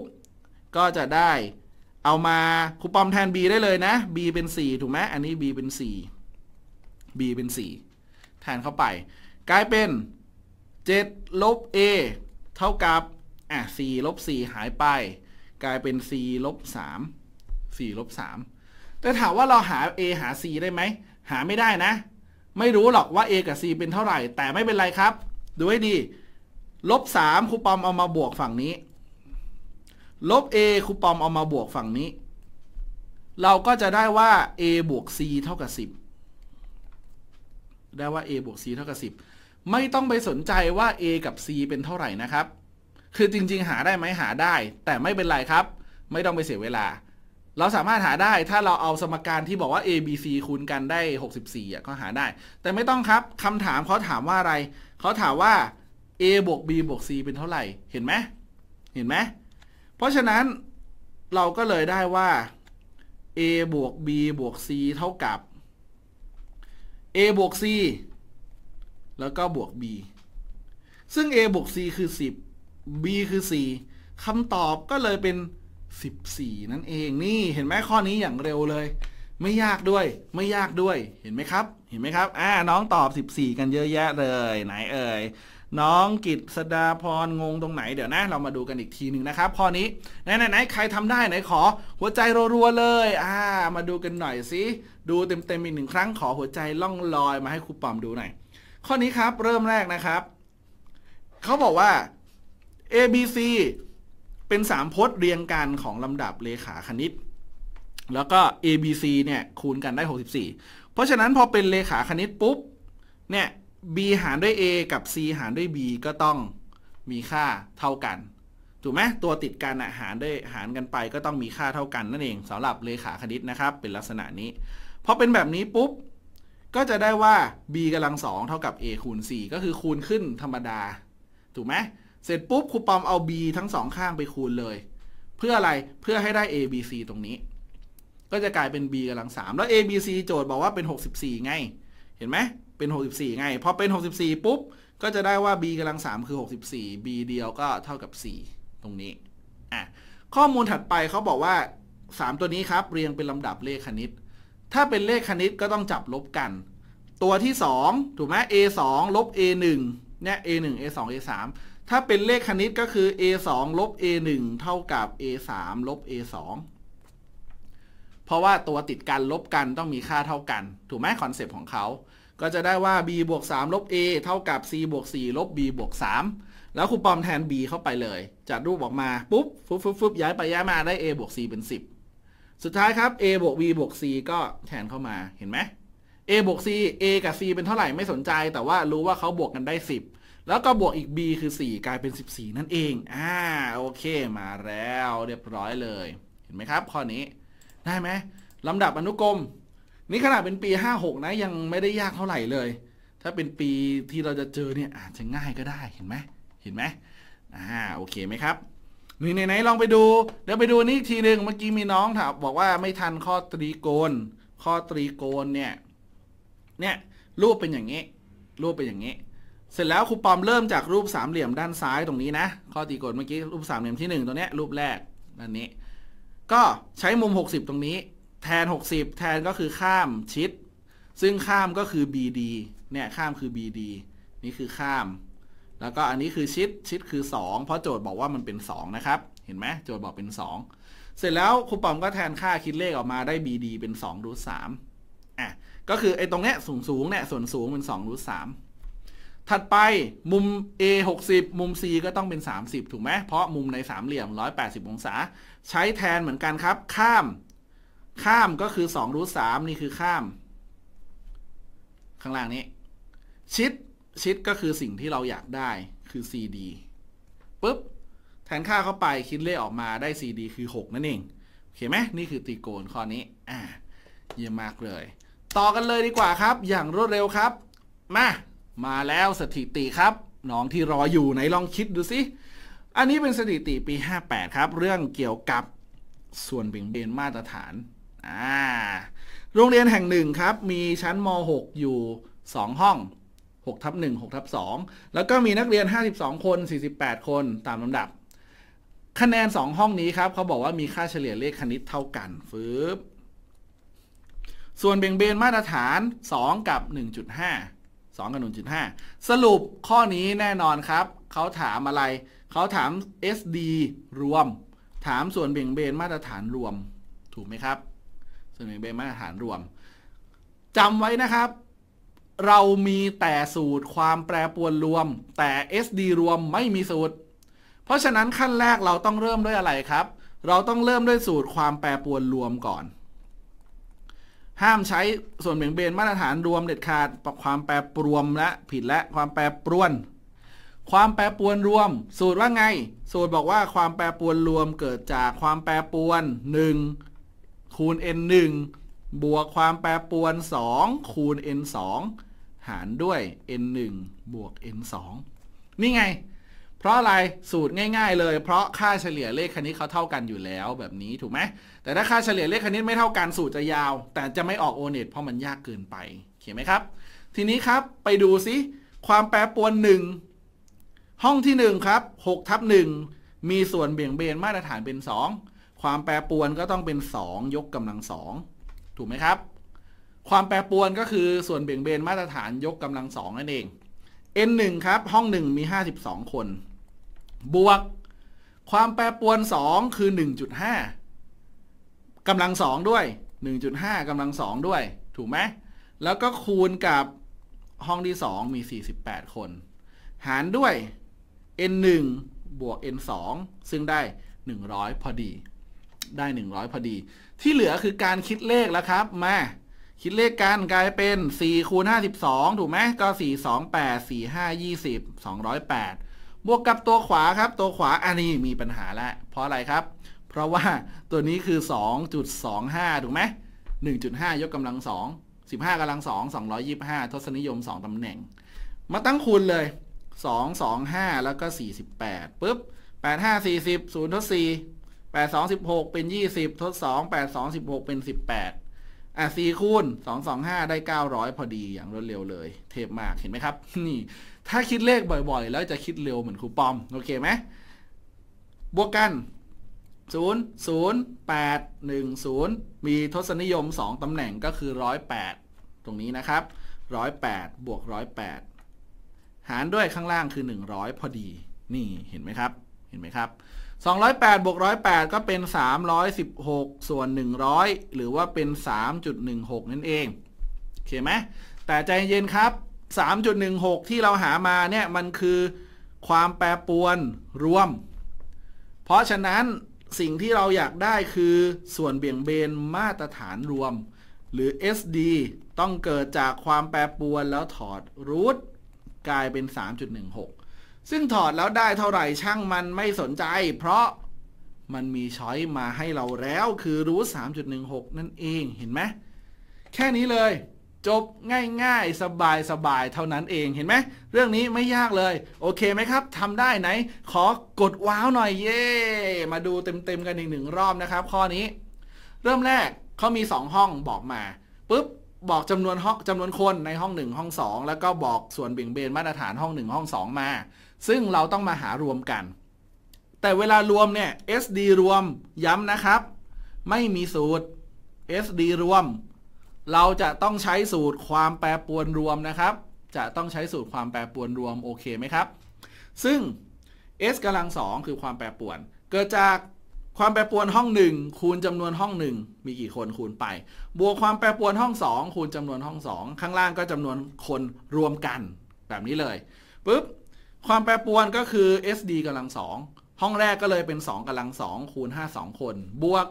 ก็จะได้เอามาคูปอมแทน b ได้เลยนะ b เป็น 4 ถูกไหม อันนี้ b เป็น 4 b เป็น 4 แทนเข้าไป กลายเป็น 7 ลบ a เท่ากับอ่ะ4ลบ 4 หายไปกลายเป็น c ลบ3 4ลบ3แต่ถามว่าเราหา a หา c ได้ไหม หาไม่ได้นะ ไม่รู้หรอกว่า a กับ c เป็นเท่าไหร่ แต่ไม่เป็นไรครับ ดูให้ดีลบ3ครูปอมเอามาบวกฝั่งนี้ ลบ a ครูปอมเอามาบวกฝั่งนี้ เราก็จะได้ว่า a บวก c เท่ากับ10 ได้ว่า a บวก c เท่ากับ10 ไม่ต้องไปสนใจว่า a กับ c เป็นเท่าไหร่นะครับ คือจริง ๆ หาได้ไหมหาได้ แต่ไม่เป็นไรครับ ไม่ต้องไปเสียเวลาเราสามารถหาได้ถ้าเราเอาสมการที่บอกว่า a b c คูณกันได้ 64 อ่ะก็หาได้ แต่ไม่ต้องครับคำถามเขาถามว่าอะไร เขาถามว่า a บวก b บวก c เป็นเท่าไหร่ เห็นไหม เห็นไหมเพราะฉะนั้นเราก็เลยได้ว่า a บวก b บวก c เท่ากับ a บวก c แล้วก็บวก b ซึ่ง a บวก c คือ 10 b คือ 4คำตอบก็เลยเป็น14 นั่นเองนี่เห็นไหมข้อนี้อย่างเร็วเลย ไม่ยากด้วย ไม่ยากด้วยเห็นไหมครับ เห็นไหมครับ อ่า น้องตอบ 14 กันเยอะแยะเลย ไหนเอ่ยน้องกิตสดาพรงงตรงไหนเดี๋ยวนะเรามาดูกันอีกทีหนึ่งนะครับข้อนี้ไหนไหนใครทำได้ไหนขอ หัวใจรัวๆเลย อ่า มาดูกันหน่อยสิดูเต็มๆอีกหนึ่งครั้งขอหัวใจล่องลอยมาให้ครูปอมดูหน่อยข้อนี้ครับเริ่มแรกนะครับเขาบอกว่า A B C เป็น 3พจน์เรียงกันของลำดับเลขาคณิต แล้วก็ a b c เนี่ยคูณกันได้ 64 เพราะฉะนั้นพอเป็นเลขาคณิตปุ๊บ เนี่ย b หารด้วย a กับ c หารด้วย b ก็ต้องมีค่าเท่ากัน ถูกไหมตัวติดกันอะหารด้วยหารกันไปก็ต้องมีค่าเท่ากันนั่นเองสำหรับเลขาคณิตนะครับ เป็นลักษณะนี้พอเป็นแบบนี้ปุ๊บ ก็จะได้ว่า b กำลังสองเท่ากับ a คูณ c ก็คือคูณขึ้นธรรมดา ถูกไหมเสร็จปุ๊บครูปอมเอา b ทั้งสองข้างไปคูณเลย เพื่ออะไรเพื่อให้ได้ a b c ตรงนี้ ก็จะกลายเป็น b กำลังสามแล้ว a b c โจทย์บอกว่าเป็น 64 ไง เห็นไหมเป็น 64 ไงพอเป็น 64 ปุ๊บ ก็จะได้ว่า b กำลังสามคือ 64 b เดียวก็เท่ากับ 4 ตรงนี้อ่ะข้อมูลถัดไปเขาบอกว่า 3 ตัวนี้ครับเรียงเป็นลำดับเลขคณิต ถ้าเป็นเลขคณิตก็ต้องจับลบกัน ตัวที่ 2ถูกไหม a 2ลบ a 1เนี่ย a 1 a 2 a 3ถ้าเป็นเลขคณิตก็คือ a 2ลบ a 1เท่ากับ a 3ลบ a 2เพราะว่าตัวติดกัน ลบกันต้องมีค่าเท่ากัน ถูกไหมคอนเซปต์ของเขา ก็จะได้ว่า b บวก3ลบ a เท่ากับ c บวก4ลบ b บวก3แล้วครูปอมแทน b เข้าไปเลย จัดรูปออกมาปุ๊บฟุบฟุบฟุบย้ายไปย้ายมาได้ a บวก c เป็น 10 สุดท้ายครับ a บวก b บวก c ก็แทนเข้ามาเห็นไหม a บวก c a กับ c เป็นเท่าไหร่ไม่สนใจ แต่ว่ารู้ว่าเขาบวกกันได้ 10แล้วก็บวกอีก b คือ 4 กลายเป็น 14 นั่นเอง อ่า โอเค มาแล้วเรียบร้อยเลย เห็นไหมครับ ข้อนี้ ได้ไหมลำดับอนุกรมนี่ขนาดเป็นปี 56นะยังไม่ได้ยากเท่าไหร่เลย ถ้าเป็นปีที่เราจะเจอเนี่ยอาจจะง่ายก็ได้ เห็นไหมเห็นไหมอ่า โอเคไหมครับนี่ไหนๆลองไปดู เดี๋ยวไปดูนี่อีกทีหนึ่งเมื่อกี้มีน้องถามบอกว่าไม่ทันข้อตรีโกณ ข้อตรีโกณเนี่ย เนี่ยรูปเป็นอย่างนี้ รูปเป็นอย่างนี้เสร็จแล้วครูปอมเริ่มจากรูปสามเหลี่ยมด้านซ้ายตรงนี้นะข้อตีกฎเมื่อกี้รูปสามเหลี่ยมที่ 1ตัวเนี้ยรูปแรกอันนี้ ก็ใช้มุม 60 ตรงนี้ แทน 60 แทนก็คือข้ามชิด ซึ่งข้ามก็คือ BD เนี่ยข้ามคือ BD นี่คือข้าม แล้วก็อันนี้คือชิดชิดคือ 2 เพราะโจทย์บอกว่ามันเป็น 2 นะครับ เห็นไหมโจทย์บอกเป็น 2 เสร็จแล้วครูปอมก็แทนค่าคิดเลขออกมาได้ BD เป็น2รูทสามอ่ะก็คือไอ้ตรงเนี้ยสูงสูงเนี่ยส่วนสูงเป็น2รูทสามถัดไปมุม A 60 มุม C ก็ต้องเป็น 30 ถูกไหมเพราะมุมในสามเหลี่ยม 180 องศา ใช้แทนเหมือนกันครับ ข้าม ข้ามก็คือ 2 รูท3นี่คือข้าม ข้างล่างนี้ ชิดชิดก็คือสิ่งที่เราอยากได้คือ CD ปุ๊บแทนค่าเข้าไปคิดเลขออกมาได้ CD คือ 6 นั่นเอง โอเคไหมนี่คือตรีโกณข้อนี้อ่าเยี่ยมมากเลย ต่อกันเลยดีกว่าครับอย่างรวดเร็วครับมามาแล้วสถิติครับน้องที่รออยู่ไหนลองคิดดูสิอันนี้เป็นสถิติปี 58 ครับ เรื่องเกี่ยวกับส่วนเบี่ยงเบนมาตรฐาน อ่าโรงเรียนแห่งหนึ่งครับมีชั้นม .6 อยู่ 2 ห้อง 6ทับ1 6ทับ2แล้วก็มีนักเรียน 52 คน 48 คนตามลำดับ คะแนน 2 ห้องนี้ครับ เขาบอกว่ามีค่าเฉลี่ยเลขคณิตเท่ากันฟืบส่วนเบี่ยงเบนมาตรฐาน 2 กับ 1.5 2กับ0.5สรุปข้อนี้แน่นอนครับ เขาถามอะไรเขาถาม SD รวม ถามส่วนเบี่ยงเบนมาตรฐานรวมถูกไหมครับ ส่วนเบี่ยงเบนมาตรฐานรวมจำไว้นะครับ เรามีแต่สูตรความแปรปรวนรวม แต่ SD รวมไม่มีสูตร เพราะฉะนั้นขั้นแรกเราต้องเริ่มด้วยอะไรครับ เราต้องเริ่มด้วยสูตรความแปรปรวนรวมก่อนห้ามใช้ส่วนเบี่ยงเบนมาตรฐานรวมเด็ดขาดรความแปรปรวนและผิดและความแปรปรวน ความแปรปรวนรวม สูตรว่าไงสูตรบอกว่าความแปรปรวนรวมเกิดจากความแปรปรวน 1 คูณ n 1บวกความแปรปรวน 2 คูณ n 2หารด้วย n 1บวก n 2นี่ไงเพราะอะไร สูตรง่ายๆ เลย เพราะค่าเฉลี่ยเลขคณิตเขาเท่ากันอยู่แล้วแบบนี้ถูกไหมแต่ถ้าค่าเฉลี่ยเลขคณิตไม่เท่ากันสูตรจะยาว แต่จะไม่ออกโอเน็ตเพราะมันยากเกินไปเขียนไหมครับ ทีนี้ครับไปดูซิความแปรปรวนหนึ่งห้องที่1ครับ6ทับ1มีส่วนเบี่ยงเบนมาตรฐานเป็น 2 ความแปรปรวนก็ต้องเป็น 2 ยกกำลัง 2 ถูกไหมครับ ความแปรปรวนก็คือส่วนเบี่ยงเบนมาตรฐานยกกำลัง2นั่นเอง n 1ครับ ห้อง1มี52 คนบวก ความแปรปรวน 2 คือ 1.5กำลัง 2 ด้วย 1.5 กำลังสองด้วย ถูกไหมแล้วก็คูณกับห้องที่2มี 48 คน หารด้วย n 1บวก n 2ซึ่งได้ 100 พอดี ได้ 100 พอดี ที่เหลือคือการคิดเลข แล้วครับ มา คิดเลขกันกลายเป็น 4 คูณ52 ถูกไหมก็ 4 2 8 4 5 20 208บวกกับตัวขวาครับตัวขวาอันนี้มีปัญหาแล้วเพราะอะไรครับ เพราะว่าตัวนี้คือ 2.25 ถูกไหม 1.5 ยกกำลัง 2 15กำลัง 2 225 ทศนิยม 2 ตำแหน่ง มาตั้งคูณเลย 2 2 5 แล้วก็ 48ปุ๊บ 8 5 40 0 ทด 4 8 2 16 เป็น 20 ทด 2 8 2 16 เป็น 18 อ่ะ 4คูณ2 2 5 ได้ 900 พอดี อย่างรวดเร็วเลย เทพมากเห็นไหมครับนี่ถ้าคิดเลขบ่อยๆ แล้วจะคิดเร็วเหมือนครูปอม โอเคไหมบวกกัน 0 0 8 1 0 มีทศนิยม 2 ตำแหน่งก็คือ 108 ตรงนี้นะครับ 108บวก108 หารด้วยข้างล่างคือ 100 พอดีนี่เห็นไหมครับเห็นไหมครับ 208บวก108 ก็เป็น 316 ส่วน 100 หรือว่าเป็น 3.16 นั่นเอง โอเคไหมแต่ใจเย็นครับ3.16 ที่เราหามาเนี่ย มันคือความแปรปรวนรวม เพราะฉะนั้นสิ่งที่เราอยากได้คือส่วนเบี่ยงเบนมาตรฐานรวม หรือ SD ต้องเกิดจากความแปรปรวนแล้วถอดรูทกลายเป็น 3.16 ซึ่งถอดแล้วได้เท่าไหร่ช่างมันไม่สนใจ เพราะมันมีช้อยมาให้เราแล้วคือรูท3.16 นั่นเองเห็นไหม แค่นี้เลยจบง่าย ๆ สบายสบายเท่านั้นเองเห็นไหม เรื่องนี้ไม่ยากเลย โอเคไหมครับทำได้ไหน ขอกดว้าวหน่อยเย่มาดูเต็ม ๆ กันอีกหนึ่งรอบนะครับ ข้อนี้ เริ่มแรกเขามี 2 ห้องบอกมาปุ๊บ บอกจำนวนห้องจำนวนคนในห้อง 1 ห้อง 2 แล้วก็บอกส่วนเบี่ยงเบนมาตรฐานห้อง1ห้อง 2 มา ซึ่งเราต้องมาหารวมกัน แต่เวลารวมเนี่ย SD รวมย้ำนะครับ ไม่มีสูตร SD รวมเราจะต้องใช้สูตรความแปรปรวนรวมนะครับ จะต้องใช้สูตรความแปรปรวนรวมโอเคไหมครับ ซึ่ง s กำลังสองคือความแปรปรวน เกิดจากความแปรปรวนห้องหนึ่งคูณจำนวนห้องหนึ่งมีกี่คนคูณไป บวกความแปรปรวนห้องสองคูณจำนวนห้องสองข้างล่างก็จำนวนคนรวมกัน แบบนี้เลยปุ๊บความแปรปรวนก็คือ sd กำลังสองห้องแรกก็เลยเป็น2กำลังสองคูณ5 2 คน บวก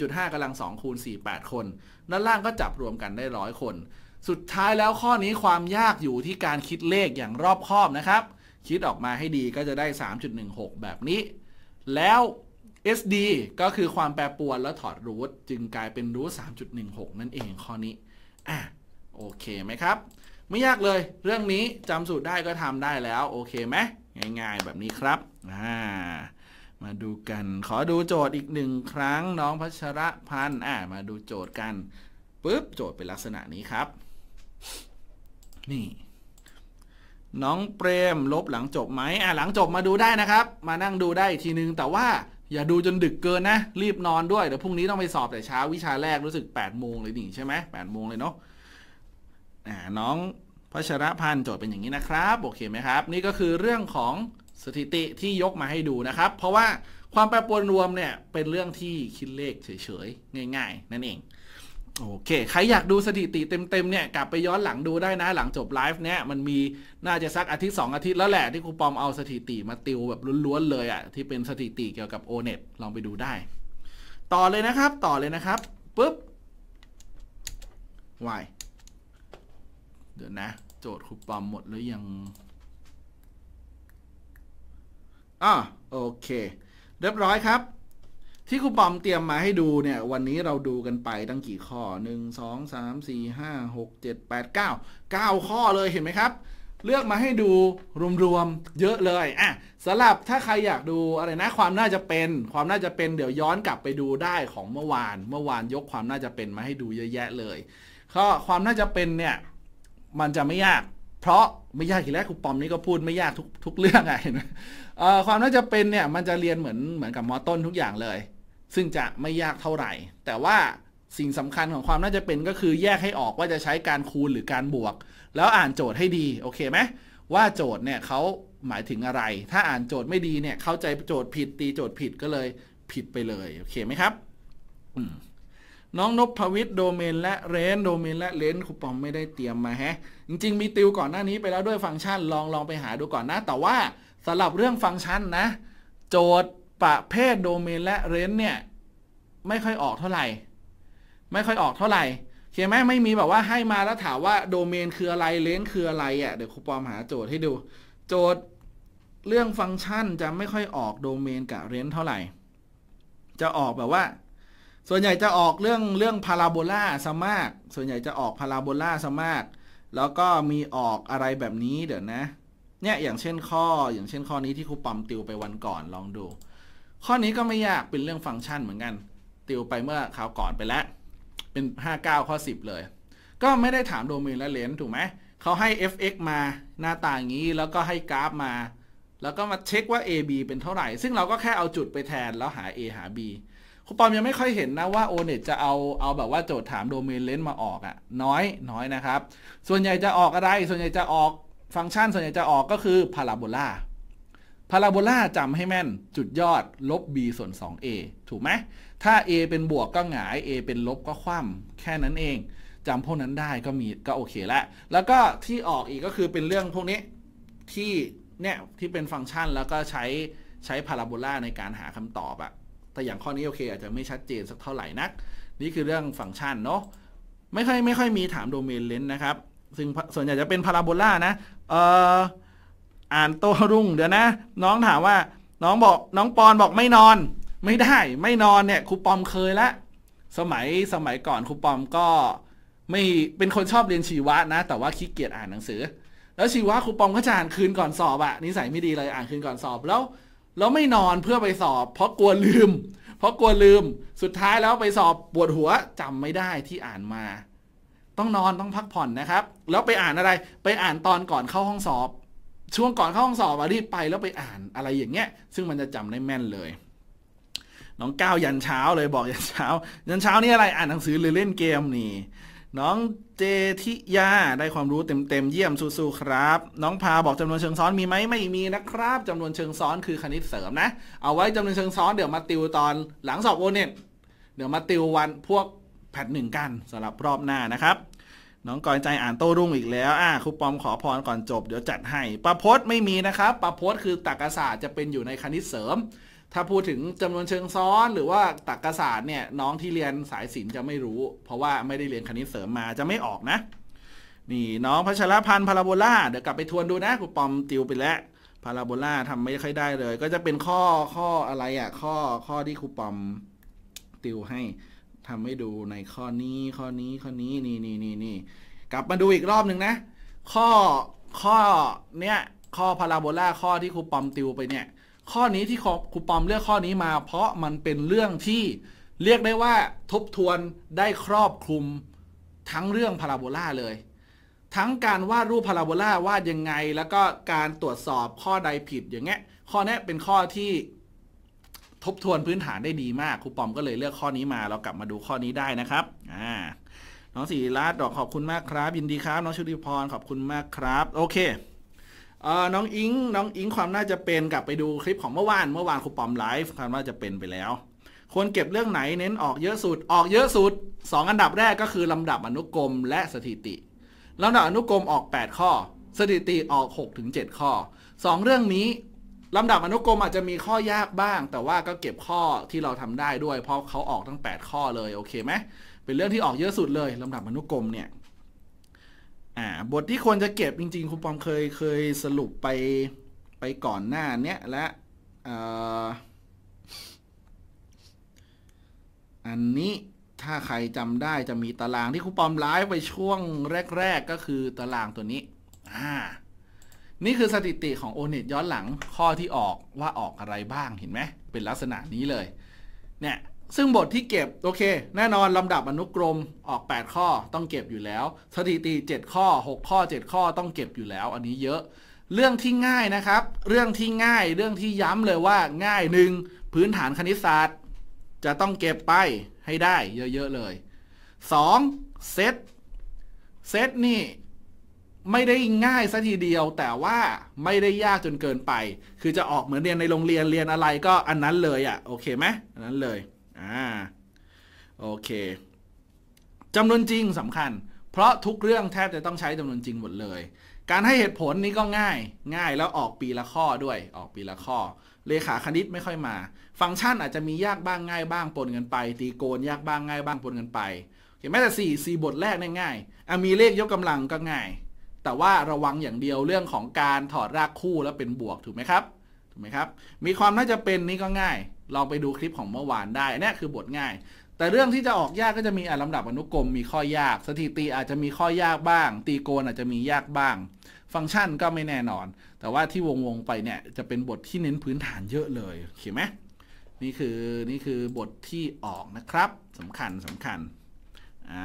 1.5กำลัง 2 คูณ 48 คน ด้านล่างก็จับรวมกันได้ร้อยคน สุดท้ายแล้วข้อนี้ความยากอยู่ที่การคิดเลขอย่างรอบคอบนะครับ คิดออกมาให้ดีก็จะได้ 3.16 แบบนี้ แล้ว SD ก็คือความแปรปรวนแล้วถอดรูทจึงกลายเป็นรูท3.16 นั่นเองข้อนี้อ่ะโอเคไหมครับ ไม่ยากเลย เรื่องนี้จำสูตรได้ก็ทำได้แล้ว โอเคไหม ง่าย ๆ แบบนี้ครับอ่ามาดูกัน ขอดูโจทย์อีกหนึ่งครั้ง น้องพัชระพันธ์อ่ามาดูโจทย์กันปุ๊บโจทย์เป็นลักษณะนี้ครับ นี่ น้องเปรมลบหลังจบไหมอ่าหลังจบมาดูได้นะครับ มานั่งดูได้ทีนึง แต่ว่าอย่าดูจนดึกเกินนะรีบนอนด้วยเดี๋ยวพรุ่งนี้ต้องไปสอบแต่เช้าวิชาแรกรู้สึก8ปดโมงเลยนี่ใช่ไหมแปดโมงเลยเนาะน้องพัชรพันธ์โจทย์เป็นอย่างนี้นะครับ โอเคไหมครับ นี่ก็คือเรื่องของสถิติที่ยกมาให้ดูนะครับ เพราะว่าความแปรปรวนรวมเนี่ย เป็นเรื่องที่คิดเลขเฉยๆ ง่ายๆ นั่นเอง โอเค ใครอยากดูสถิติเต็มๆ เนี่ย กลับไปย้อนหลังดูได้นะ หลังจบไลฟ์เนี่ยมันมีน่าจะสักอาทิตย์ 2 อาทิตย์แล้วแหละที่ครูปอมเอาสถิติมาติวแบบล้วนๆเลยอะ่ะที่เป็นสถิติเกี่ยวกับ o n e t ลองไปดูได้ ต่อเลยนะครับต่อเลยนะครับปุ๊บยเดี๋ยวนะ โจทย์ครูปอมหมดหรือยังอ่ะโอเค เรียบร้อยครับ ที่ครูปอมเตรียมมาให้ดูเนี่ย วันนี้เราดูกันไปตั้งกี่ข้อ 1 2 3 4 5 6 7 8 9 9 ข้อเลยเห็นไหมครับ เลือกมาให้ดูรวม ๆ เยอะเลยอ่ะสำหรับถ้าใครอยากดูอะไรนะความน่าจะเป็นความน่าจะเป็นเดี๋ยวย้อนกลับไปดูได้ของเมื่อวาน เมื่อวานยกความน่าจะเป็นมาให้ดูเยอะแยะเลยก็ความน่าจะเป็นเนี่ยมันจะไม่ยาก เพราะไม่ยากทีแรกครูปอมนี่ก็พูดไม่ยากทุกทุกเรื่องไงเห็นไหมความน่าจะเป็นเนี่ยมันจะเรียนเหมือนเหมือนกับมอต้นทุกอย่างเลย ซึ่งจะไม่ยากเท่าไหร่ แต่ว่าสิ่งสำคัญของความน่าจะเป็นก็คือแยกให้ออกว่าจะใช้การคูณหรือการบวก แล้วอ่านโจทย์ให้ดีโอเคไหมว่าโจทย์เนี่ยเขาหมายถึงอะไร ถ้าอ่านโจทย์ไม่ดีเนี่ย เข้าใจโจทย์ผิดตีโจทย์ผิดก็เลยผิดไปเลยโอเคไหมครับน้องนพพวิทย์โดเมน และเรนโดเมน และเรนคูปองไม่ได้เตรียมมาแฮะจริง ๆ มีติวก่อนหน้านี้ไปแล้วด้วยฟังก์ชันลองลองไปหาดูก่อนนะแต่ว่าสำหรับเรื่องฟังก์ชันนะ โจทย์ประเภทโดเมนและเรนเนี่ย ไม่ค่อยออกเท่าไหร่ ไม่ค่อยออกเท่าไหร่เขียนไหมไม่มีแบบว่าให้มาแล้วถามว่าโดเมนคืออะไรเรนคืออะไรอะ่ะเดี๋ยวครูปอมหาโจทย์ให้ดู โจทย์เรื่องฟังก์ชันจะไม่ค่อยออกโดเมนกับเรนเท่าไหร่ จะออกแบบว่าส่วนใหญ่จะออกเรื่องเรื่องพาราโบลาสมากส่วนใหญ่จะออกพาราโบลาสมากแล้วก็มีออกอะไรแบบนี้ เดี๋ยวนะเนี่ยอย่างเช่นข้ออย่างเช่นข้อนี้ที่ครูปอมติวไปวันก่อนลองดู ข้อนี้ก็ไม่ยากเป็นเรื่องฟังก์ชันเหมือนกัน ติวไปเมื่อคราวก่อนไปแล้ว เป็น 59 ข้อ 10 เลย ก็ไม่ได้ถามโดเมนและเลนถูกไหมเขาให้ fx มาหน้าตาอย่างนี้แล้วก็ให้กราฟมา แล้วก็มาเช็คว่า ab เป็นเท่าไหร่ ซึ่งเราก็แค่เอาจุดไปแทนแล้วหา a หา b ครูปอมยังไม่ค่อยเห็นนะว่า o n e t จะเอาเอาแบบว่าโจทย์ถามโดเมนเลนมาออกอะ่ะน้อยน้อยนะครับ ส่วนใหญ่จะออกอะไรส่วนใหญ่จะออกฟังก์ชันส่วนใหญ่จะออกก็คือพาราโบลา พาราโบลาจำให้แม่นจุดยอดลบ b ส่วน 2a ถูกไหมถ้า a เป็นบวกก็หงาย a เป็นลบก็คว่ำแค่นั้นเองจำพวกนั้นได้ก็มีก็โอเคละแล้วก็ที่ออกอีกก็คือเป็นเรื่องพวกนี้ที่เนี่ยที่เป็นฟังก์ชันแล้วก็ใช้ใช้พาราโบลาในการหาคำตอบอะแต่อย่างข้อนี้โอเค อาจจะไม่ชัดเจนสักเท่าไหร่นักนี่คือเรื่องฟังก์ชันเนาะไม่ค่อยไม่ค่อยมีถามโดเมนเลนส์นะครับซึ่งส่วนใหญ่จะเป็นพาราโบลานะเอออ่านโต้รุ่งเดี๋ยวนะน้องถามว่า น้องบอกน้องปอนบอกไม่นอน ไม่ได้ ไม่นอนเนี่ย ครูปอมเคยละ สมัยสมัยก่อนครูปอมก็ ไม่เป็นคนชอบเรียนชีวะนะ แต่ว่าขี้เกียจอ่านหนังสือ แล้วชีวะครูปอมก็จะอ่านคืนก่อนสอบอะนิสัยไม่ดีเลยอ่านคืนก่อนสอบแล้วแล้ว ไม่นอนเพื่อไปสอบ เพราะกลัวลืม เพราะกลัวลืมสุดท้ายแล้วไปสอบปวดหัวจำไม่ได้ที่อ่านมาต้องนอนต้องพักผ่อนนะครับ แล้วไปอ่านอะไรไปอ่านตอนก่อนเข้าห้องสอบ ช่วงก่อนเข้าห้องสอบรีบไปแล้วไปอ่านอะไรอย่างเงี้ยซึ่งมันจะจำได้แม่นเลยน้องก้าวยันเช้าเลยบอกยันเช้ายันเช้านี่อะไรอ่านหนังสือหรือเล่นเกมนี่น้องเจทิยาได้ความรู้เต็มเต็มเยี่ยม สู้ๆครับน้องพาบอกจำนวนเชิงซ้อนมีไหมไม่มีนะครับ จำนวนเชิงซ้อนคือคณิตเสริมนะ เอาไว้จำนวนเชิงซ้อนเดี๋ยวมาติวตอนหลังสอบโอเน็ตเดี๋ยวมาติววันพวกแพทหนึ่งกันสำหรับรอบหน้านะครับ น้องกอยใจอ่านโต้รุ่งอีกแล้วอ่าครูปอมขอพรก่อนจบเดี๋ยวจัดให้ ประพจน์ไม่มีนะครับ ประพจน์คือตรรกศาสตร์จะเป็นอยู่ในคณิตเสริม ถ้าพูดถึงจำนวนเชิงซ้อนหรือว่าตรรกศาสตร์เนี่ย น้องที่เรียนสายศิลป์จะไม่รู้ เพราะว่าไม่ได้เรียนคณิตเสริมมาจะไม่ออกนะ นี่น้องพัชรพันธ์พาราโบลาเดี๋ยวกลับไปทวนดูนะครูปอมติวไปแล้วพาราโบลาทำไม่ค่อยได้เลย ก็จะเป็นข้อข้ออะไรอะ่ะข้อข้อที่ครูปอมติวให้ทำ ให้ดูในข้อนี้ข้อนี้ข้อนี้นี่นี่นี่นี่กลับมาดูอีกรอบหนึ่งนะ ข้อข้อเนี้ยข้อพาราโบลาข้อที่ครูปอมติวไปเนี่ยข้อนี้ที่ครูปอมเลือกข้อนี้มาเพราะมันเป็นเรื่องที่เรียกได้ว่าทบทวนได้ครอบคลุมทั้งเรื่องพาราโบลาเลย ทั้งการวาดรูปพาราโบลาวาดยังไงแล้วก็การตรวจสอบข้อใดผิดอย่างเงี้ยข้อนี้เป็นข้อที่ทบทวนพื้นฐานได้ดีมากครูปอมก็เลยเลือกข้อนี้มาเรากลับมาดูข้อนี้ได้นะครับอ่าน้องสีรัตดอกขอบคุณมากครับยินดีครับ น้องชุติพรขอบคุณมากครับโอเคเออน้องอิงน้องอิงความน่าจะเป็นกลับไปดูคลิปของเมื่อวานเมื่อวานครูปอมไลฟ์ความน่าจะเป็นไปแล้วควรเก็บเรื่องไหนเน้นออกเยอะสุดออกเยอะสุด 2 อันดับแรกก็คือลำดับอนุกรมและสถิติลำดับอนุกรมออก 8 ข้อ สถิติออก6-7ข้อ 2 เรื่องนี้ลำดับอนุกรมอาจจะมีข้อยากบ้าง แต่ว่าก็เก็บข้อที่เราทำได้ด้วย เพราะเขาออกตั้ง 8 ข้อเลยโอเคไหมเป็นเรื่องที่ออกเยอะสุดเลยลำดับอนุกรมเนี่ยอ่าบทที่ควรจะเก็บจริง ๆครูปอมเคยเคยสรุปไปไปก่อนหน้าเนี้ยและอันนี้ถ้าใครจำได้จะมีตารางที่ครูปอมไลฟ์ไปช่วงแรกๆก็คือตารางตัวนี้อ่านี่คือสถิติของ o น e t ย้อนหลังข้อที่ออกว่าออกอะไรบ้างเห็นไหมเป็นลักษณะนี้เลยเนี่ยซึ่งบทที่เก็บโอเค แน่นอนลำดับอนุกรมออก 8 ข้อต้องเก็บอยู่แล้ว สถิติ 7 ข้อ 6 ข้อ 7 ข้อต้องเก็บอยู่แล้ว อันนี้เยอะ เรื่องที่ง่ายนะครับ เรื่องที่ง่ายเรื่องที่ย้ำเลยว่าง่ายหนึ่งพื้นฐานคณิตศาสตร์ จะต้องเก็บไปให้ได้เยอะ ๆ เลย 2. เซตเซตนี่ไม่ได้ง่ายซะทีเดียว แต่ว่าไม่ได้ยากจนเกินไป คือจะออกเหมือนเรียนในโรงเรียนเรียนอะไร ก็อันนั้นเลยอะ่ะโอเคไหมอันนั้นเลย อ่าโอเคจำนวนจริงสำคัญ เพราะทุกเรื่องแทบจะต้องใช้จำนวนจริงหมดเลย การให้เหตุผลนี้ก็ง่าย ง่ายแล้วออกปีละข้อด้วยออกปีละข้อเลขาคณิตไม่ค่อยมา ฟังก์ชันอาจจะมียากบ้าง ง่ายบ้างปนกันไปตีโกนยากบ้างง่ายบ้างปนกันไปเห็นไหมแต่สี่สี่บทแรกง่ายอ่ะมีเลขยกกำลังก็ง่ายแต่ว่าระวังอย่างเดียวเรื่องของการถอดรากคู่แล้ว เป็นบวก ถูกไหมครับถูกไหมครับ มีความน่าจะเป็นนี้ก็ง่าย ลองไปดูคลิปของเมื่อวานได้นี่คือบทง่าย แต่เรื่องที่จะออกยากก็จะมีลำดับอนุกรม มีข้อยากสถิติอาจจะมีข้อยากบ้าง ตีโกนอาจจะมียากบ้าง ฟังก์ชันก็ไม่แน่นอน แต่ว่าที่วงวงไปเนี่ย จะเป็นบทที่เน้นพื้นฐานเยอะเลยเขียนไหมนี่คือนี่คือบทที่ออกนะครับสำคัญสำคัญอ่า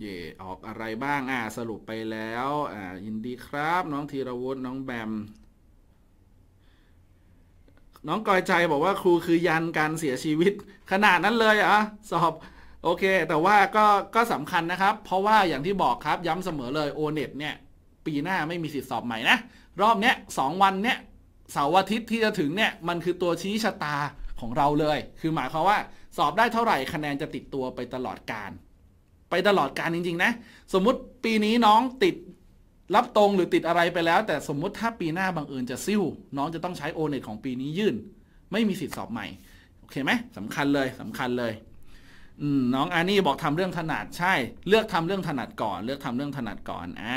เย่ออกอะไรบ้าง อ่าสรุปไปแล้ว อ่ายินดีครับ น้องธีรวุฒิน้องแบมน้องกอยใจบอกว่าครูคือยันการเสียชีวิตขนาดนั้นเลยอ่ะสอบ โอเคแต่ว่าก็ก็สำคัญนะครับ เพราะว่าอย่างที่บอกครับ ย้ำเสมอเลยโอเน็ตเนี่ย ปีหน้าไม่มีสิทธิสอบใหม่นะ รอบเนี้ยสองวันเนี้ยเสาร์อาทิตย์ที่จะถึงเนี่ย มันคือตัวชี้ชะตาของเราเลยคือหมายความว่า สอบได้เท่าไหร่คะแนนจะติดตัวไปตลอดการไปตลอดการจริงๆ นะ สมมุติปีนี้น้องติดรับตรงหรือติดอะไรไปแล้ว แต่สมมุติถ้าปีหน้าบังเอิญจะซิ่วน้องจะต้องใช้โอเน็ตของปีนี้ยื่น ไม่มีสิทธิ์สอบใหม่โอเคไหมสำคัญเลยสำคัญเลย น้องอานี่บอกทำเรื่องถนัดใช่ เลือกทำเรื่องถนัดก่อน เลือกทำเรื่องถนัดก่อน อ่า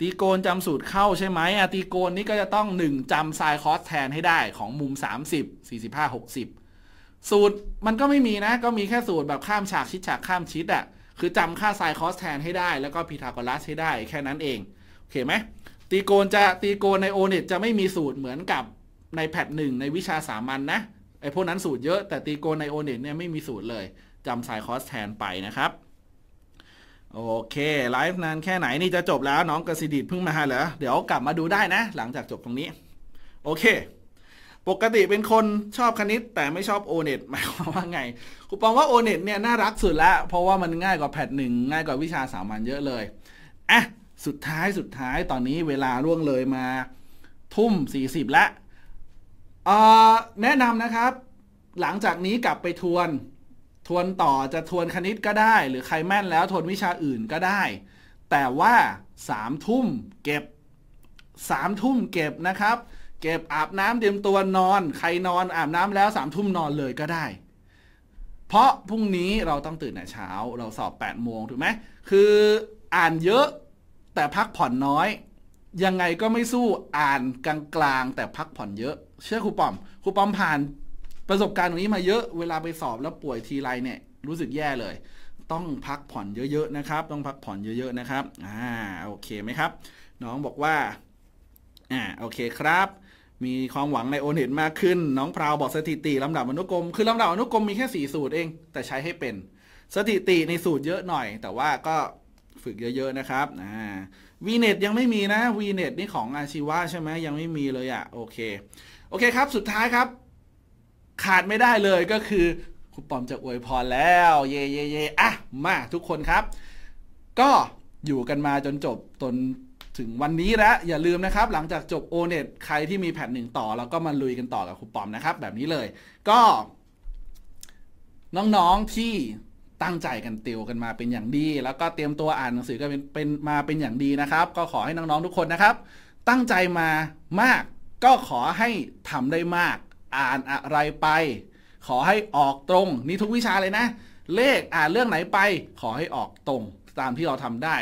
ตีโกนจำสูตรเข้าใช่ไหมอ่ะตีโกนนี่ก็จะต้อง 1จำไซน์คอสแทนให้ได้ของมุม 30 45 60 สูตรมันก็ไม่มีนะ ก็มีแค่สูตรแบบข้ามฉากชิดฉากข้ามชิดอะ่ะคือจำค่าไซน์คอสแทนให้ได้ แล้วก็พีทาโกรัสให้ได้แค่นั้นเองโอเคไหมตีโกนจะตีโกนในโอเน็ตจะไม่มีสูตรเหมือนกับในแพทหนึ่งในวิชาสามัญนนะไอพวกนั้นสูตรเยอะแต่ตีโกนในโอเน็ตเนี่ยไม่มีสูตรเลยจำไซน์คอสแทนไปนะครับ โอเค ไลฟ์นานแค่ไหนนี่จะจบแล้วน้องกสิดิตเพิ่งมาเหรอเดี๋ยวกลับมาดูได้นะ หลังจากจบตรงนี้ โอเคปกติเป็นคนชอบคณิต แต่ไม่ชอบโอเน็ตหมายความว่าไงครูปองว่าโอเน็ตเนี่ยน่ารักสุดละเพราะว่ามันง่ายกว่าแพทหนึ่ง ง่ายกว่าวิชาสามัญเยอะเลยอ่ะสุดท้ายสุดท้ายตอนนี้เวลาล่วงเลยมาทุ่มสี่สิบละแนะนำนะครับ หลังจากนี้กลับไปทวน ทวนต่อจะทวนคณิตก็ได้ หรือใครแม่นแล้วทวนวิชาอื่นก็ได้ แต่ว่าสามทุ่มเก็บสามทุ่มเก็บนะครับเก็บอาบน้ำเตรียมตัวนอน ใครนอนอาบน้ำแล้วสามทุ่มนอนเลยก็ได้ เพราะพรุ่งนี้เราต้องตื่นแต่เช้า เราสอบ8ปดโมงถูกไหมคืออ่านเยอะ แต่พักผ่อนน้อย ยังไงก็ไม่สู้อ่านกลางๆแต่พักผ่อนเยอะ เชื่อครูปอมครูปอมผ่านประสบการณ์ตรงนี้มาเยอะเวลาไปสอบแล้วป่วยทีไรเนี่ย รู้สึกแย่เลย ต้องพักผ่อนเยอะๆนะครับ ต้องพักผ่อนเยอะๆนะครับอ่าโอเคไหมครับน้องบอกว่าอ่าโอเคครับมีความหวังในโอนเห็นมากขึ้นน้องพราวบอกสถิติลำดับอนุกรม คือลำดับอนุกรมมีแค่สี่สูตรเอง แต่ใช้ให้เป็น สถิติในสูตรเยอะหน่อย แต่ว่าก็ฝึกเยอะๆนะครับวีเน็ตยังไม่มีนะวีเน็ตนี่ของอาชีวะใช่ไหมยังไม่มีเลยอะ่ะ โอเค โอเคครับสุดท้ายครับ ขาดไม่ได้เลยก็คือ คุณปอมจะอวยพรแล้ว เย่เย่เย่อ่ะมาทุกคนครับ ก็อยู่กันมาจนจบจนถึงวันนี้แล้วอย่าลืมนะครับ หลังจากจบ o n e t ใครที่มีแผ่นหนึ่งต่อเราก็มาลุยกันต่อกับคุณปอมนะครับแบบนี้เลยก็น้องๆที่ตั้งใจกันติวกันมาเป็นอย่างดี แล้วก็เตรียมตัวอ่านหนังสือกันเป็นมาเป็นอย่างดีนะครับ ก็ขอให้น้องๆทุกคนนะครับ ตั้งใจมามาก ก็ขอให้ทำได้มาก อ่านอะไรไป ขอให้ออกตรง นี่ทุกวิชาเลยนะ เลขอ่านเรื่องไหนไป ขอให้ออกตรง ตามที่เราทำได้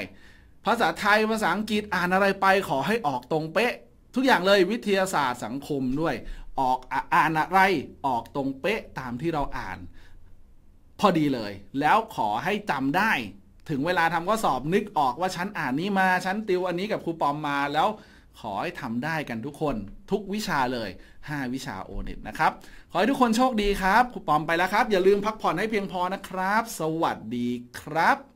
ภาษาไทยภาษาอังกฤษอ่านอะไรไปขอให้ออกตรงเป๊ะ ทุกอย่างเลยวิทยาศาสตร์สังคมด้วย ออกอ่านอะไร ออกตรงเป๊ะตามที่เราอ่าน พอดีเลย แล้วขอให้จำได้ ถึงเวลาทำข้อสอบนึกออกว่าฉันอ่านนี้มาฉันติวอันนี้กับครูปอมมาแล้วขอให้ทำได้กันทุกคนทุกวิชาเลย5วิชาโอเน็ตนะครับ ขอให้ทุกคนโชคดีครับครูปอมไปแล้วครับอย่าลืมพักผ่อนให้เพียงพอนะครับ สวัสดีครับ